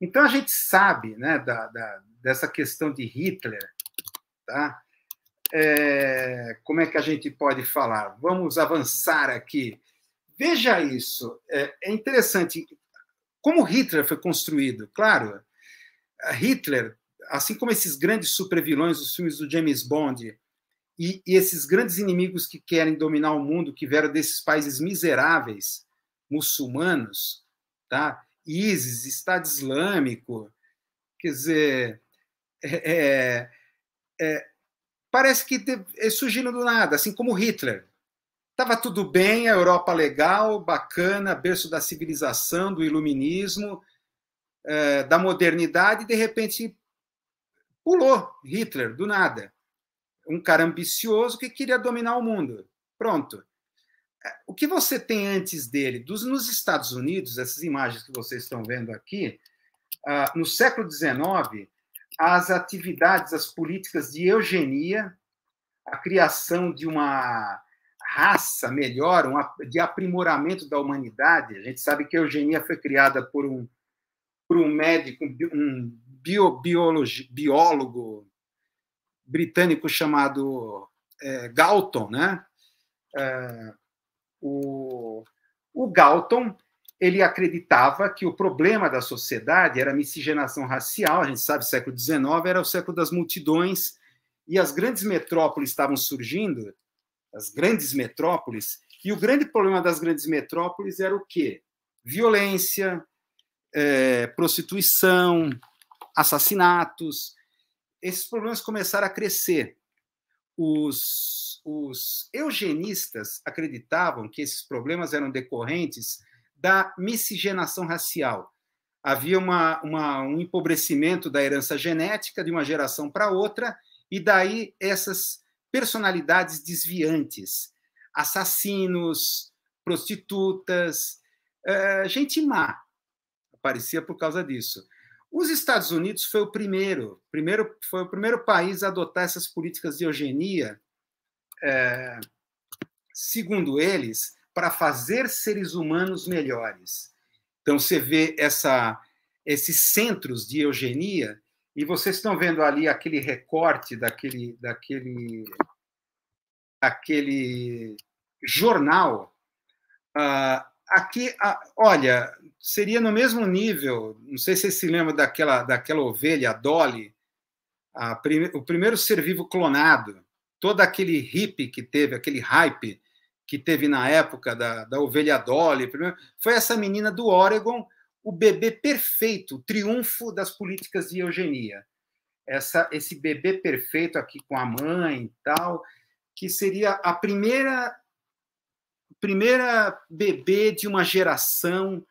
Então, a gente sabe né, da, da dessa questão de Hitler. Tá? É, como é que a gente pode falar? Vamos avançar aqui. Veja isso, é, é, interessante como Hitler foi construído. Claro, Hitler, assim como esses grandes supervilões dos filmes do James Bond e, e esses grandes inimigos que querem dominar o mundo, que vieram desses países miseráveis, muçulmanos, tá? ISIS, Estado Islâmico, quer dizer, é, é, é parece que é, surgiram do nada, assim como Hitler. Estava tudo bem, a Europa legal, bacana, berço da civilização, do iluminismo, eh, da modernidade, e de repente pulou Hitler, do nada. Um cara ambicioso que queria dominar o mundo. Pronto. Eh, o que você tem antes dele? nos Estados Unidos, essas imagens que vocês estão vendo aqui, ah, no século XIX, as atividades, as políticas de eugenia, a criação de uma raça melhor, um, de aprimoramento da humanidade. A gente sabe que a eugenia foi criada por um, por um médico, um bio, biologi, biólogo britânico chamado é, Galton, né? É, o, o Galton ele acreditava que o problema da sociedade era a miscigenação racial. A gente sabe, século XIX era o século das multidões e as grandes metrópoles estavam surgindo as grandes metrópoles, e o grande problema das grandes metrópoles era o quê? Violência, é, prostituição, assassinatos. Esses problemas começaram a crescer. Os, os eugenistas acreditavam que esses problemas eram decorrentes da miscigenação racial. Havia uma, uma, um empobrecimento da herança genética de uma geração para outra, e daí essas personalidades desviantes, assassinos, prostitutas, eh, gente má aparecia por causa disso. Os Estados Unidos foi o primeiro, primeiro foi o primeiro país a adotar essas políticas de eugenia, é, segundo eles, para fazer seres humanos melhores. Então você vê essa, esses centros de eugenia e vocês estão vendo ali aquele recorte daquele, daquele, daquele jornal. Ah, aqui, ah, olha, seria no mesmo nível. Não sei se vocês se lembram daquela, daquela ovelha, a Dolly, a o primeiro ser vivo clonado. Todo aquele hippie que teve, aquele hype que teve na época da, da ovelha Dolly. Foi essa menina do Oregon o bebê perfeito, o triunfo das políticas de eugenia. Essa, esse bebê perfeito aqui com a mãe e tal, que seria a primeira primeira bebê de uma geração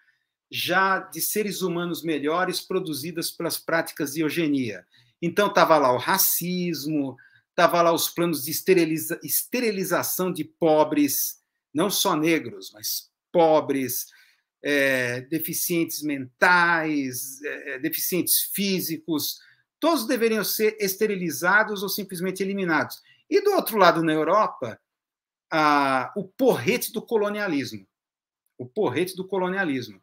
já de seres humanos melhores produzidas pelas práticas de eugenia. Então estava lá o racismo, tava lá os planos de esteriliza, esterilização de pobres, não só negros, mas pobres, é, deficientes mentais, é, é, deficientes físicos, todos deveriam ser esterilizados ou simplesmente eliminados. E do outro lado, na Europa, a, o porrete do colonialismo. O porrete do colonialismo.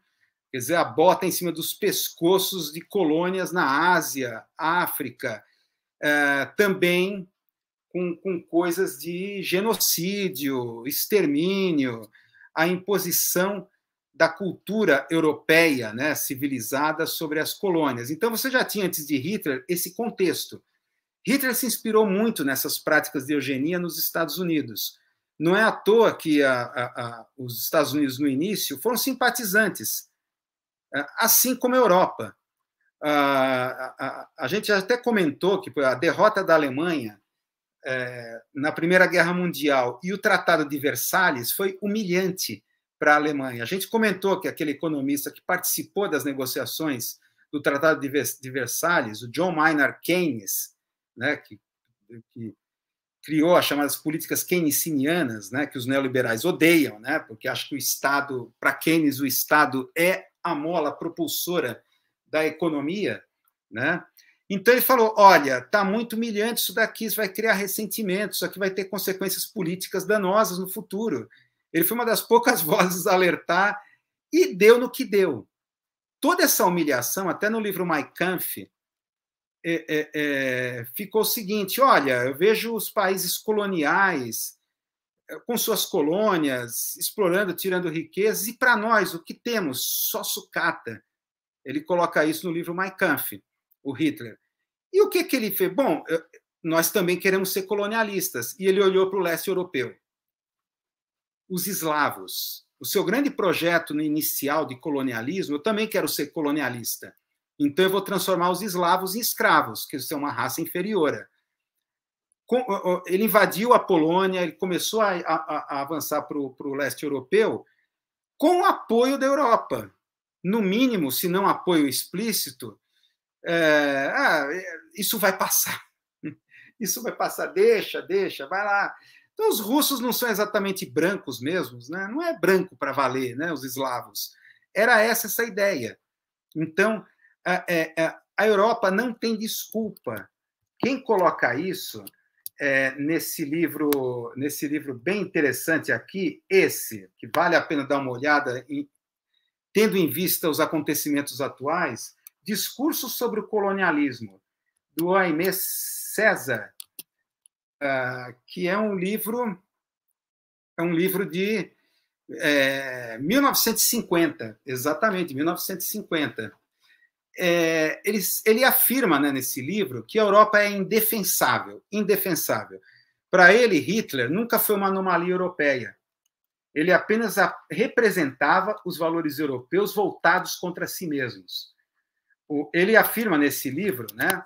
Quer dizer, a bota em cima dos pescoços de colônias na Ásia, África, é, também com, com coisas de genocídio, extermínio, a imposição da cultura europeia né, civilizada sobre as colônias. Então, você já tinha, antes de Hitler, esse contexto. Hitler se inspirou muito nessas práticas de eugenia nos Estados Unidos. Não é à toa que a, a, a, os Estados Unidos, no início, foram simpatizantes, é, assim como a Europa. A, gente até comentou que a derrota da Alemanha é, na Primeira Guerra Mundial e o Tratado de Versalhes foi humilhante para a Alemanha. A gente comentou que aquele economista que participou das negociações do Tratado de Versalhes, o John Maynard Keynes, né, que, que criou as chamadas políticas keynesianas, né, que os neoliberais odeiam, né, porque acham que o Estado, para Keynes, o Estado é a mola propulsora da economia, né? Então ele falou: olha, tá muito humilhante isso daqui, isso vai criar ressentimento, isso aqui vai ter consequências políticas danosas no futuro. Ele foi uma das poucas vozes a alertar e deu no que deu. Toda essa humilhação, até no livro Mein Kampf, é, é, é, ficou o seguinte: olha, eu vejo os países coloniais eh, com suas colônias explorando, tirando riquezas, e para nós o que temos? Só sucata. Ele coloca isso no livro Mein Kampf, o Hitler. E o que, que ele fez? Bom, nós também queremos ser colonialistas. E ele olhou para o leste europeu os eslavos. O seu grande projeto inicial de colonialismo, eu também quero ser colonialista. Então eu vou transformar os eslavos em escravos, que são uma raça inferior. Ele invadiu a Polônia, ele começou a, a, a avançar para o leste europeu com o apoio da Europa. No mínimo, se não apoio explícito, é, ah, isso vai passar. Isso vai passar, deixa, deixa, vai lá. Então, os russos não são exatamente brancos mesmos, né? não é branco para valer, né? os eslavos. Era essa essa ideia. Então, a, a, é, é, a Europa não tem desculpa. Quem coloca isso é, nesse livro nesse livro bem interessante aqui, esse, que vale a pena dar uma olhada, em, tendo em vista os acontecimentos atuais, Discurso sobre o Colonialismo, do Aimé César que é um livro é um livro de é, 1950, exatamente, 1950. É, ele, ele afirma né, nesse livro que a Europa é indefensável, indefensável. Para ele, Hitler nunca foi uma anomalia europeia. Ele apenas representava os valores europeus voltados contra si mesmos. ele afirma nesse livro, né,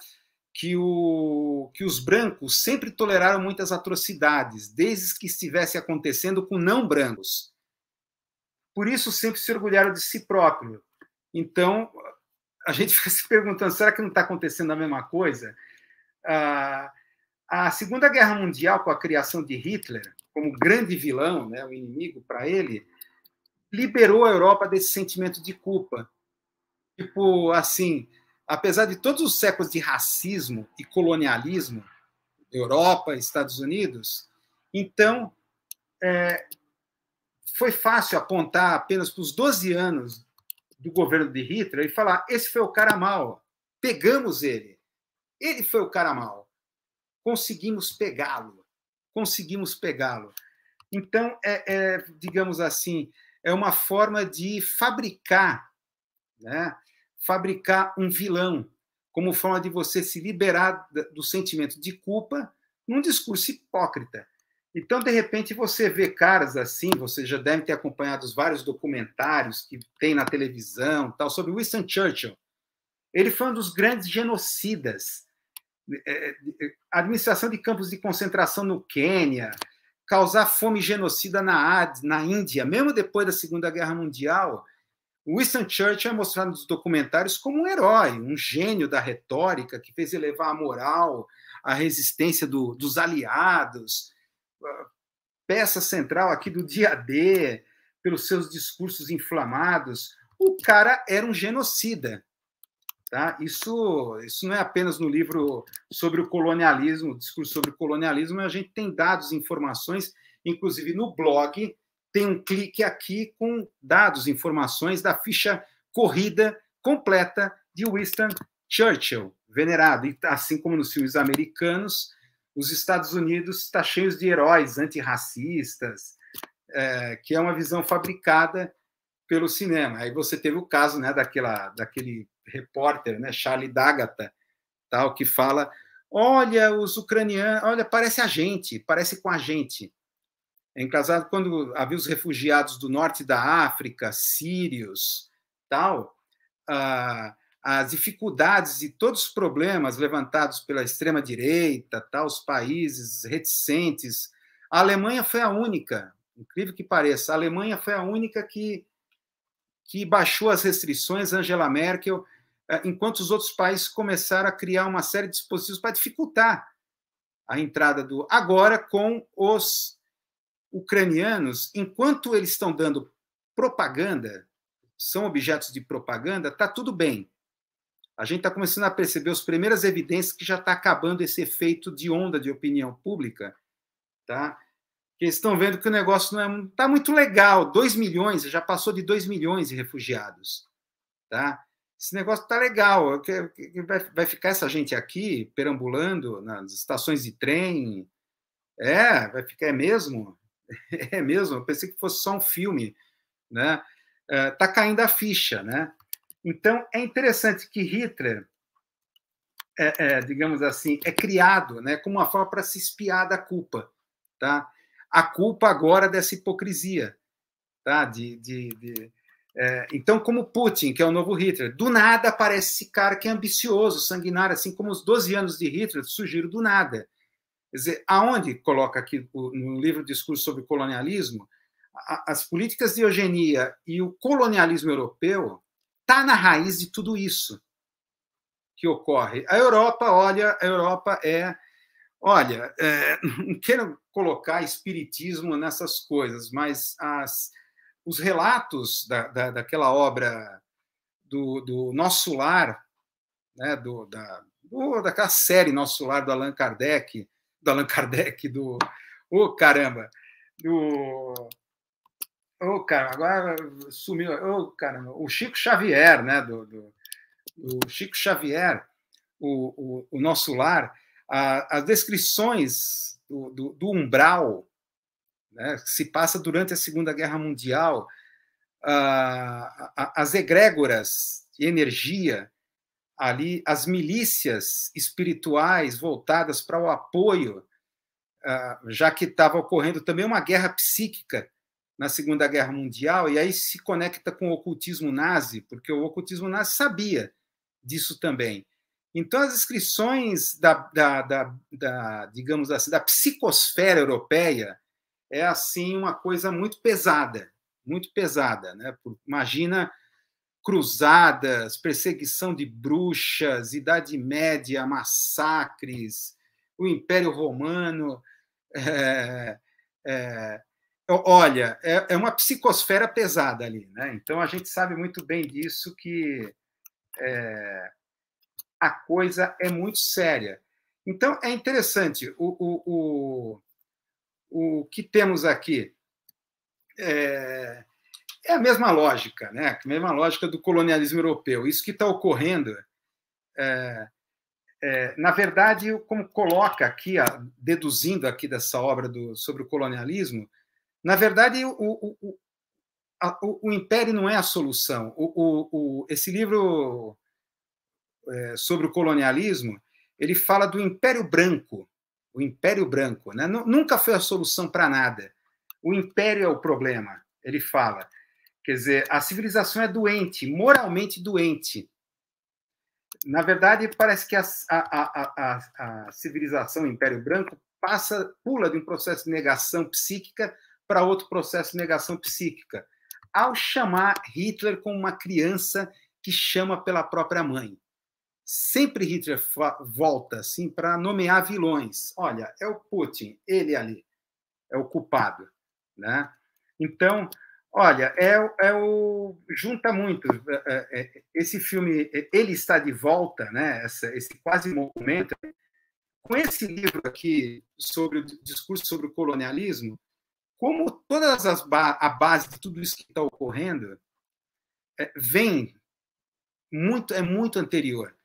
que, o, que os brancos sempre toleraram muitas atrocidades, desde que estivesse acontecendo com não brancos. Por isso, sempre se orgulharam de si próprio. Então, a gente fica se perguntando: será que não está acontecendo a mesma coisa? Ah, a Segunda Guerra Mundial, com a criação de Hitler como grande vilão, né, o inimigo para ele, liberou a Europa desse sentimento de culpa. Tipo, assim, apesar de todos os séculos de racismo e colonialismo, Europa, Estados Unidos, então é, foi fácil apontar apenas para os 12 anos do governo de Hitler e falar: esse foi o cara mal, pegamos ele, ele foi o cara mal, conseguimos pegá-lo, conseguimos pegá-lo. Então, é, é, digamos assim, é uma forma de fabricar né, fabricar um vilão como forma de você se liberar do sentimento de culpa num discurso hipócrita. Então, de repente, você vê caras assim, você já deve ter acompanhado os vários documentários que tem na televisão, tal, sobre Winston Churchill. Ele foi um dos grandes genocidas. A é, é, é, administração de campos de concentração no Quênia, causar fome genocida na, na Índia, mesmo depois da Segunda Guerra Mundial, Winston Churchill é mostrado nos documentários como um herói, um gênio da retórica que fez elevar a moral, a resistência do, dos aliados, peça central aqui do dia a dia, pelos seus discursos inflamados. O cara era um genocida. Tá? Isso, isso não é apenas no livro sobre o colonialismo, o discurso sobre o colonialismo, a gente tem dados, informações, inclusive no blog tem um clique aqui com dados, informações da ficha corrida completa de Winston Churchill, venerado. E tá, assim como nos filmes americanos, os Estados Unidos está cheios de heróis antirracistas, é, que é uma visão fabricada pelo cinema. Aí você teve o caso né, daquela, daquele repórter, né, Charlie D'Agata, tal, que fala: olha, os ucranianos, olha, parece a gente, parece com a gente encasado quando havia os refugiados do norte da África, sírios, tal, as dificuldades e todos os problemas levantados pela extrema direita, tal, os países reticentes, a Alemanha foi a única, incrível que pareça, a Alemanha foi a única que que baixou as restrições, Angela Merkel, eh, enquanto os outros países começaram a criar uma série de dispositivos para dificultar a entrada do agora com os ucranianos, enquanto eles estão dando propaganda, são objetos de propaganda, está tudo bem. A gente está começando a perceber as primeiras evidências que já está acabando esse efeito de onda de opinião pública, tá? Que eles estão vendo que o negócio não está é, tá muito legal. 2 milhões, já passou de 2 milhões de refugiados, tá? Esse negócio está legal. Vai ficar essa gente aqui perambulando nas estações de trem? É, vai ficar é mesmo? É mesmo? Eu pensei que fosse só um filme, né? Está é, uh, caindo a ficha, né? Então, é interessante que Hitler, é, é, digamos assim, é criado né, como uma forma para se espiar da culpa, tá? A culpa agora dessa hipocrisia, tá? De, de, de é, então, como Putin, que é o novo Hitler, do nada aparece esse cara que é ambicioso, sanguinário, assim como os 12 anos de Hitler surgiram do nada. Quer dizer, aonde coloca aqui no livro Discurso sobre Colonialismo, as políticas de eugenia e o colonialismo europeu está na raiz de tudo isso que ocorre. A Europa, olha, a Europa é. Olha, é, não quero colocar espiritismo nessas coisas, mas as, os relatos da, da, daquela obra do, do Nosso Lar, né, do, da, do, daquela série Nosso Lar do Allan Kardec, do Allan Kardec, do. Ô, oh, caramba! Do. Ô, oh, cara, agora sumiu. Ô, oh, caramba! O Chico Xavier, né? Do, do, do Chico Xavier, o, o, o Nosso Lar, a, as descrições do, do, do umbral, né, que se passa durante a Segunda Guerra Mundial, a, a, as egrégoras de energia ali as milícias espirituais voltadas para o apoio, ah, já que estava ocorrendo também uma guerra psíquica na Segunda Guerra Mundial, e aí se conecta com o ocultismo nazi, porque o ocultismo nazi sabia disso também. Então, as inscrições da, da, da, da digamos assim, da psicosfera europeia é, assim, uma coisa muito pesada, muito pesada. Né? Imagina cruzadas, perseguição de bruxas, Idade Média, massacres, o Império Romano. É, é, olha, é, é, uma psicosfera pesada ali, né? Então a gente sabe muito bem disso que é, a coisa é muito séria. Então é interessante o, o, o, o que temos aqui. É, é a mesma lógica, né? a mesma lógica do colonialismo europeu. Isso que está ocorrendo. É, é, na verdade, como coloca aqui, a, deduzindo aqui dessa obra do, sobre o colonialismo, na verdade, o, o, o, a, o império não é a solução. O, esse livro é, sobre o colonialismo ele fala do império branco. O império branco né? nunca foi a solução para nada. O império é o problema, ele fala. Quer dizer, a civilização é doente, moralmente doente. Na verdade, parece que a, a, a, a civilização o Império Branco passa, pula de um processo de negação psíquica para outro processo de negação psíquica, ao chamar Hitler como uma criança que chama pela própria mãe. Sempre Hitler volta assim para nomear vilões. Olha, é o Putin, ele ali é o culpado, né? Então, Olha, é, é o junta muito é, é, é, esse filme. Ele está de volta, né? Essa, esse quase movimento com esse livro aqui sobre o discurso sobre o colonialismo, como todas as ba a base de tudo isso que está ocorrendo é, vem muito é muito anterior.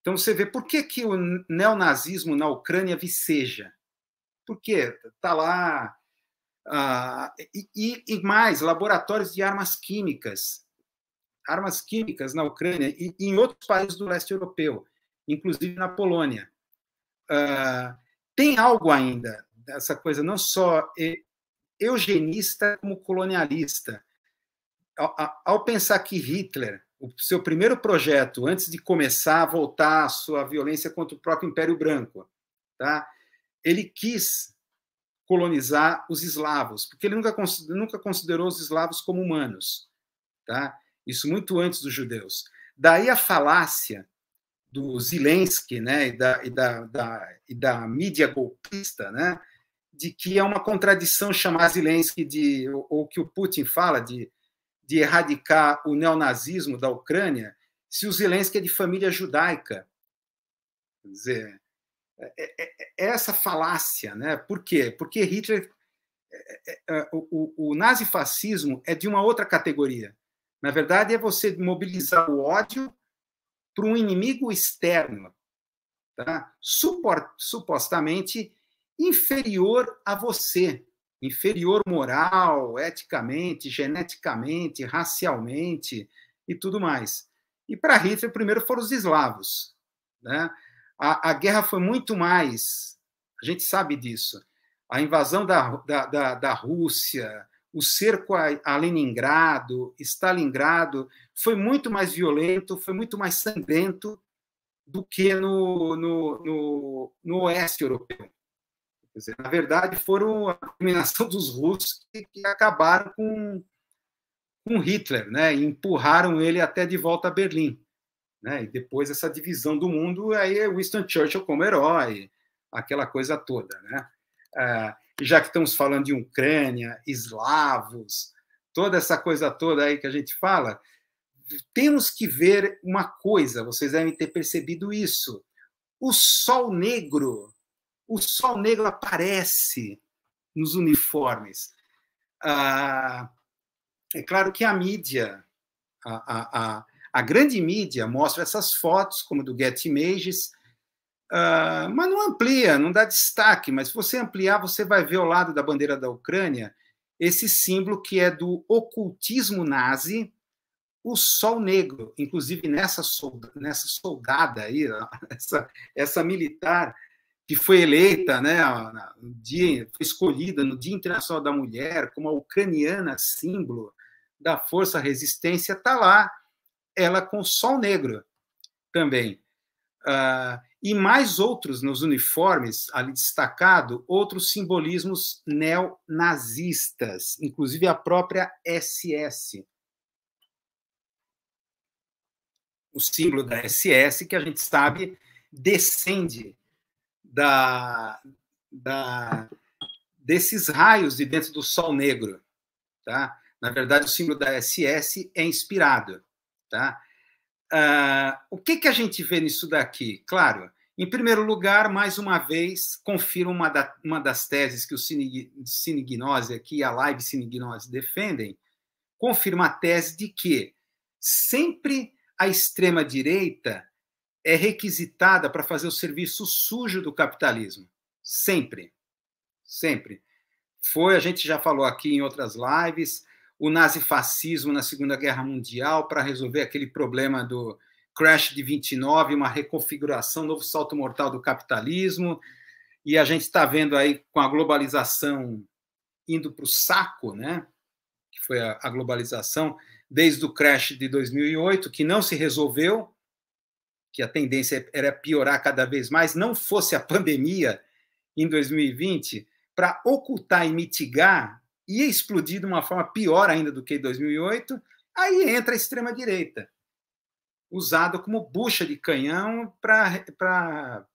Então você vê por que que o neonazismo na Ucrânia viceja? Porque tá lá ah, e, e, mais, laboratórios de armas químicas. Armas químicas na Ucrânia e, e em outros países do leste europeu, inclusive na Polônia. Ah, tem algo ainda dessa coisa, não só eugenista como colonialista. Ao, ao, pensar que Hitler, o seu primeiro projeto, antes de começar a voltar a sua violência contra o próprio Império Branco, tá? ele quis colonizar os eslavos, porque ele nunca, nunca considerou os eslavos como humanos. Tá? Isso muito antes dos judeus. Daí a falácia do Zelensky né, e, da, e, da, da, e da mídia golpista, né, de que é uma contradição chamar Zelensky de, ou, ou que o Putin fala, de, de erradicar o neonazismo da Ucrânia, se o Zelensky é de família judaica. Quer dizer, é, é, é essa falácia, né? Por quê? Porque Hitler, o, o, o nazifascismo é de uma outra categoria. Na verdade, é você mobilizar o ódio para um inimigo externo, tá? supostamente inferior a você, inferior moral, eticamente, geneticamente, racialmente e tudo mais. E para Hitler, primeiro foram os eslavos, né? A, a guerra foi muito mais, a gente sabe disso. A invasão da, da, da, da Rússia, o cerco a, a Leningrado, Stalingrado, foi muito mais violento, foi muito mais sangrento do que no, no, no, no oeste europeu. Dizer, na verdade, foram a dominação dos russos que, que acabaram com, com Hitler, né? E empurraram ele até de volta a Berlim. Né? E depois essa divisão do mundo, aí é Winston Churchill como herói, aquela coisa toda. Né? É, já que estamos falando de Ucrânia, eslavos, toda essa coisa toda aí que a gente fala, temos que ver uma coisa, vocês devem ter percebido isso. O sol negro, o sol negro aparece nos uniformes. Ah, é claro que a mídia, a, a, a a grande mídia mostra essas fotos, como do Getty Images, uh, mas não amplia, não dá destaque. Mas se você ampliar, você vai ver ao lado da bandeira da Ucrânia esse símbolo que é do ocultismo nazi, o sol negro, inclusive nessa, soldada, nessa soldada aí, essa, essa militar que foi eleita, né, no dia, foi escolhida no Dia Internacional da Mulher como a ucraniana símbolo da força resistência, está lá ela com sol negro também. Uh, e mais outros nos uniformes, ali destacado, outros simbolismos neonazistas, inclusive a própria SS. O símbolo da SS, que a gente sabe, descende da, da, desses raios de dentro do Sol Negro. Tá? Na verdade, o símbolo da SS é inspirado Tá? Uh, o que, que a gente vê nisso daqui? Claro, em primeiro lugar, mais uma vez, confiro uma, da, uma das teses que o Sinignose aqui e a Live Sinignose defendem, confirma a tese de que sempre a extrema-direita é requisitada para fazer o serviço sujo do capitalismo. Sempre. Sempre. Foi, a gente já falou aqui em outras lives, o nazifascismo na Segunda Guerra Mundial para resolver aquele problema do crash de 29, uma reconfiguração, novo salto mortal do capitalismo. E a gente está vendo aí com a globalização indo para o saco, né? que foi a, a globalização, desde o crash de 2008, que não se resolveu, que a tendência era piorar cada vez mais, não fosse a pandemia em 2020, para ocultar e mitigar ia explodir de uma forma pior ainda do que em 2008, aí entra a extrema-direita, usada como bucha de canhão para.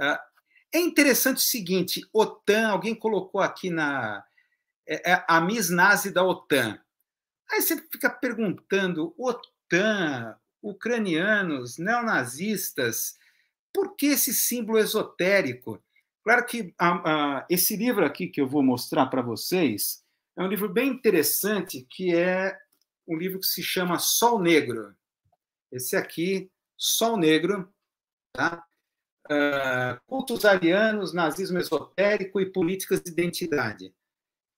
Ah, é interessante o seguinte: OTAN, alguém colocou aqui na. É, é a Miss Nazi da OTAN. Aí você fica perguntando: OTAN, ucranianos, neonazistas, por que esse símbolo esotérico? Claro que esse livro aqui que eu vou mostrar para vocês é um livro bem interessante, que é um livro que se chama Sol Negro. Esse aqui, Sol Negro, tá? Uh, cultos arianos, nazismo esotérico e políticas de identidade,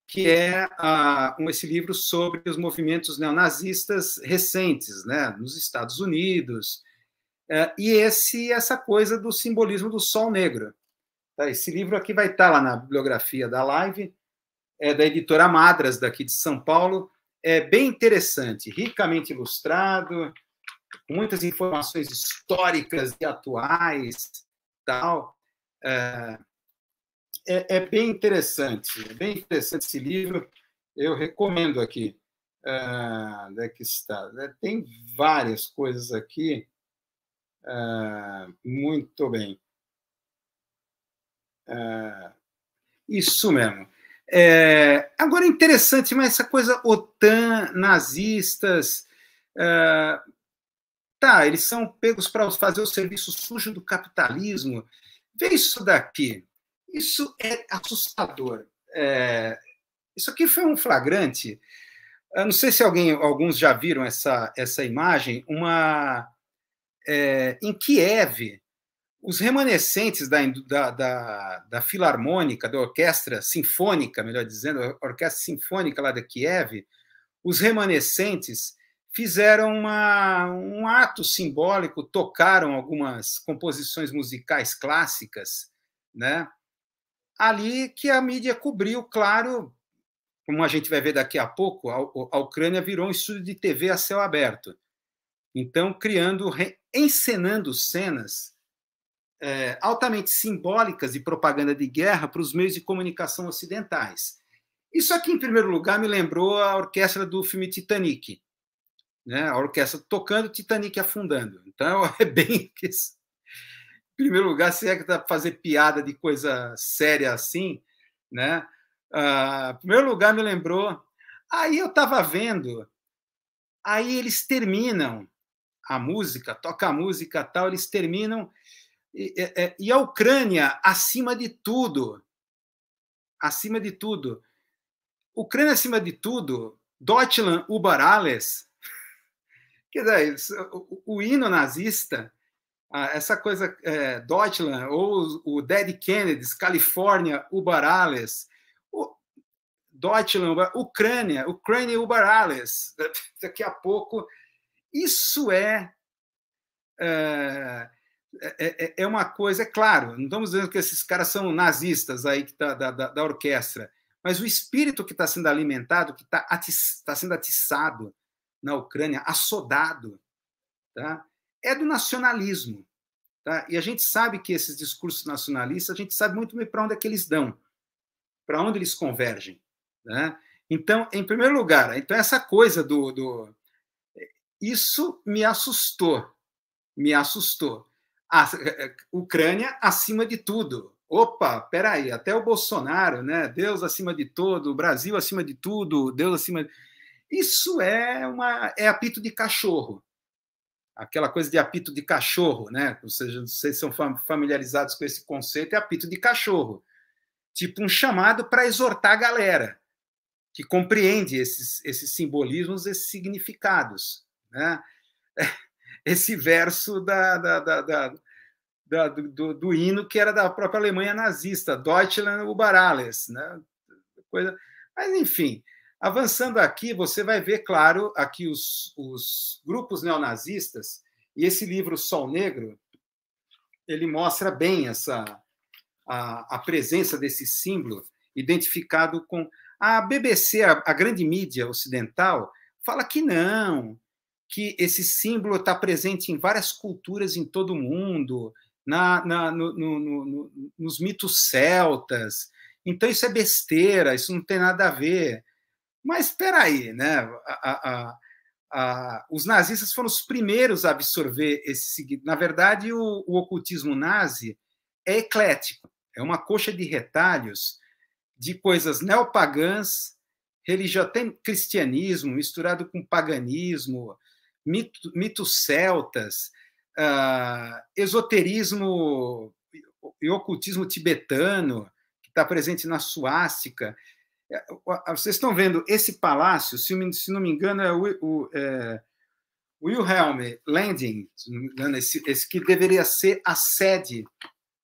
que é uh, um, esse livro sobre os movimentos neonazistas recentes, né, nos Estados Unidos, uh, e esse essa coisa do simbolismo do sol negro. Tá, esse livro aqui vai estar tá lá na bibliografia da live, é da editora Madras, daqui de São Paulo. É bem interessante, ricamente ilustrado, com muitas informações históricas e atuais, tal. É, é, é bem interessante, é bem interessante esse livro. Eu recomendo aqui. Ah, onde é que está? É, tem várias coisas aqui. Ah, muito bem. Isso mesmo. É, agora, é interessante, mas essa coisa OTAN, nazistas. É, tá, eles são pegos para fazer o serviço sujo do capitalismo. Vê isso daqui. Isso é assustador. É, isso aqui foi um flagrante. Eu não sei se alguém, alguns já viram essa, essa imagem. Uma é, em Kiev, os remanescentes da, da, da, da, Filarmônica, da Orquestra Sinfônica, melhor dizendo, a Orquestra Sinfônica lá de Kiev, os remanescentes fizeram uma, um ato simbólico, tocaram algumas composições musicais clássicas, né? ali que a mídia cobriu, claro, como a gente vai ver daqui a pouco, a, a Ucrânia virou um estúdio de TV a céu aberto. Então, criando, re, encenando cenas é, altamente simbólicas de propaganda de guerra para os meios de comunicação ocidentais. Isso aqui, em primeiro lugar, me lembrou a orquestra do filme Titanic, né? a orquestra tocando, Titanic afundando. Então, é bem que. Em primeiro lugar, se é que dá para fazer piada de coisa séria assim, né? Uh, em primeiro lugar, me lembrou. Aí eu estava vendo, aí eles terminam a música, toca a música tal, eles terminam é, é, e, a Ucrânia, acima de tudo, acima de tudo, Ucrânia acima de tudo, Dotlan, Ubarales, quer dizer, o, o, hino nazista, essa coisa é, ou o Dead Kennedys, Califórnia Ubarales, Dotlan, Ucrânia, Ucrânia Ubarales daqui a pouco, isso é, é é, é, é, uma coisa, é claro, não estamos dizendo que esses caras são nazistas aí tá, da, da, da, orquestra, mas o espírito que está sendo alimentado, que está atiç, tá sendo atiçado na Ucrânia, assodado, tá? é do nacionalismo. Tá? E a gente sabe que esses discursos nacionalistas, a gente sabe muito bem para onde é que eles dão, para onde eles convergem. Né? Então, em primeiro lugar, então essa coisa do, do... Isso me assustou, me assustou a eh, Ucrânia acima de tudo. Opa, peraí, até o Bolsonaro, né? Deus acima de tudo, Brasil acima de tudo, Deus acima. De... Isso é uma é apito de cachorro, aquela coisa de apito de cachorro, né? Ou seja, vocês são familiarizados com esse conceito, é apito de cachorro, tipo um chamado para exortar a galera que compreende esses, esses simbolismos, esses significados, né? esse verso da, da, da, da do, do, do, hino que era da própria Alemanha nazista, Deutschland über alles, né? Coisa... Mas, enfim, avançando aqui, você vai ver, claro, aqui os, os grupos neonazistas, e esse livro Sol Negro, ele mostra bem essa a, a presença desse símbolo identificado com a BBC, a, a grande mídia ocidental, fala que não, que esse símbolo está presente em várias culturas em todo o mundo, na, na no, no, no, nos mitos celtas. Então isso é besteira, isso não tem nada a ver. Mas espera aí, né? A, a, a, os nazistas foram os primeiros a absorver esse seguinte. Na verdade, o, o ocultismo nazi é eclético, é uma coxa de retalhos de coisas neopagãs, religião, até cristianismo misturado com paganismo, mito, mitos celtas, uh, esoterismo e ocultismo tibetano, que está presente na suástica. É, vocês estão vendo esse palácio, se, não me engano, é o, o é, Wilhelm Landing, se não me engano, esse, esse que deveria ser a sede,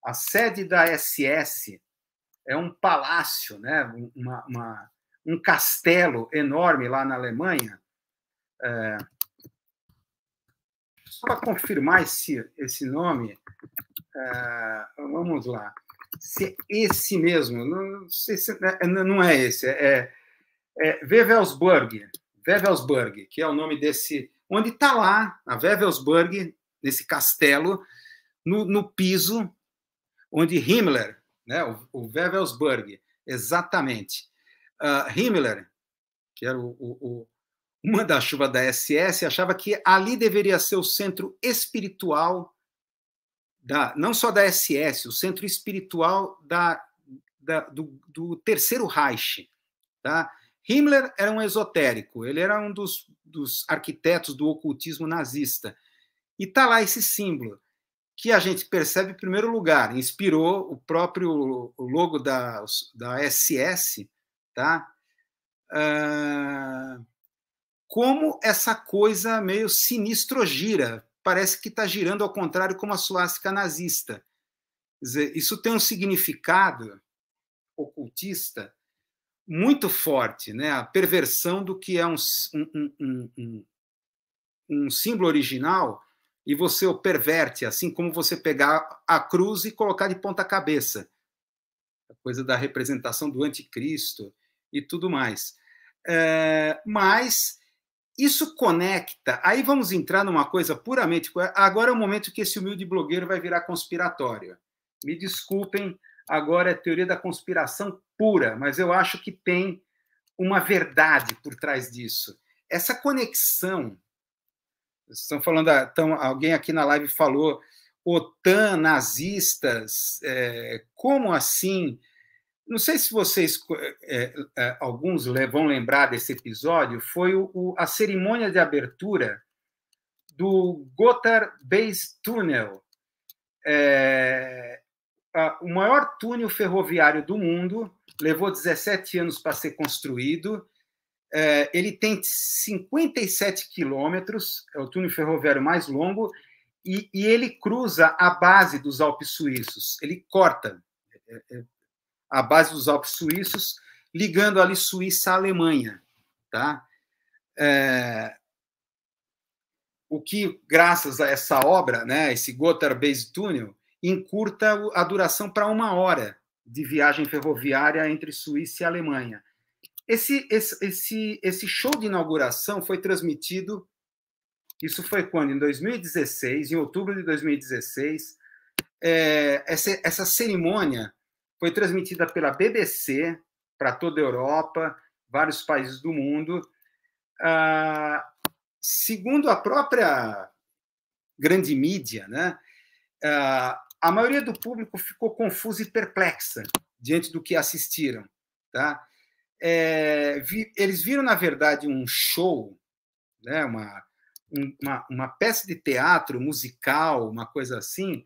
a sede da SS. É um palácio, né? uma, uma um castelo enorme lá na Alemanha. É, só para confirmar esse, esse nome, uh, vamos lá. Se é esse mesmo, não, se, é, é, não é esse, é, é Wevelsburg, Wevelsburg, que é o nome desse, onde está lá, a Wevelsburg, nesse castelo, no, no piso onde Himmler, né, o, o Wevelsburg, exatamente. Uh, Himmler, que era o, o, manda-chuva da SS, achava que ali deveria ser o centro espiritual, da, não só da SS, o centro espiritual da, da do, do, terceiro Reich. Tá? Himmler era um esotérico, ele era um dos, dos arquitetos do ocultismo nazista. E está lá esse símbolo, que a gente percebe, em primeiro lugar, inspirou o próprio logo da, da SS, tá? Uh como essa coisa meio sinistro gira. Parece que está girando ao contrário como a suástica nazista. Dizer, isso tem um significado ocultista muito forte, né? a perversão do que é um, um, um, um, um símbolo original e você o perverte, assim como você pegar a cruz e colocar de ponta cabeça. A coisa da representação do anticristo e tudo mais. É, mas isso conecta. Aí vamos entrar numa coisa puramente. Agora é o momento que esse humilde blogueiro vai virar conspiratório. Me desculpem, agora é teoria da conspiração pura, mas eu acho que tem uma verdade por trás disso. Essa conexão. Estão falando, então, alguém aqui na live falou OTAN, nazistas, é, como assim? Não sei se vocês, é, é, alguns vão lembrar desse episódio, foi o, o, a cerimônia de abertura do Gotthard Base Tunnel, é, a, o maior túnel ferroviário do mundo, levou 17 anos para ser construído, ele tem 57 quilômetros, é o túnel ferroviário mais longo, e, e ele cruza a base dos Alpes suíços, ele corta, à base dos Alpes suíços, ligando ali Suíça à Alemanha, tá? É, o que, graças a essa obra, né, esse Gotthard Base Tunnel, encurta a duração para uma hora de viagem ferroviária entre Suíça e Alemanha. Esse, esse, esse, esse show de inauguração foi transmitido, isso foi quando? Em 2016, em outubro de 2016, é, essa, essa cerimônia foi transmitida pela BBC para toda a Europa, vários países do mundo. Ah, segundo a própria grande mídia, né, ah, a maioria do público ficou confusa e perplexa diante do que assistiram. Tá? É, vi, eles viram, na verdade, um show, né, uma, um, uma, uma peça de teatro musical, uma coisa assim,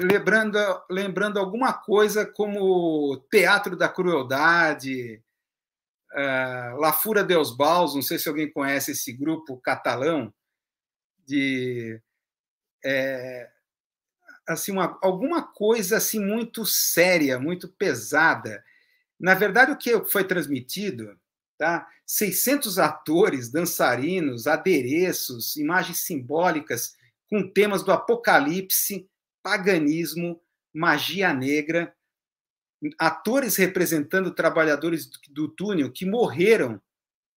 lembrando, lembrando alguma coisa como Teatro da Crueldade, uh, La Fura dels Baus, não sei se alguém conhece esse grupo catalão, de é, assim uma, alguma coisa assim muito séria, muito pesada. Na verdade, o que foi transmitido, tá? 600 atores, dançarinos, adereços, imagens simbólicas com temas do apocalipse paganismo, magia negra, atores representando trabalhadores do túnel que morreram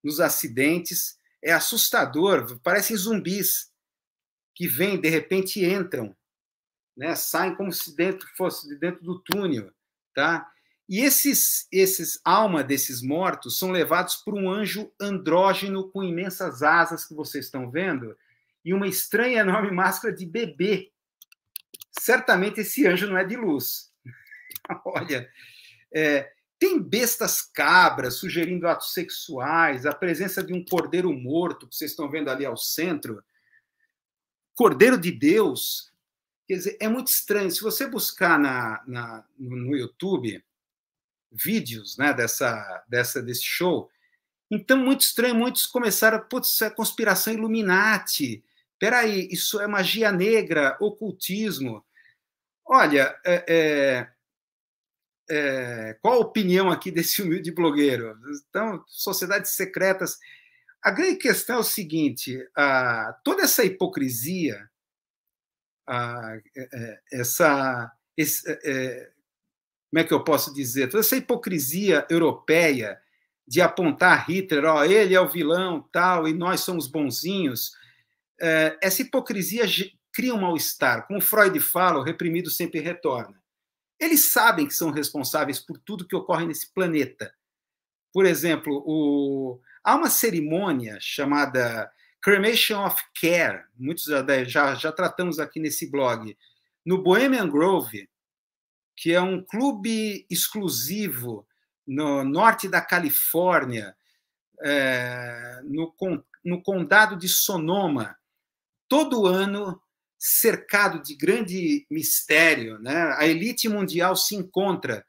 nos acidentes. É assustador, parecem zumbis que vêm, de repente entram, né? saem como se dentro fosse de dentro do túnel, tá? E esses esses alma desses mortos são levados por um anjo andrógeno com imensas asas que vocês estão vendo e uma estranha enorme máscara de bebê certamente esse anjo não é de luz. Olha, é, tem bestas cabras sugerindo atos sexuais, a presença de um cordeiro morto, que vocês estão vendo ali ao centro. Cordeiro de Deus. Quer dizer, é muito estranho. Se você buscar na, na no YouTube vídeos né, dessa, dessa, desse show, então, muito estranho, muitos começaram, putz, isso é conspiração Illuminati. Peraí, isso é magia negra, ocultismo. Olha, é, é, é, qual a opinião aqui desse humilde blogueiro? Então, sociedades secretas. A grande questão é o seguinte: a, toda essa hipocrisia, a, é, é, essa, esse, é, como é que eu posso dizer? Toda essa hipocrisia europeia de apontar Hitler, ó, ele é o vilão, tal, e nós somos bonzinhos. essa hipocrisia cria um mal-estar. Como Freud fala, o reprimido sempre retorna. Eles sabem que são responsáveis por tudo que ocorre nesse planeta. Por exemplo, o... há uma cerimônia chamada Cremation of Care, muitos já, né, já tratamos aqui nesse blog, no Bohemian Grove, que é um clube exclusivo no norte da Califórnia, é, no, no condado de Sonoma. Todo ano cercado de grande mistério. Né? A elite mundial se encontra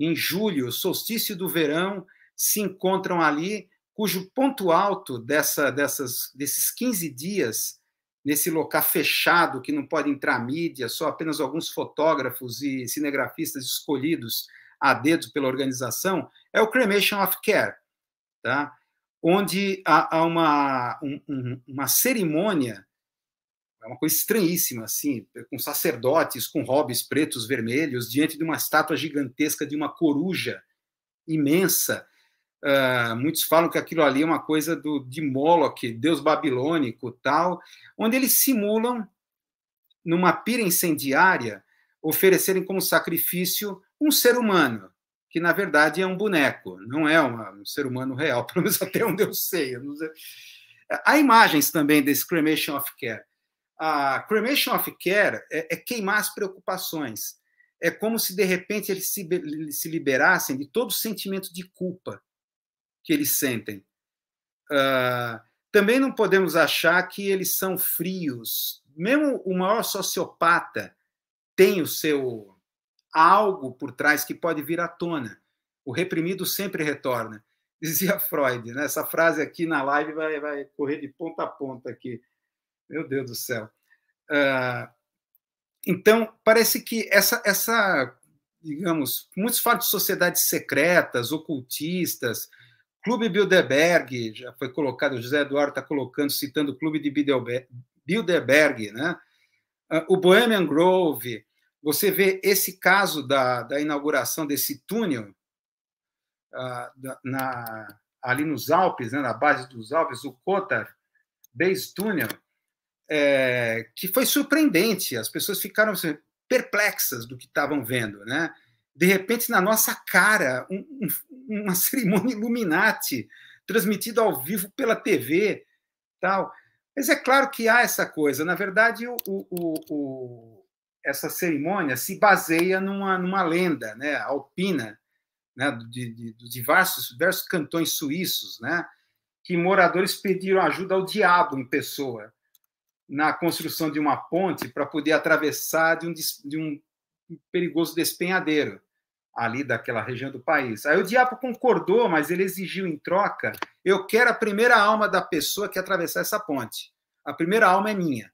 em julho, solstício do verão, se encontram ali, cujo ponto alto dessa, dessas, desses 15 dias, nesse local fechado, que não pode entrar mídia, só apenas alguns fotógrafos e cinegrafistas escolhidos a dedo pela organização, é o Cremation of Care, tá? onde há, há uma, um, uma cerimônia é uma coisa estranhíssima, assim, com sacerdotes, com robes pretos, vermelhos, diante de uma estátua gigantesca de uma coruja imensa. Uh, muitos falam que aquilo ali é uma coisa do, de Moloch, deus babilônico tal, onde eles simulam, numa pira incendiária, oferecerem como sacrifício um ser humano, que na verdade é um boneco, não é uma, um ser humano real, pelo menos até onde eu sei. Eu sei. Há imagens também desse cremation of care a cremation of care é, é queimar as preocupações. É como se, de repente, eles se, se liberassem de todo o sentimento de culpa que eles sentem. Uh, também não podemos achar que eles são frios. Mesmo o maior sociopata tem o seu algo por trás que pode vir à tona. O reprimido sempre retorna, dizia Freud. Né? Essa frase aqui na live vai, vai correr de ponta a ponta aqui. Meu Deus do céu. Uh, então, parece que essa, essa, digamos, muitos falam de sociedades secretas, ocultistas, Clube Bilderberg, já foi colocado, o José Eduardo está colocando, citando o Clube de Bilderberg, né? Uh, o Bohemian Grove, você vê esse caso da, da inauguração desse túnel uh, na, ali nos Alpes, né, na base dos Alpes, o Cotar Base Tunnel, é, que foi surpreendente. As pessoas ficaram assim, perplexas do que estavam vendo, né? De repente, na nossa cara, um, um, uma cerimônia Illuminati transmitida ao vivo pela TV, tal. Mas é claro que há essa coisa. Na verdade, o, o, o, essa cerimônia se baseia numa, numa lenda, né? Alpina, né? De, de, de diversos, diversos cantões suíços, né? Que moradores pediram ajuda ao diabo em pessoa na construção de uma ponte para poder atravessar de um, de um perigoso despenhadeiro ali daquela região do país. Aí o diabo concordou, mas ele exigiu em troca: eu quero a primeira alma da pessoa que atravessar essa ponte. A primeira alma é minha.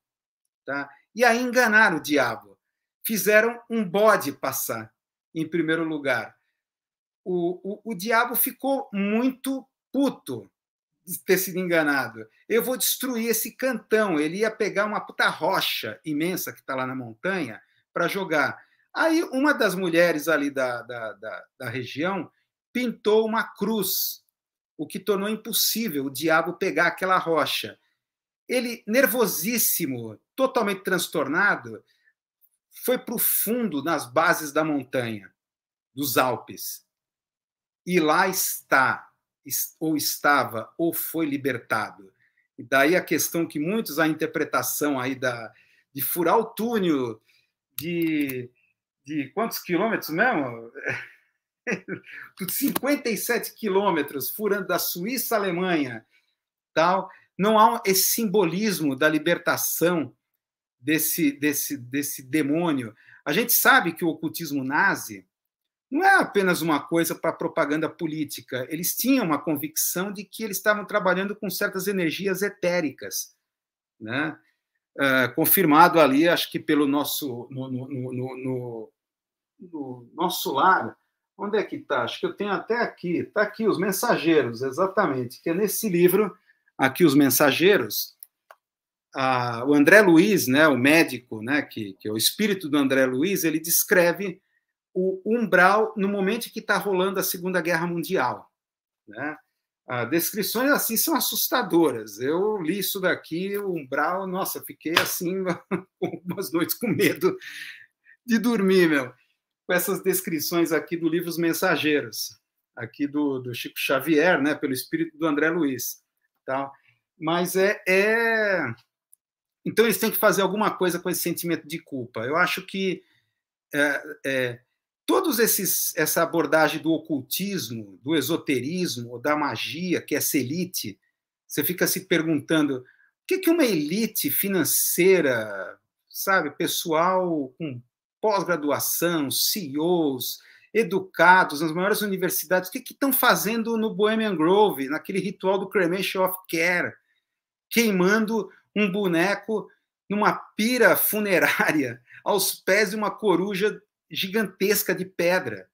Tá? E aí enganaram o diabo. Fizeram um bode passar em primeiro lugar. O, o, o diabo ficou muito puto ter sido enganado. Eu vou destruir esse cantão. Ele ia pegar uma puta rocha imensa que está lá na montanha para jogar. Aí uma das mulheres ali da, da, da, da região pintou uma cruz, o que tornou impossível o diabo pegar aquela rocha. Ele, nervosíssimo, totalmente transtornado, foi para o fundo, nas bases da montanha, dos Alpes. E lá está ou estava ou foi libertado. E daí a questão que muitos, a interpretação aí da, de furar o túnel de, de quantos quilômetros mesmo? 57 quilômetros, furando da Suíça à Alemanha, tal. Não há esse simbolismo da libertação desse, desse, desse demônio. A gente sabe que o ocultismo nazi não é apenas uma coisa para propaganda política. Eles tinham uma convicção de que eles estavam trabalhando com certas energias etéricas, né? Uh, confirmado ali, acho que pelo nosso no, no, no, no nosso lar. Onde é que está? Acho que eu tenho até aqui. Está aqui os mensageiros, exatamente. Que é nesse livro aqui os mensageiros. Ah, o André Luiz, né, o médico, né, que, que é o espírito do André Luiz, ele descreve o umbral no momento em que está rolando a Segunda Guerra Mundial. Né? Ah, descrições assim são assustadoras. Eu li isso daqui, o umbral, nossa, fiquei assim algumas noites com medo de dormir, meu. Com essas descrições aqui do livro Os Mensageiros, aqui do, do Chico Xavier, né, pelo espírito do André Luiz. Tá? Mas é, é... Então eles têm que fazer alguma coisa com esse sentimento de culpa. Eu acho que é, é, todos esses essa abordagem do ocultismo, do esoterismo, da magia, que é essa elite, você fica se perguntando, o que que uma elite financeira, sabe, pessoal com pós-graduação, CEOs, educados nas maiores universidades, o que estão fazendo no Bohemian Grove, naquele ritual do Cremation of Care, queimando um boneco numa pira funerária aos pés de uma coruja gigantesca de pedra.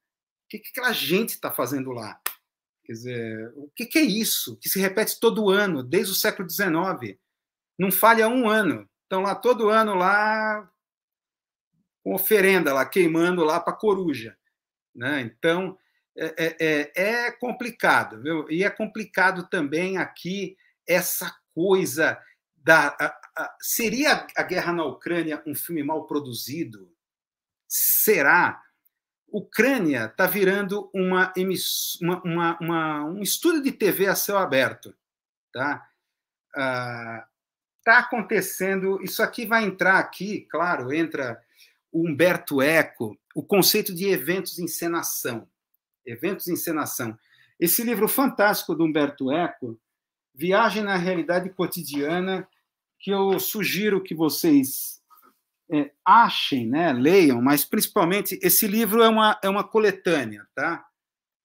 O que, que aquela gente está fazendo lá? Quer dizer, o que, que é isso? Que se repete todo ano, desde o século XIX. Não falha um ano. Estão lá todo ano, lá com oferenda, lá queimando lá para coruja. Né? Então, é, é, é, é complicado. Viu? E é complicado também aqui essa coisa da. A, a, seria a Guerra na Ucrânia um filme mal produzido? será? Ucrânia está virando uma, uma, uma, um estúdio de TV a céu aberto. Está ah, tá acontecendo. Isso aqui vai entrar aqui, claro, entra o Humberto Eco, o conceito de eventos de encenação. Eventos de encenação. Esse livro fantástico do Humberto Eco, Viagem na Realidade Cotidiana, que eu sugiro que vocês é, achem, né, leiam, mas principalmente esse livro é uma, é uma coletânea, tá?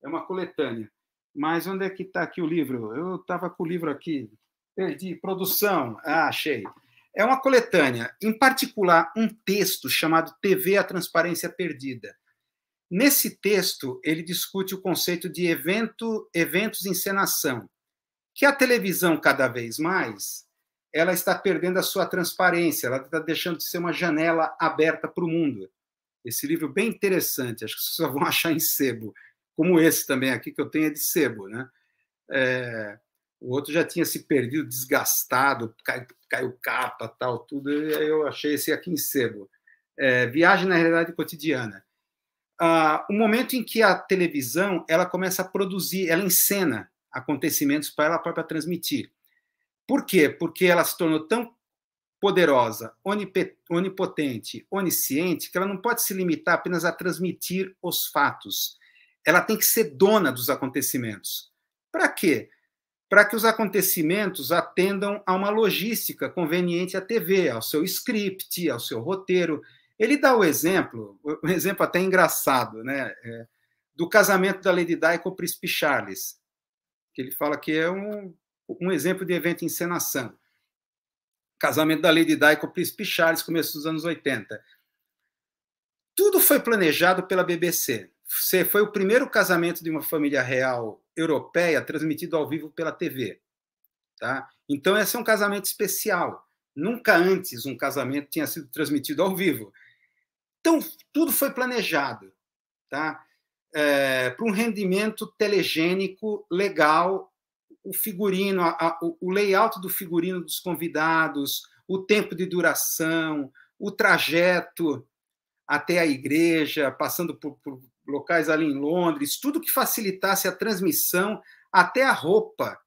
É uma coletânea. Mas onde é que está aqui o livro? Eu estava com o livro aqui, perdi, produção, ah, achei. É uma coletânea, em particular um texto chamado TV a Transparência Perdida. Nesse texto, ele discute o conceito de evento, eventos encenação, que a televisão cada vez mais ela está perdendo a sua transparência, ela está deixando de ser uma janela aberta para o mundo. Esse livro é bem interessante, acho que vocês só vão achar em sebo, como esse também aqui que eu tenho é de sebo, né? É, o outro já tinha se perdido, desgastado, cai, caiu capa, tal, tudo. E eu achei esse aqui em sebo. É, viagem na realidade cotidiana. Ah, o momento em que a televisão ela começa a produzir, ela encena acontecimentos para ela própria transmitir. Por quê? Porque ela se tornou tão poderosa, onipotente, onisciente, que ela não pode se limitar apenas a transmitir os fatos. Ela tem que ser dona dos acontecimentos. Para quê? Para que os acontecimentos atendam a uma logística conveniente à TV, ao seu script, ao seu roteiro. Ele dá o exemplo, um exemplo até engraçado, né? É, do casamento da Lady Di com o príncipe Charles. Que ele fala que é um um exemplo de evento em encenação. Casamento da Lady Di com o Príncipe Charles, começo dos anos 80. Tudo foi planejado pela BBC. Você foi o primeiro casamento de uma família real europeia transmitido ao vivo pela TV. Tá? Então, esse é um casamento especial. Nunca antes um casamento tinha sido transmitido ao vivo. Então, tudo foi planejado tá? É, para um rendimento telegênico legal o figurino, a, a, o layout do figurino dos convidados, o tempo de duração, o trajeto até a igreja, passando por, por locais ali em Londres, tudo que facilitasse a transmissão, até a roupa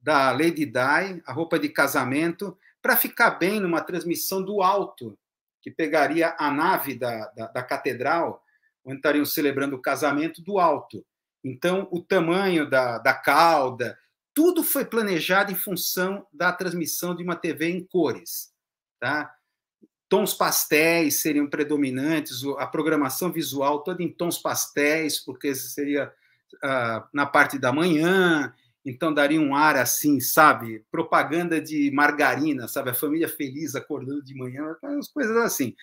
da Lady Di, a roupa de casamento, para ficar bem numa transmissão do alto, que pegaria a nave da, da, da catedral, onde estariam celebrando o casamento, do alto. Então, o tamanho da, da cauda, tudo foi planejado em função da transmissão de uma TV em cores, tá? Tons pastéis seriam predominantes, a programação visual toda em tons pastéis, porque seria ah, na parte da manhã, então daria um ar assim, sabe? Propaganda de margarina, sabe? A família feliz acordando de manhã, umas coisas assim.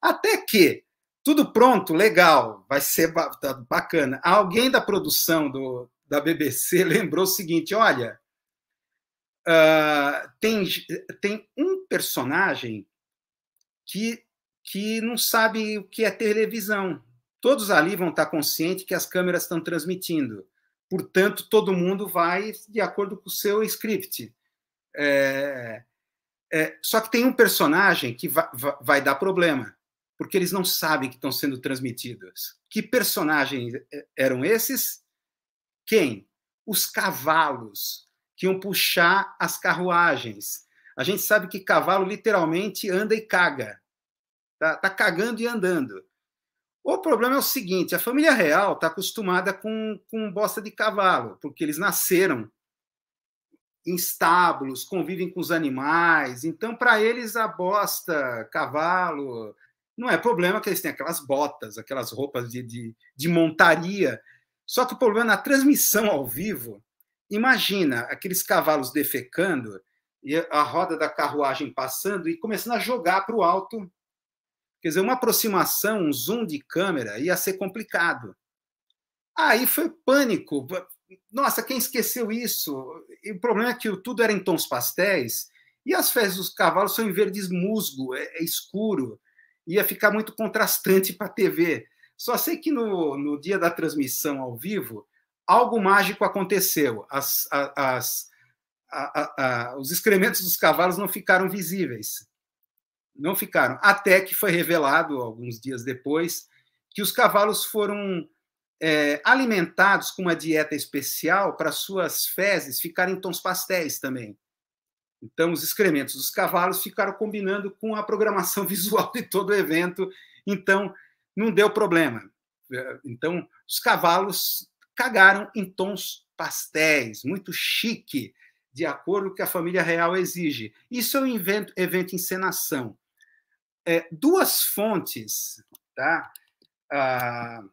Até que tudo pronto, legal, vai ser tá, bacana. Alguém da produção do, da BBC lembrou o seguinte: olha, uh, tem, tem um personagem que, que não sabe o que é televisão. Todos ali vão estar conscientes que as câmeras estão transmitindo. Portanto, todo mundo vai de acordo com o seu script. É, é, só que tem um personagem que vai, vai dar problema, porque eles não sabem que estão sendo transmitidos. Que personagens é, eram esses? Quem? Os cavalos, que iam puxar as carruagens. A gente sabe que cavalo literalmente anda e caga. Tá, tá cagando e andando. O problema é o seguinte: a família real está acostumada com, com bosta de cavalo, porque eles nasceram em estábulos, convivem com os animais. Então, para eles, a bosta, cavalo, não é problema que eles têm aquelas botas, aquelas roupas de, de, de montaria só que o problema é na transmissão ao vivo, imagina aqueles cavalos defecando e a roda da carruagem passando e começando a jogar para o alto. Quer dizer, uma aproximação, um zoom de câmera ia ser complicado. Aí foi pânico. Nossa, quem esqueceu isso? E o problema é que tudo era em tons pastéis e as fezes dos cavalos são em verdes musgo, é, é escuro. Ia ficar muito contrastante para a TV. Só sei que no, no dia da transmissão ao vivo, algo mágico aconteceu. As, as, a, a, a, os excrementos dos cavalos não ficaram visíveis. Não ficaram. Até que foi revelado, alguns dias depois, que os cavalos foram é, alimentados com uma dieta especial para suas fezes ficarem tons pastéis também. Então, os excrementos dos cavalos ficaram combinando com a programação visual de todo o evento. Então, não deu problema. É, então, os cavalos cagaram em tons pastéis, muito chique, de acordo com o que a família real exige. Isso é um evento, evento encenação. É, duas fontes, tá? Ah,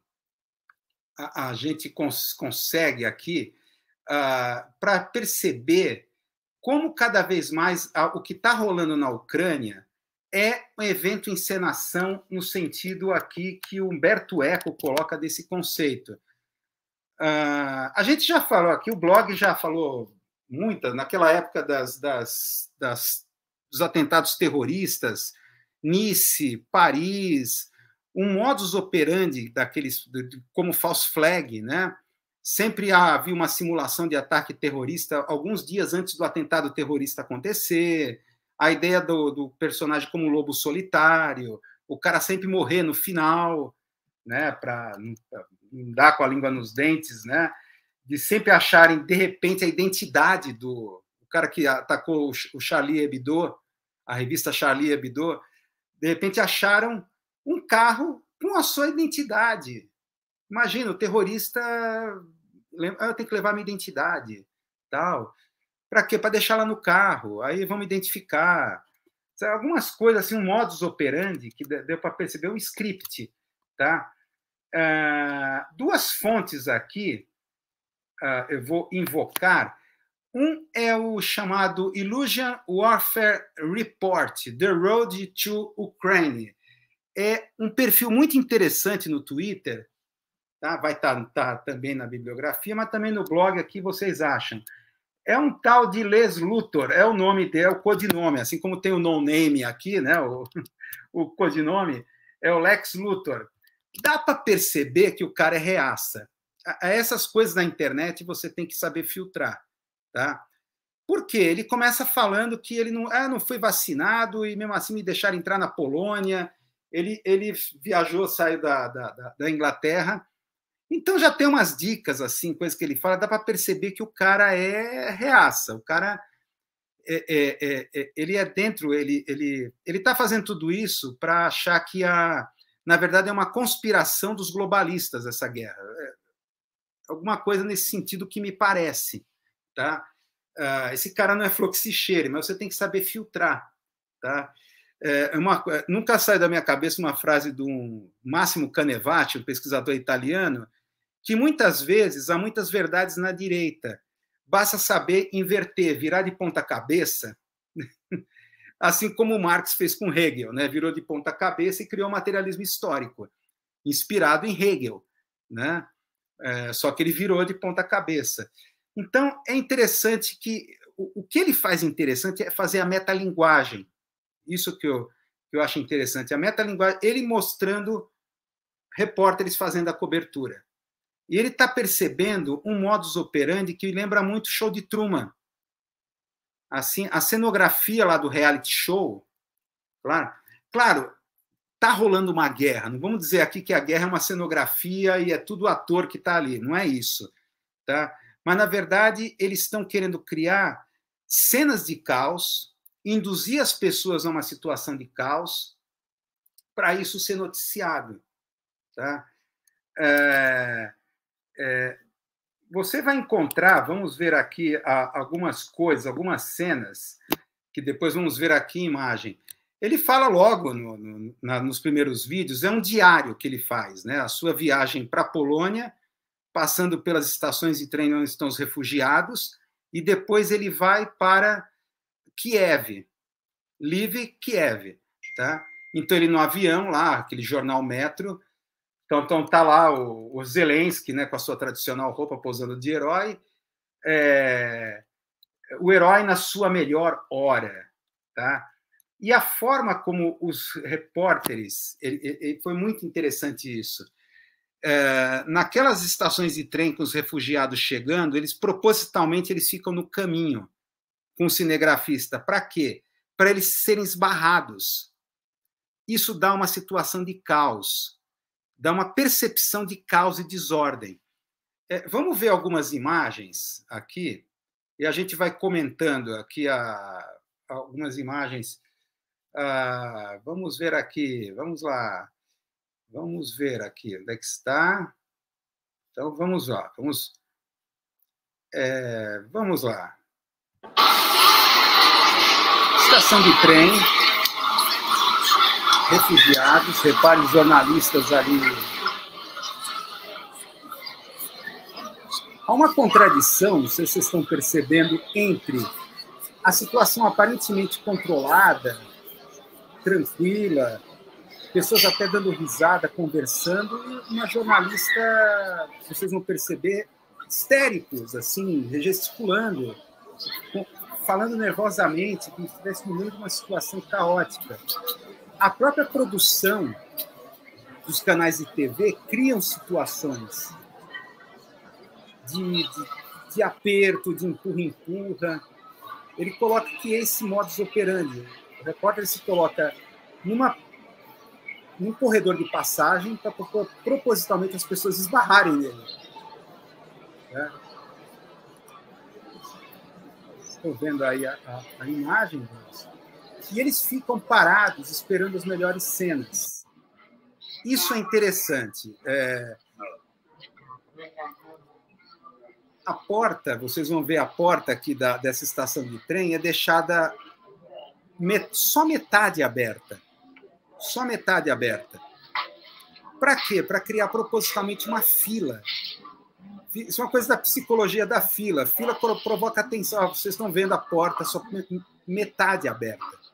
a, a, gente cons consegue aqui ah, para perceber como cada vez mais o que está rolando na Ucrânia é um evento encenação no sentido aqui que Humberto Eco coloca desse conceito. Uh, a gente já falou aqui, o blog já falou muita, naquela época das, das, das dos atentados terroristas, Nice, Paris, um modus operandi daqueles, como false flag, né? Sempre havia uma simulação de ataque terrorista alguns dias antes do atentado terrorista acontecer a ideia do, do personagem como um lobo solitário, o cara sempre morrer no final, né, para não dar com a língua nos dentes, né, de sempre acharem de repente a identidade do o cara que atacou o Charlie Hebdo, a revista Charlie Hebdo, de repente acharam um carro com a sua identidade. Imagina, o terrorista ah, eu tenho que levar minha identidade, tal. Para quê? Para deixar lá no carro, aí vamos identificar. Algumas coisas, assim, um modus operandi que deu para perceber, um script. Tá? Uh, duas fontes aqui uh, eu vou invocar. Um é o chamado Illusion Warfare Report, The Road to Ukraine. É um perfil muito interessante no Twitter, tá? vai estar tá, tá também na bibliografia, mas também no blog aqui vocês acham é um tal de Les Luthor, é o nome dele, é o codinome, assim como tem o no name aqui, né? O, o codinome é o Lex Luthor. Dá para perceber que o cara é reaça. essas coisas na internet você tem que saber filtrar, tá? Porque ele começa falando que ele não, ah, não foi vacinado e mesmo assim me deixaram entrar na Polônia. Ele, ele viajou, saiu da, da, da Inglaterra então já tem umas dicas, assim, coisas que ele fala, dá para perceber que o cara é reaça, o cara. É, é, é, é ele é dentro, ele ele ele está fazendo tudo isso para achar que a, na verdade, é uma conspiração dos globalistas essa guerra, é, alguma coisa nesse sentido que me parece, tá? Ah, esse cara não é fluxicheiro, mas você tem que saber filtrar, tá? É, é uma, nunca sai da minha cabeça uma frase do Máximo Canevati, um pesquisador italiano, que muitas vezes há muitas verdades na direita. Basta saber inverter, virar de ponta cabeça, assim como Marx fez com Hegel, né? Virou de ponta cabeça e criou o materialismo histórico, inspirado em Hegel, né? É, só que ele virou de ponta cabeça. Então é interessante que o, o que ele faz interessante é fazer a metalinguagem. Isso que eu, que eu acho interessante. A metalinguagem, ele mostrando repórteres fazendo a cobertura. E ele está percebendo um modus operandi que lembra muito o show de Truman. Assim, a cenografia lá do reality show, claro, claro, tá rolando uma guerra. Não vamos dizer aqui que a guerra é uma cenografia e é tudo ator que está ali. Não é isso, tá? Mas na verdade eles estão querendo criar cenas de caos, induzir as pessoas a uma situação de caos, para isso ser noticiado, tá? É... É, você vai encontrar, vamos ver aqui algumas coisas, algumas cenas, que depois vamos ver aqui imagem. Ele fala logo no, no, na, nos primeiros vídeos, é um diário que ele faz, né? A sua viagem para a Polônia, passando pelas estações de trem onde estão os refugiados, e depois ele vai para Kiev, Live Kiev, tá? Então ele no avião lá, aquele jornal Metro, então, então tá lá o, o Zelensky, né, com a sua tradicional roupa posando de herói, é, o herói na sua melhor hora, tá? E a forma como os repórteres, ele, ele, foi muito interessante isso. É, naquelas estações de trem com os refugiados chegando, eles propositalmente eles ficam no caminho com o cinegrafista. Para quê? Para eles serem esbarrados. Isso dá uma situação de caos dá uma percepção de caos e desordem. É, vamos ver algumas imagens aqui, e a gente vai comentando aqui a, a algumas imagens. Ah, vamos ver aqui, vamos lá. Vamos ver aqui onde é que está. Então vamos lá, vamos. É, vamos lá. Estação de trem refugiados, repare os jornalistas ali. Há uma contradição, não sei se vocês estão percebendo, entre a situação aparentemente controlada, tranquila, pessoas até dando risada, conversando, e uma jornalista, vocês vão perceber, histéricos, assim, gesticulando, falando nervosamente, como se estivesse no meio de uma situação caótica a própria produção dos canais de TV criam situações de, de, de aperto, de empurra-empurra. Ele coloca que esse modus operandi, o repórter se coloca numa, num corredor de passagem para propositalmente as pessoas esbarrarem nele. Né? Estou vendo aí a, a, a imagem, mas que eles ficam parados esperando as melhores cenas. Isso é interessante. É... A porta, vocês vão ver a porta aqui da, dessa estação de trem, é deixada met... só metade aberta. Só metade aberta. Para quê? Para criar propositalmente uma fila. Isso é uma coisa da psicologia da fila. Fila provoca atenção. Ah, vocês estão vendo a porta só metade aberta.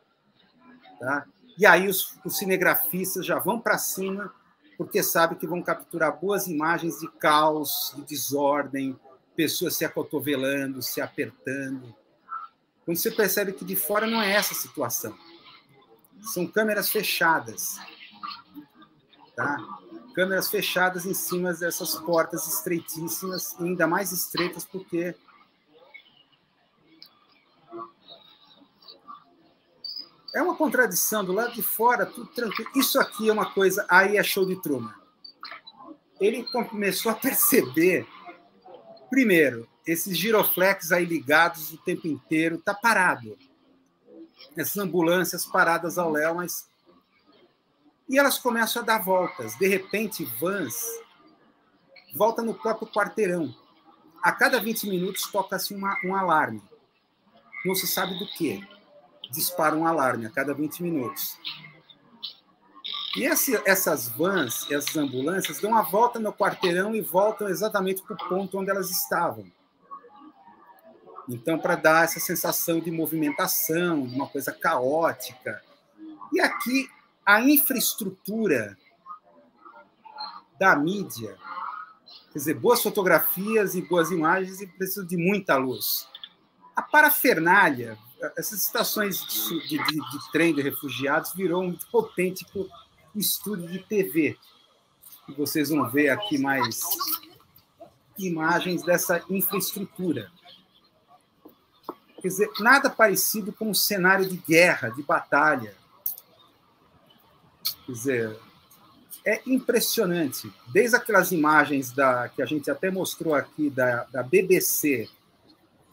Tá? E aí os, os cinegrafistas já vão para cima, porque sabem que vão capturar boas imagens de caos, de desordem, pessoas se acotovelando, se apertando. Quando você percebe que de fora não é essa a situação. São câmeras fechadas. Tá? Câmeras fechadas em cima dessas portas estreitíssimas, ainda mais estreitas porque É uma contradição, do lado de fora, tudo tranquilo. Isso aqui é uma coisa, aí é show de Truman. Ele começou a perceber, primeiro, esses giroflex aí ligados o tempo inteiro, tá parado. Essas ambulâncias paradas ao léu, mas... E elas começam a dar voltas. De repente, vans volta no próprio quarteirão. A cada 20 minutos toca-se um alarme. Não se sabe do quê dispara um alarme a cada 20 minutos. E esse, essas vans, essas ambulâncias, dão a volta no quarteirão e voltam exatamente para o ponto onde elas estavam. Então, para dar essa sensação de movimentação, uma coisa caótica. E aqui, a infraestrutura da mídia, quer dizer, boas fotografias e boas imagens e precisa de muita luz. A parafernália essas estações de, de, de, trem de refugiados virou um autêntico estúdio de TV. E vocês vão ver aqui mais imagens dessa infraestrutura. Quer dizer, nada parecido com um cenário de guerra, de batalha. Quer dizer, é impressionante. Desde aquelas imagens da, que a gente até mostrou aqui da, da BBC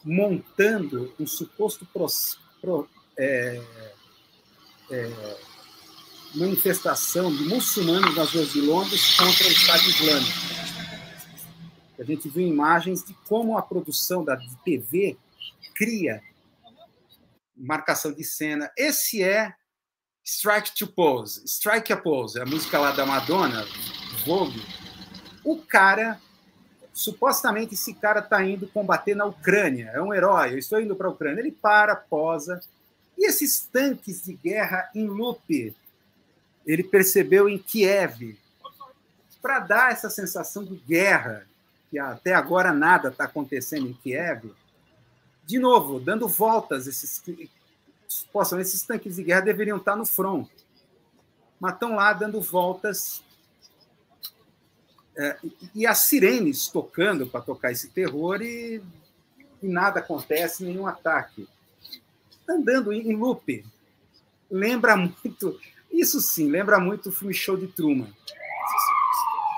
montando um suposto pros, pro, é, é, manifestação de muçulmanos nas ruas de Londres contra o Estado Islâmico. A gente viu imagens de como a produção da TV cria marcação de cena. Esse é Strike to Pose, Strike a Pose, a música lá da Madonna, Vogue. O cara supostamente esse cara está indo combater na Ucrânia, é um herói, eu estou indo para a Ucrânia. Ele para, posa. E esses tanques de guerra em loop? Ele percebeu em Kiev, para dar essa sensação de guerra, que até agora nada está acontecendo em Kiev. De novo, dando voltas, esses, possam, esses tanques de guerra deveriam estar tá no front, mas estão lá dando voltas é, e as sirenes tocando para tocar esse terror e, e, nada acontece, nenhum ataque. Andando em, em loop. Lembra muito. Isso sim, lembra muito o filme Show de Truman.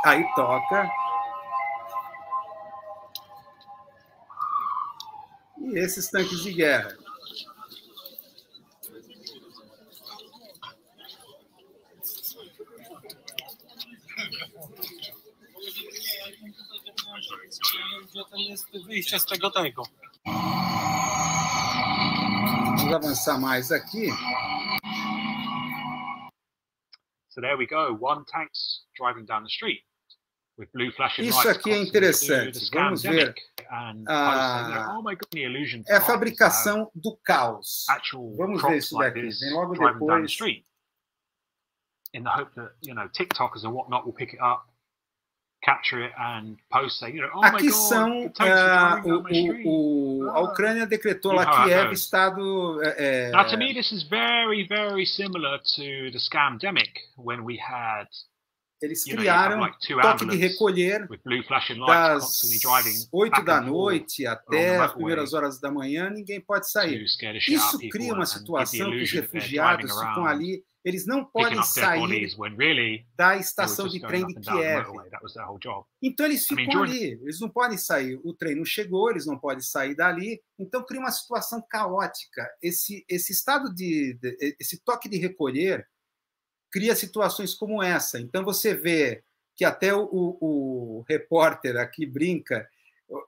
Aí toca. E esses tanques de guerra. to jest wyjście z tego tego. Vamos avançar mais aqui. So there we go, one tank's driving down the street. With blue flashing Isso aqui é interessante. Vamos ver. Ah, oh é a uh, fabricação do caos. Vamos ver isso daqui. Vem logo depois. In the hope that, you know, TikTokers and whatnot will pick it up capture it and post saying, you know, oh Aqui são God, uh, ah, o, o, ah. a Ucrânia decretou lá que é estado é, é, Now to me this is very very similar to the scamdemic when we had eles criaram know, like toque de recolher das 8 da noite até as primeiras horas da manhã, ninguém pode sair. Isso cria uma situação que os refugiados ficam ali eles não podem sair da estação de trem de Kiev. Então eles ficam ali, eles não podem sair. O trem não chegou, eles não podem sair dali. Então cria uma situação caótica. Esse, esse estado de, de esse toque de recolher cria situações como essa. Então você vê que até o, o, o repórter aqui brinca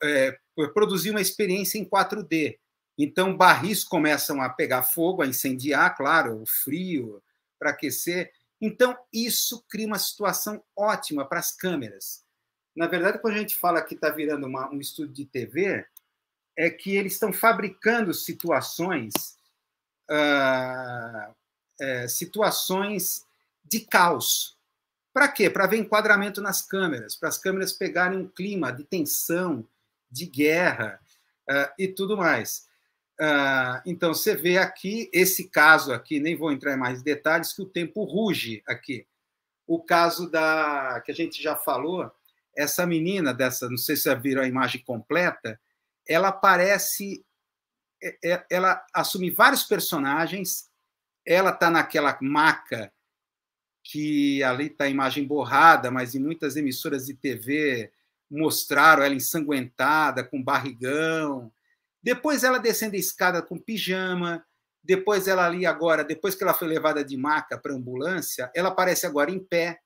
é, produzir uma experiência em 4D. Então, barris começam a pegar fogo, a incendiar, claro, o frio, para aquecer. Então, isso cria uma situação ótima para as câmeras. Na verdade, quando a gente fala que está virando uma, um estúdio de TV, é que eles estão fabricando situações, uh, é, situações de caos. Para quê? Para ver enquadramento nas câmeras, para as câmeras pegarem um clima de tensão, de guerra uh, e tudo mais. Ah, então, você vê aqui esse caso aqui, nem vou entrar em mais detalhes, que o tempo ruge aqui. O caso da que a gente já falou, essa menina dessa, não sei se vocês viram a imagem completa, ela parece é, é, ela assume vários personagens, ela está naquela maca que ali está a imagem borrada, mas em muitas emissoras de TV mostraram ela ensanguentada, com barrigão, depois ela descendo a escada com pijama, depois ela ali agora, depois que ela foi levada de maca para ambulância, ela aparece agora em pé,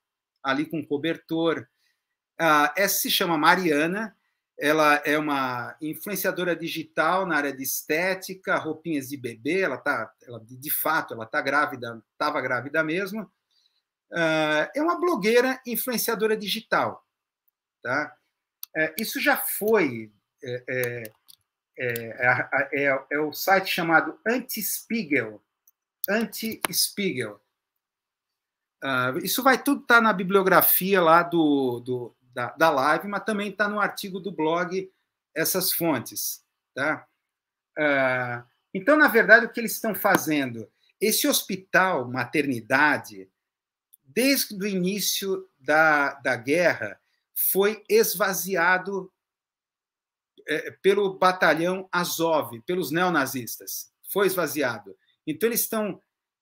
ali com cobertor. Ah, essa se chama Mariana, ela é uma influenciadora digital na área de estética, roupinhas de bebê, ela tá, ela, de fato, ela tá grávida, estava grávida mesmo. Ah, é uma blogueira influenciadora digital, tá? É, isso já foi é, é, é, é, é, é, o site chamado Anti-Spiegel. Anti-Spiegel. Uh, isso vai tudo estar tá na bibliografia lá do, do da, da, live, mas também está no artigo do blog essas fontes. Tá? Uh, então, na verdade, o que eles estão fazendo? Esse hospital, maternidade, desde o início da, da guerra, foi esvaziado é, pelo batalhão Azov, pelos neonazistas. Foi esvaziado. Então, eles estão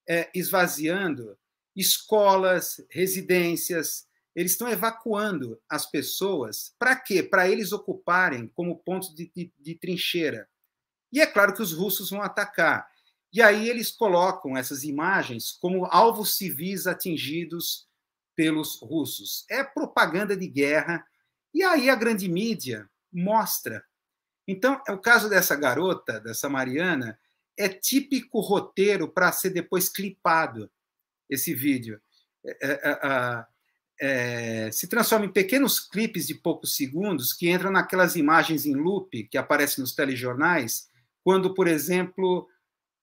é, esvaziando escolas, residências, eles estão evacuando as pessoas. Para quê? Para eles ocuparem como ponto de, de, de trincheira. E é claro que os russos vão atacar. E aí eles colocam essas imagens como alvos civis atingidos pelos russos. É propaganda de guerra. E aí a grande mídia mostra então, é o caso dessa garota, dessa Mariana, é típico roteiro para ser depois clipado esse vídeo. É, é, é, é, se transforma em pequenos clipes de poucos segundos que entram naquelas imagens em loop que aparecem nos telejornais, quando, por exemplo,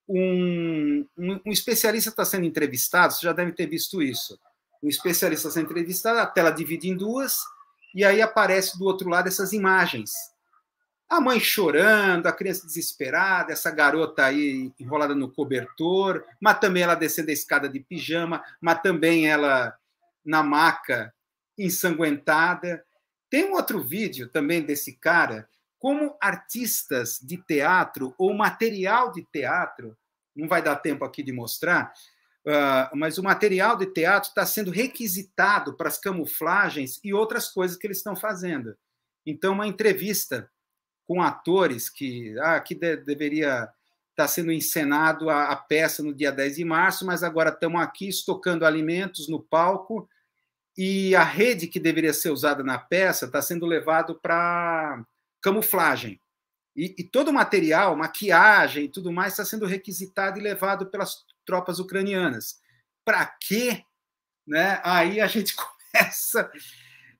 um, um, um especialista está sendo entrevistado, você já deve ter visto isso. Um especialista está sendo entrevistado, a tela divide em duas, e aí aparece do outro lado essas imagens a mãe chorando, a criança desesperada, essa garota aí enrolada no cobertor, mas também ela descendo a escada de pijama, mas também ela na maca ensanguentada. Tem um outro vídeo também desse cara, como artistas de teatro ou material de teatro, não vai dar tempo aqui de mostrar, ah, mas o material de teatro está sendo requisitado para as camuflagens e outras coisas que eles estão fazendo. Então, uma entrevista com atores que ah, que de, deveria estar tá sendo encenado a, a, peça no dia 10 de março, mas agora estamos aqui estocando alimentos no palco e a rede que deveria ser usada na peça está sendo levado para camuflagem. E, e, todo o material, maquiagem e tudo mais, está sendo requisitado e levado pelas tropas ucranianas. Para quê? Né? Aí a gente começa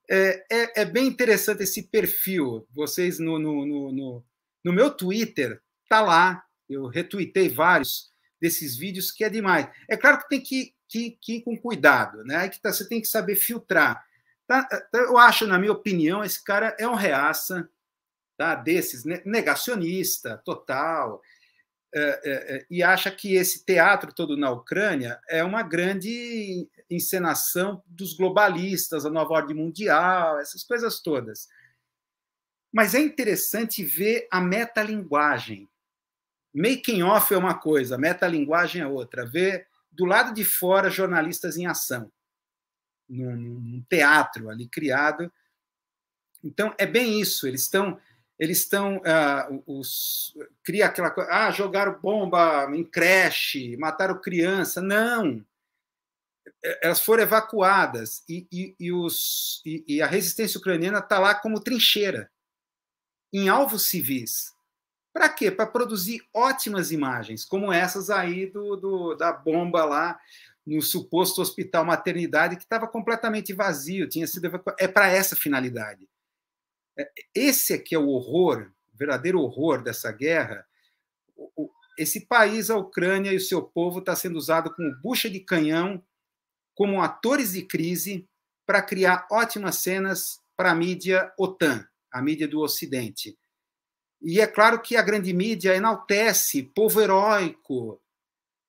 é, é, é, bem interessante esse perfil. Vocês no, no, no, no, meu Twitter tá lá. Eu retuitei vários desses vídeos que é demais. É claro que tem que, que, que ir com cuidado, né? É que tá, você tem que saber filtrar. Tá, tá? Eu acho, na minha opinião, esse cara é um reaça, tá? Desses, né? negacionista, total. É, é, é, e acha que esse teatro todo na Ucrânia é uma grande encenação dos globalistas, a nova ordem mundial, essas coisas todas. Mas é interessante ver a metalinguagem. Making off é uma coisa, metalinguagem é outra. Ver do lado de fora jornalistas em ação, num teatro ali criado. Então, é bem isso, eles estão eles estão. Ah, os, cria aquela coisa. Ah, jogaram bomba em creche, mataram criança. Não! É, elas foram evacuadas e, e, e, os, e a resistência ucraniana está lá como trincheira, em alvos civis. Para quê? Para produzir ótimas imagens, como essas aí do, do, da bomba lá no suposto hospital maternidade, que estava completamente vazio, tinha sido evacuado. É para essa finalidade. Esse é que é o horror, o verdadeiro horror dessa guerra. Esse país, a Ucrânia e o seu povo, está sendo usado como bucha de canhão, como atores de crise, para criar ótimas cenas para a mídia OTAN, a mídia do Ocidente. E é claro que a grande mídia enaltece povo heróico.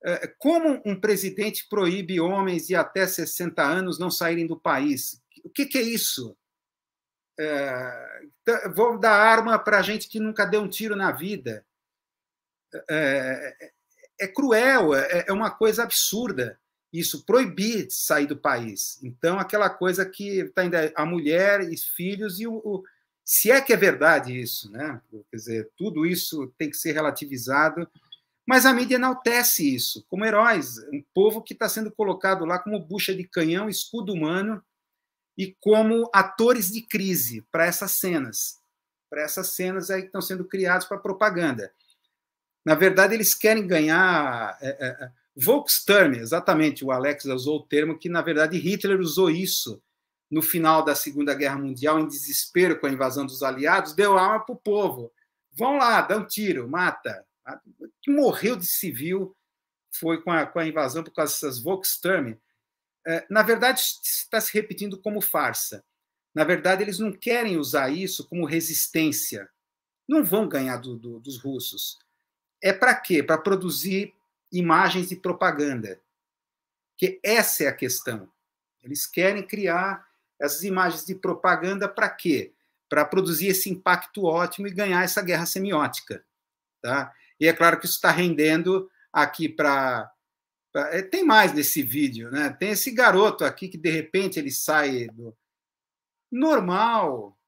É, como um presidente proíbe homens de até 60 anos não saírem do país? O que, que é isso? É, tá, vou dar arma para gente que nunca deu um tiro na vida. É, é, é cruel, é, é uma coisa absurda isso, proibir de sair do país. Então, aquela coisa que está ainda a mulher e filhos, e o, o, se é que é verdade isso, né? Quer dizer, tudo isso tem que ser relativizado, mas a mídia enaltece isso, como heróis, um povo que está sendo colocado lá como bucha de canhão, escudo humano, e como atores de crise para essas cenas, para essas cenas aí que estão sendo criadas para propaganda. Na verdade, eles querem ganhar. É, é, é Volksturm, exatamente, o Alex usou o termo que, na verdade, Hitler usou isso no final da Segunda Guerra Mundial, em desespero com a invasão dos aliados, deu arma para o povo. Vão lá, dá um tiro, mata. Que morreu de civil foi com a, com a invasão por causa dessas Volksturm. É, na verdade, está se repetindo como farsa. Na verdade, eles não querem usar isso como resistência. Não vão ganhar do, do, dos russos. É para quê? Para produzir imagens de propaganda. Que essa é a questão. Eles querem criar essas imagens de propaganda para quê? Para produzir esse impacto ótimo e ganhar essa guerra semiótica. Tá? E é claro que isso está rendendo aqui para Tá, é, tem mais nesse vídeo, né? Tem esse garoto aqui que de repente ele sai do normal,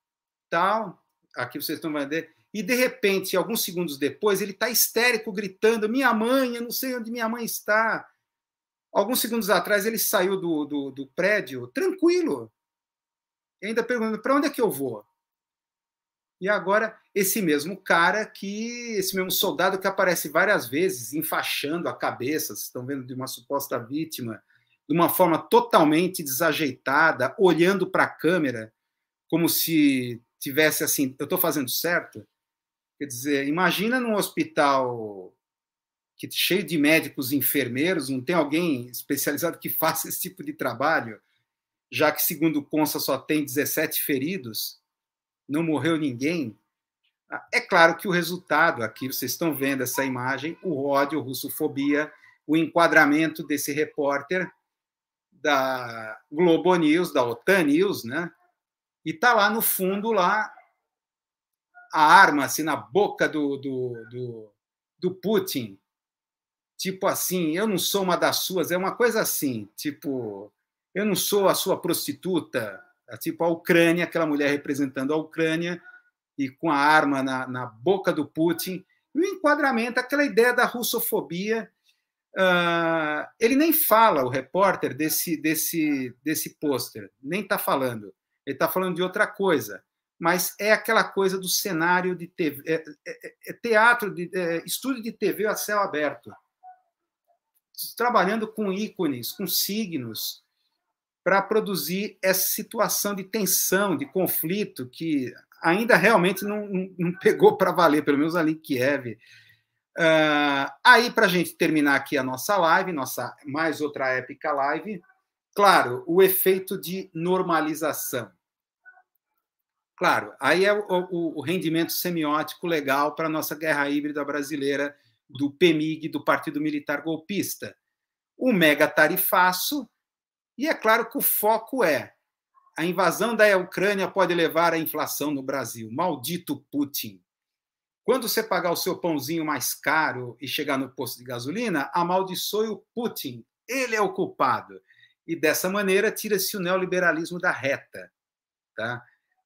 tal. Aqui vocês estão vendo E de repente, alguns segundos depois, ele está histérico, gritando: Minha mãe, eu não sei onde minha mãe está. Alguns segundos atrás, ele saiu do, do, do prédio tranquilo. E ainda perguntando: Para onde é que eu vou? E agora, esse mesmo cara que, esse mesmo soldado que aparece várias vezes enfaixando a cabeça, vocês estão vendo, de uma suposta vítima, de uma forma totalmente desajeitada, olhando para a câmera, como se tivesse assim: eu estou fazendo certo? Quer dizer, imagina num hospital que cheio de médicos e enfermeiros, não tem alguém especializado que faça esse tipo de trabalho, já que, segundo Consta, só tem 17 feridos não morreu ninguém. Ah, é claro que o resultado, aqui vocês estão vendo essa imagem, o ódio, a russofobia, o enquadramento desse repórter da Globo News, da OTAN News, né? E tá lá no fundo lá a arma assim na boca do, do, do, do Putin, tipo assim, eu não sou uma das suas, é uma coisa assim, tipo, eu não sou a sua prostituta, é tipo a Ucrânia, aquela mulher representando a Ucrânia e com a arma na, na boca do Putin. E o enquadramento, aquela ideia da russofobia. Uh, ele nem fala, o repórter, desse, desse, desse pôster, nem está falando. Ele está falando de outra coisa. Mas é aquela coisa do cenário de TV, é, é, é teatro, de, é, estúdio de TV a céu aberto. Trabalhando com ícones, com signos, para produzir essa situação de tensão, de conflito que ainda realmente não, não, pegou para valer, pelo menos ali em Kiev. Uh, aí, para a gente terminar aqui a nossa live, nossa mais outra épica live, claro, o efeito de normalização. Claro, aí é o, o, o rendimento semiótico legal para a nossa guerra híbrida brasileira do PMIG, do Partido Militar Golpista. O mega tarifaço, e é claro que o foco é a invasão da Ucrânia pode levar à inflação no Brasil. Maldito Putin. Quando você pagar o seu pãozinho mais caro e chegar no posto de gasolina, amaldiçoe o Putin. Ele é o culpado. E dessa maneira tira-se o neoliberalismo da reta. Tá?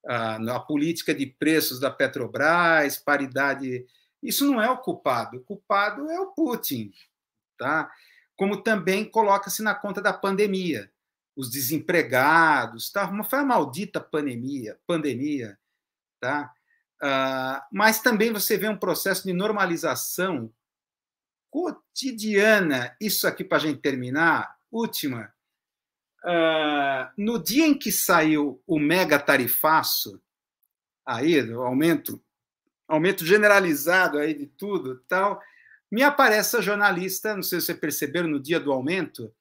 A política de preços da Petrobras, paridade. Isso não é o culpado. O culpado é o Putin. Tá? Como também coloca-se na conta da pandemia os desempregados, tá? Uma, foi a maldita pandemia, pandemia, tá? Uh, mas também você vê um processo de normalização cotidiana. Isso aqui para a gente terminar, última. Uh, no dia em que saiu o mega tarifaço, aí o aumento, aumento generalizado aí de tudo, tal, me aparece a jornalista, não sei se você perceberam no dia do aumento,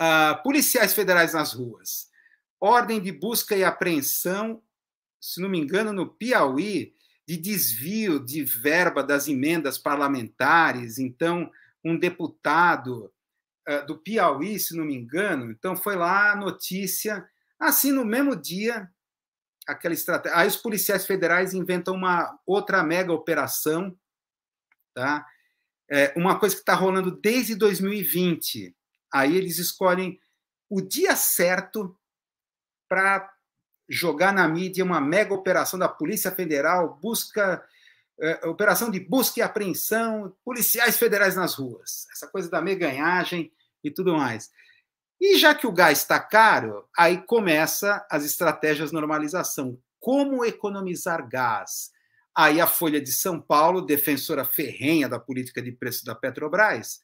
uh, policiais federais nas ruas, ordem de busca e apreensão, se não me engano, no Piauí, de desvio de verba das emendas parlamentares. Então, um deputado uh, do Piauí, se não me engano, então foi lá a notícia. Assim, no mesmo dia, aquela estratégia. Aí os policiais federais inventam uma outra mega operação, tá? É uma coisa que está rolando desde 2020. Aí eles escolhem o dia certo para jogar na mídia uma mega operação da Polícia Federal, busca eh, operação de busca e apreensão, policiais federais nas ruas, essa coisa da meganhagem e tudo mais. E já que o gás está caro, aí começa as estratégias de normalização. Como economizar gás? Aí a Folha de São Paulo, defensora ferrenha da política de preço da Petrobras,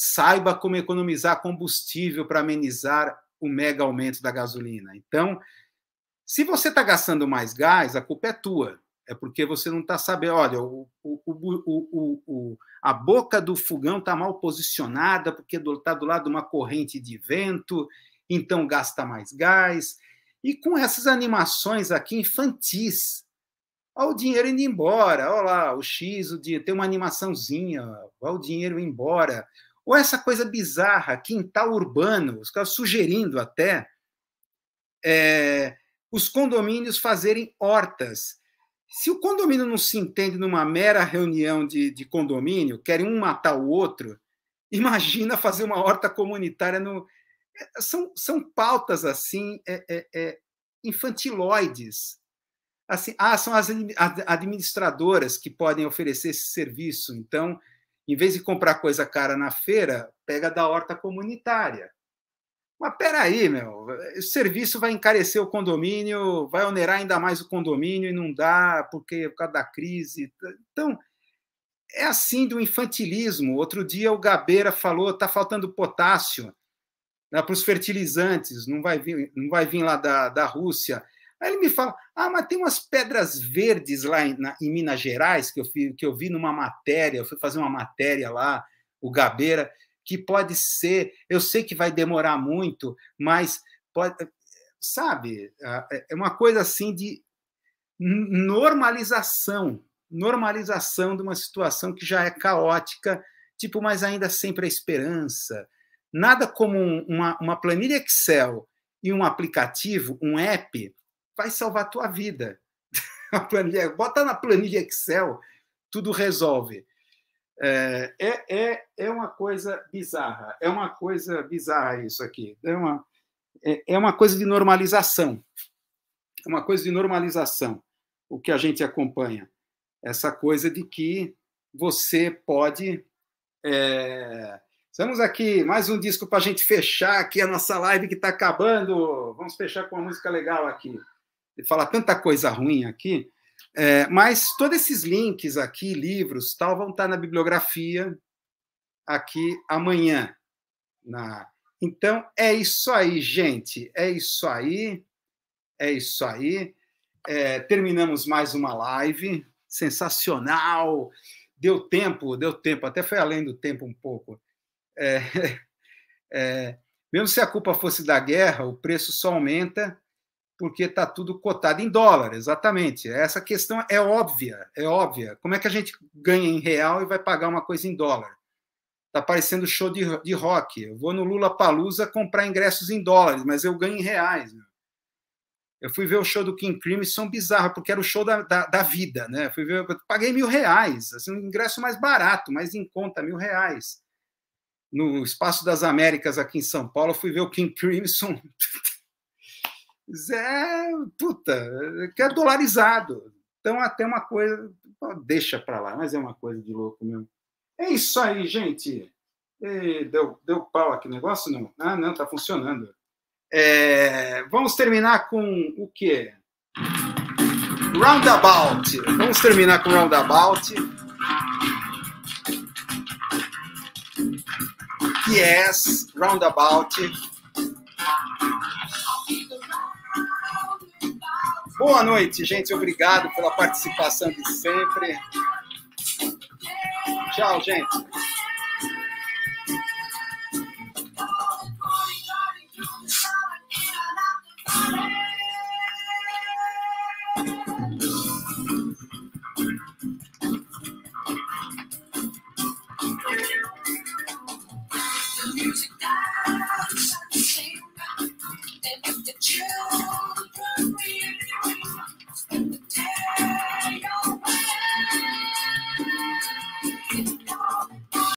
saiba como economizar combustível para amenizar o mega aumento da gasolina. Então, se você está gastando mais gás, a culpa é tua. É porque você não está sabendo. Olha, o, o, o, a boca do fogão está mal posicionada, porque está do, lado de uma corrente de vento, então gasta mais gás. E com essas animações aqui infantis, olha o dinheiro indo embora, olha lá, o X, o dia, tem uma animaçãozinha, olha o dinheiro indo embora, ou essa coisa bizarra, quintal urbano, os caras sugerindo até é, os condomínios fazerem hortas. Se o condomínio não se entende numa mera reunião de, de condomínio, querem um matar o outro, imagina fazer uma horta comunitária no. É, são, são pautas assim é, é, é infantiloides. Assim, ah, são as administradoras que podem oferecer esse serviço, então em vez de comprar coisa cara na feira, pega da horta comunitária. Mas peraí, meu, o eh, serviço vai encarecer o condomínio, vai onerar ainda mais o condomínio e não dá porque por causa da crise. Então, é assim do infantilismo. Outro dia o Gabeira falou, está faltando potássio né, para os fertilizantes, não vai vir, não vai vir lá da, da Rússia. Aí ele me fala: ah, mas tem umas pedras verdes lá em, na, em Minas Gerais que eu, fui, que eu vi numa matéria, eu fui fazer uma matéria lá, o Gabeira, que pode ser, eu sei que vai demorar muito, mas pode. Sabe, é, é uma coisa assim de normalização, normalização de uma situação que já é caótica, tipo, mas ainda sempre a esperança. Nada como uma, uma planilha Excel e um aplicativo, um app, vai salvar a tua vida. a planilha, bota na planilha Excel, tudo resolve. É, é, é, é uma coisa bizarra, é uma coisa bizarra isso aqui. É uma, é, é uma coisa de normalização. É uma coisa de normalização o que a gente acompanha. Essa coisa de que você pode. É... Estamos aqui, mais um disco para a gente fechar aqui a nossa live que está acabando. Vamos fechar com uma música legal aqui falar tanta coisa ruim aqui, é, mas todos esses links aqui, livros, tal, vão estar na bibliografia aqui amanhã. Na... Então é isso aí, gente. É isso aí. É isso aí. É, terminamos mais uma live sensacional. Deu tempo, deu tempo. Até foi além do tempo um pouco. É, é mesmo se a culpa fosse da guerra, o preço só aumenta porque está tudo cotado em dólar, exatamente. Essa questão é óbvia, é óbvia. Como é que a gente ganha em real e vai pagar uma coisa em dólar? Está parecendo show de, de rock. Eu vou no Lula Palusa comprar ingressos em dólares, mas eu ganho em reais. Né? Eu fui ver o show do King Crimson, bizarro, porque era o show da, da, da vida, né? fui ver, paguei mil reais, assim, um ingresso mais barato, mais em conta, mil reais. No Espaço das Américas, aqui em São Paulo, fui ver o King Crimson, é, puta, que é dolarizado. Então, até uma coisa, deixa para lá, mas é uma coisa de louco mesmo. É isso aí, gente. E deu, deu pau aqui o negócio? Não? Ah, não, tá funcionando. É, vamos terminar com o quê? Roundabout. Vamos terminar com Roundabout. Yes, Roundabout. Boa noite, gente. Obrigado pela participação de sempre. Tchau, gente.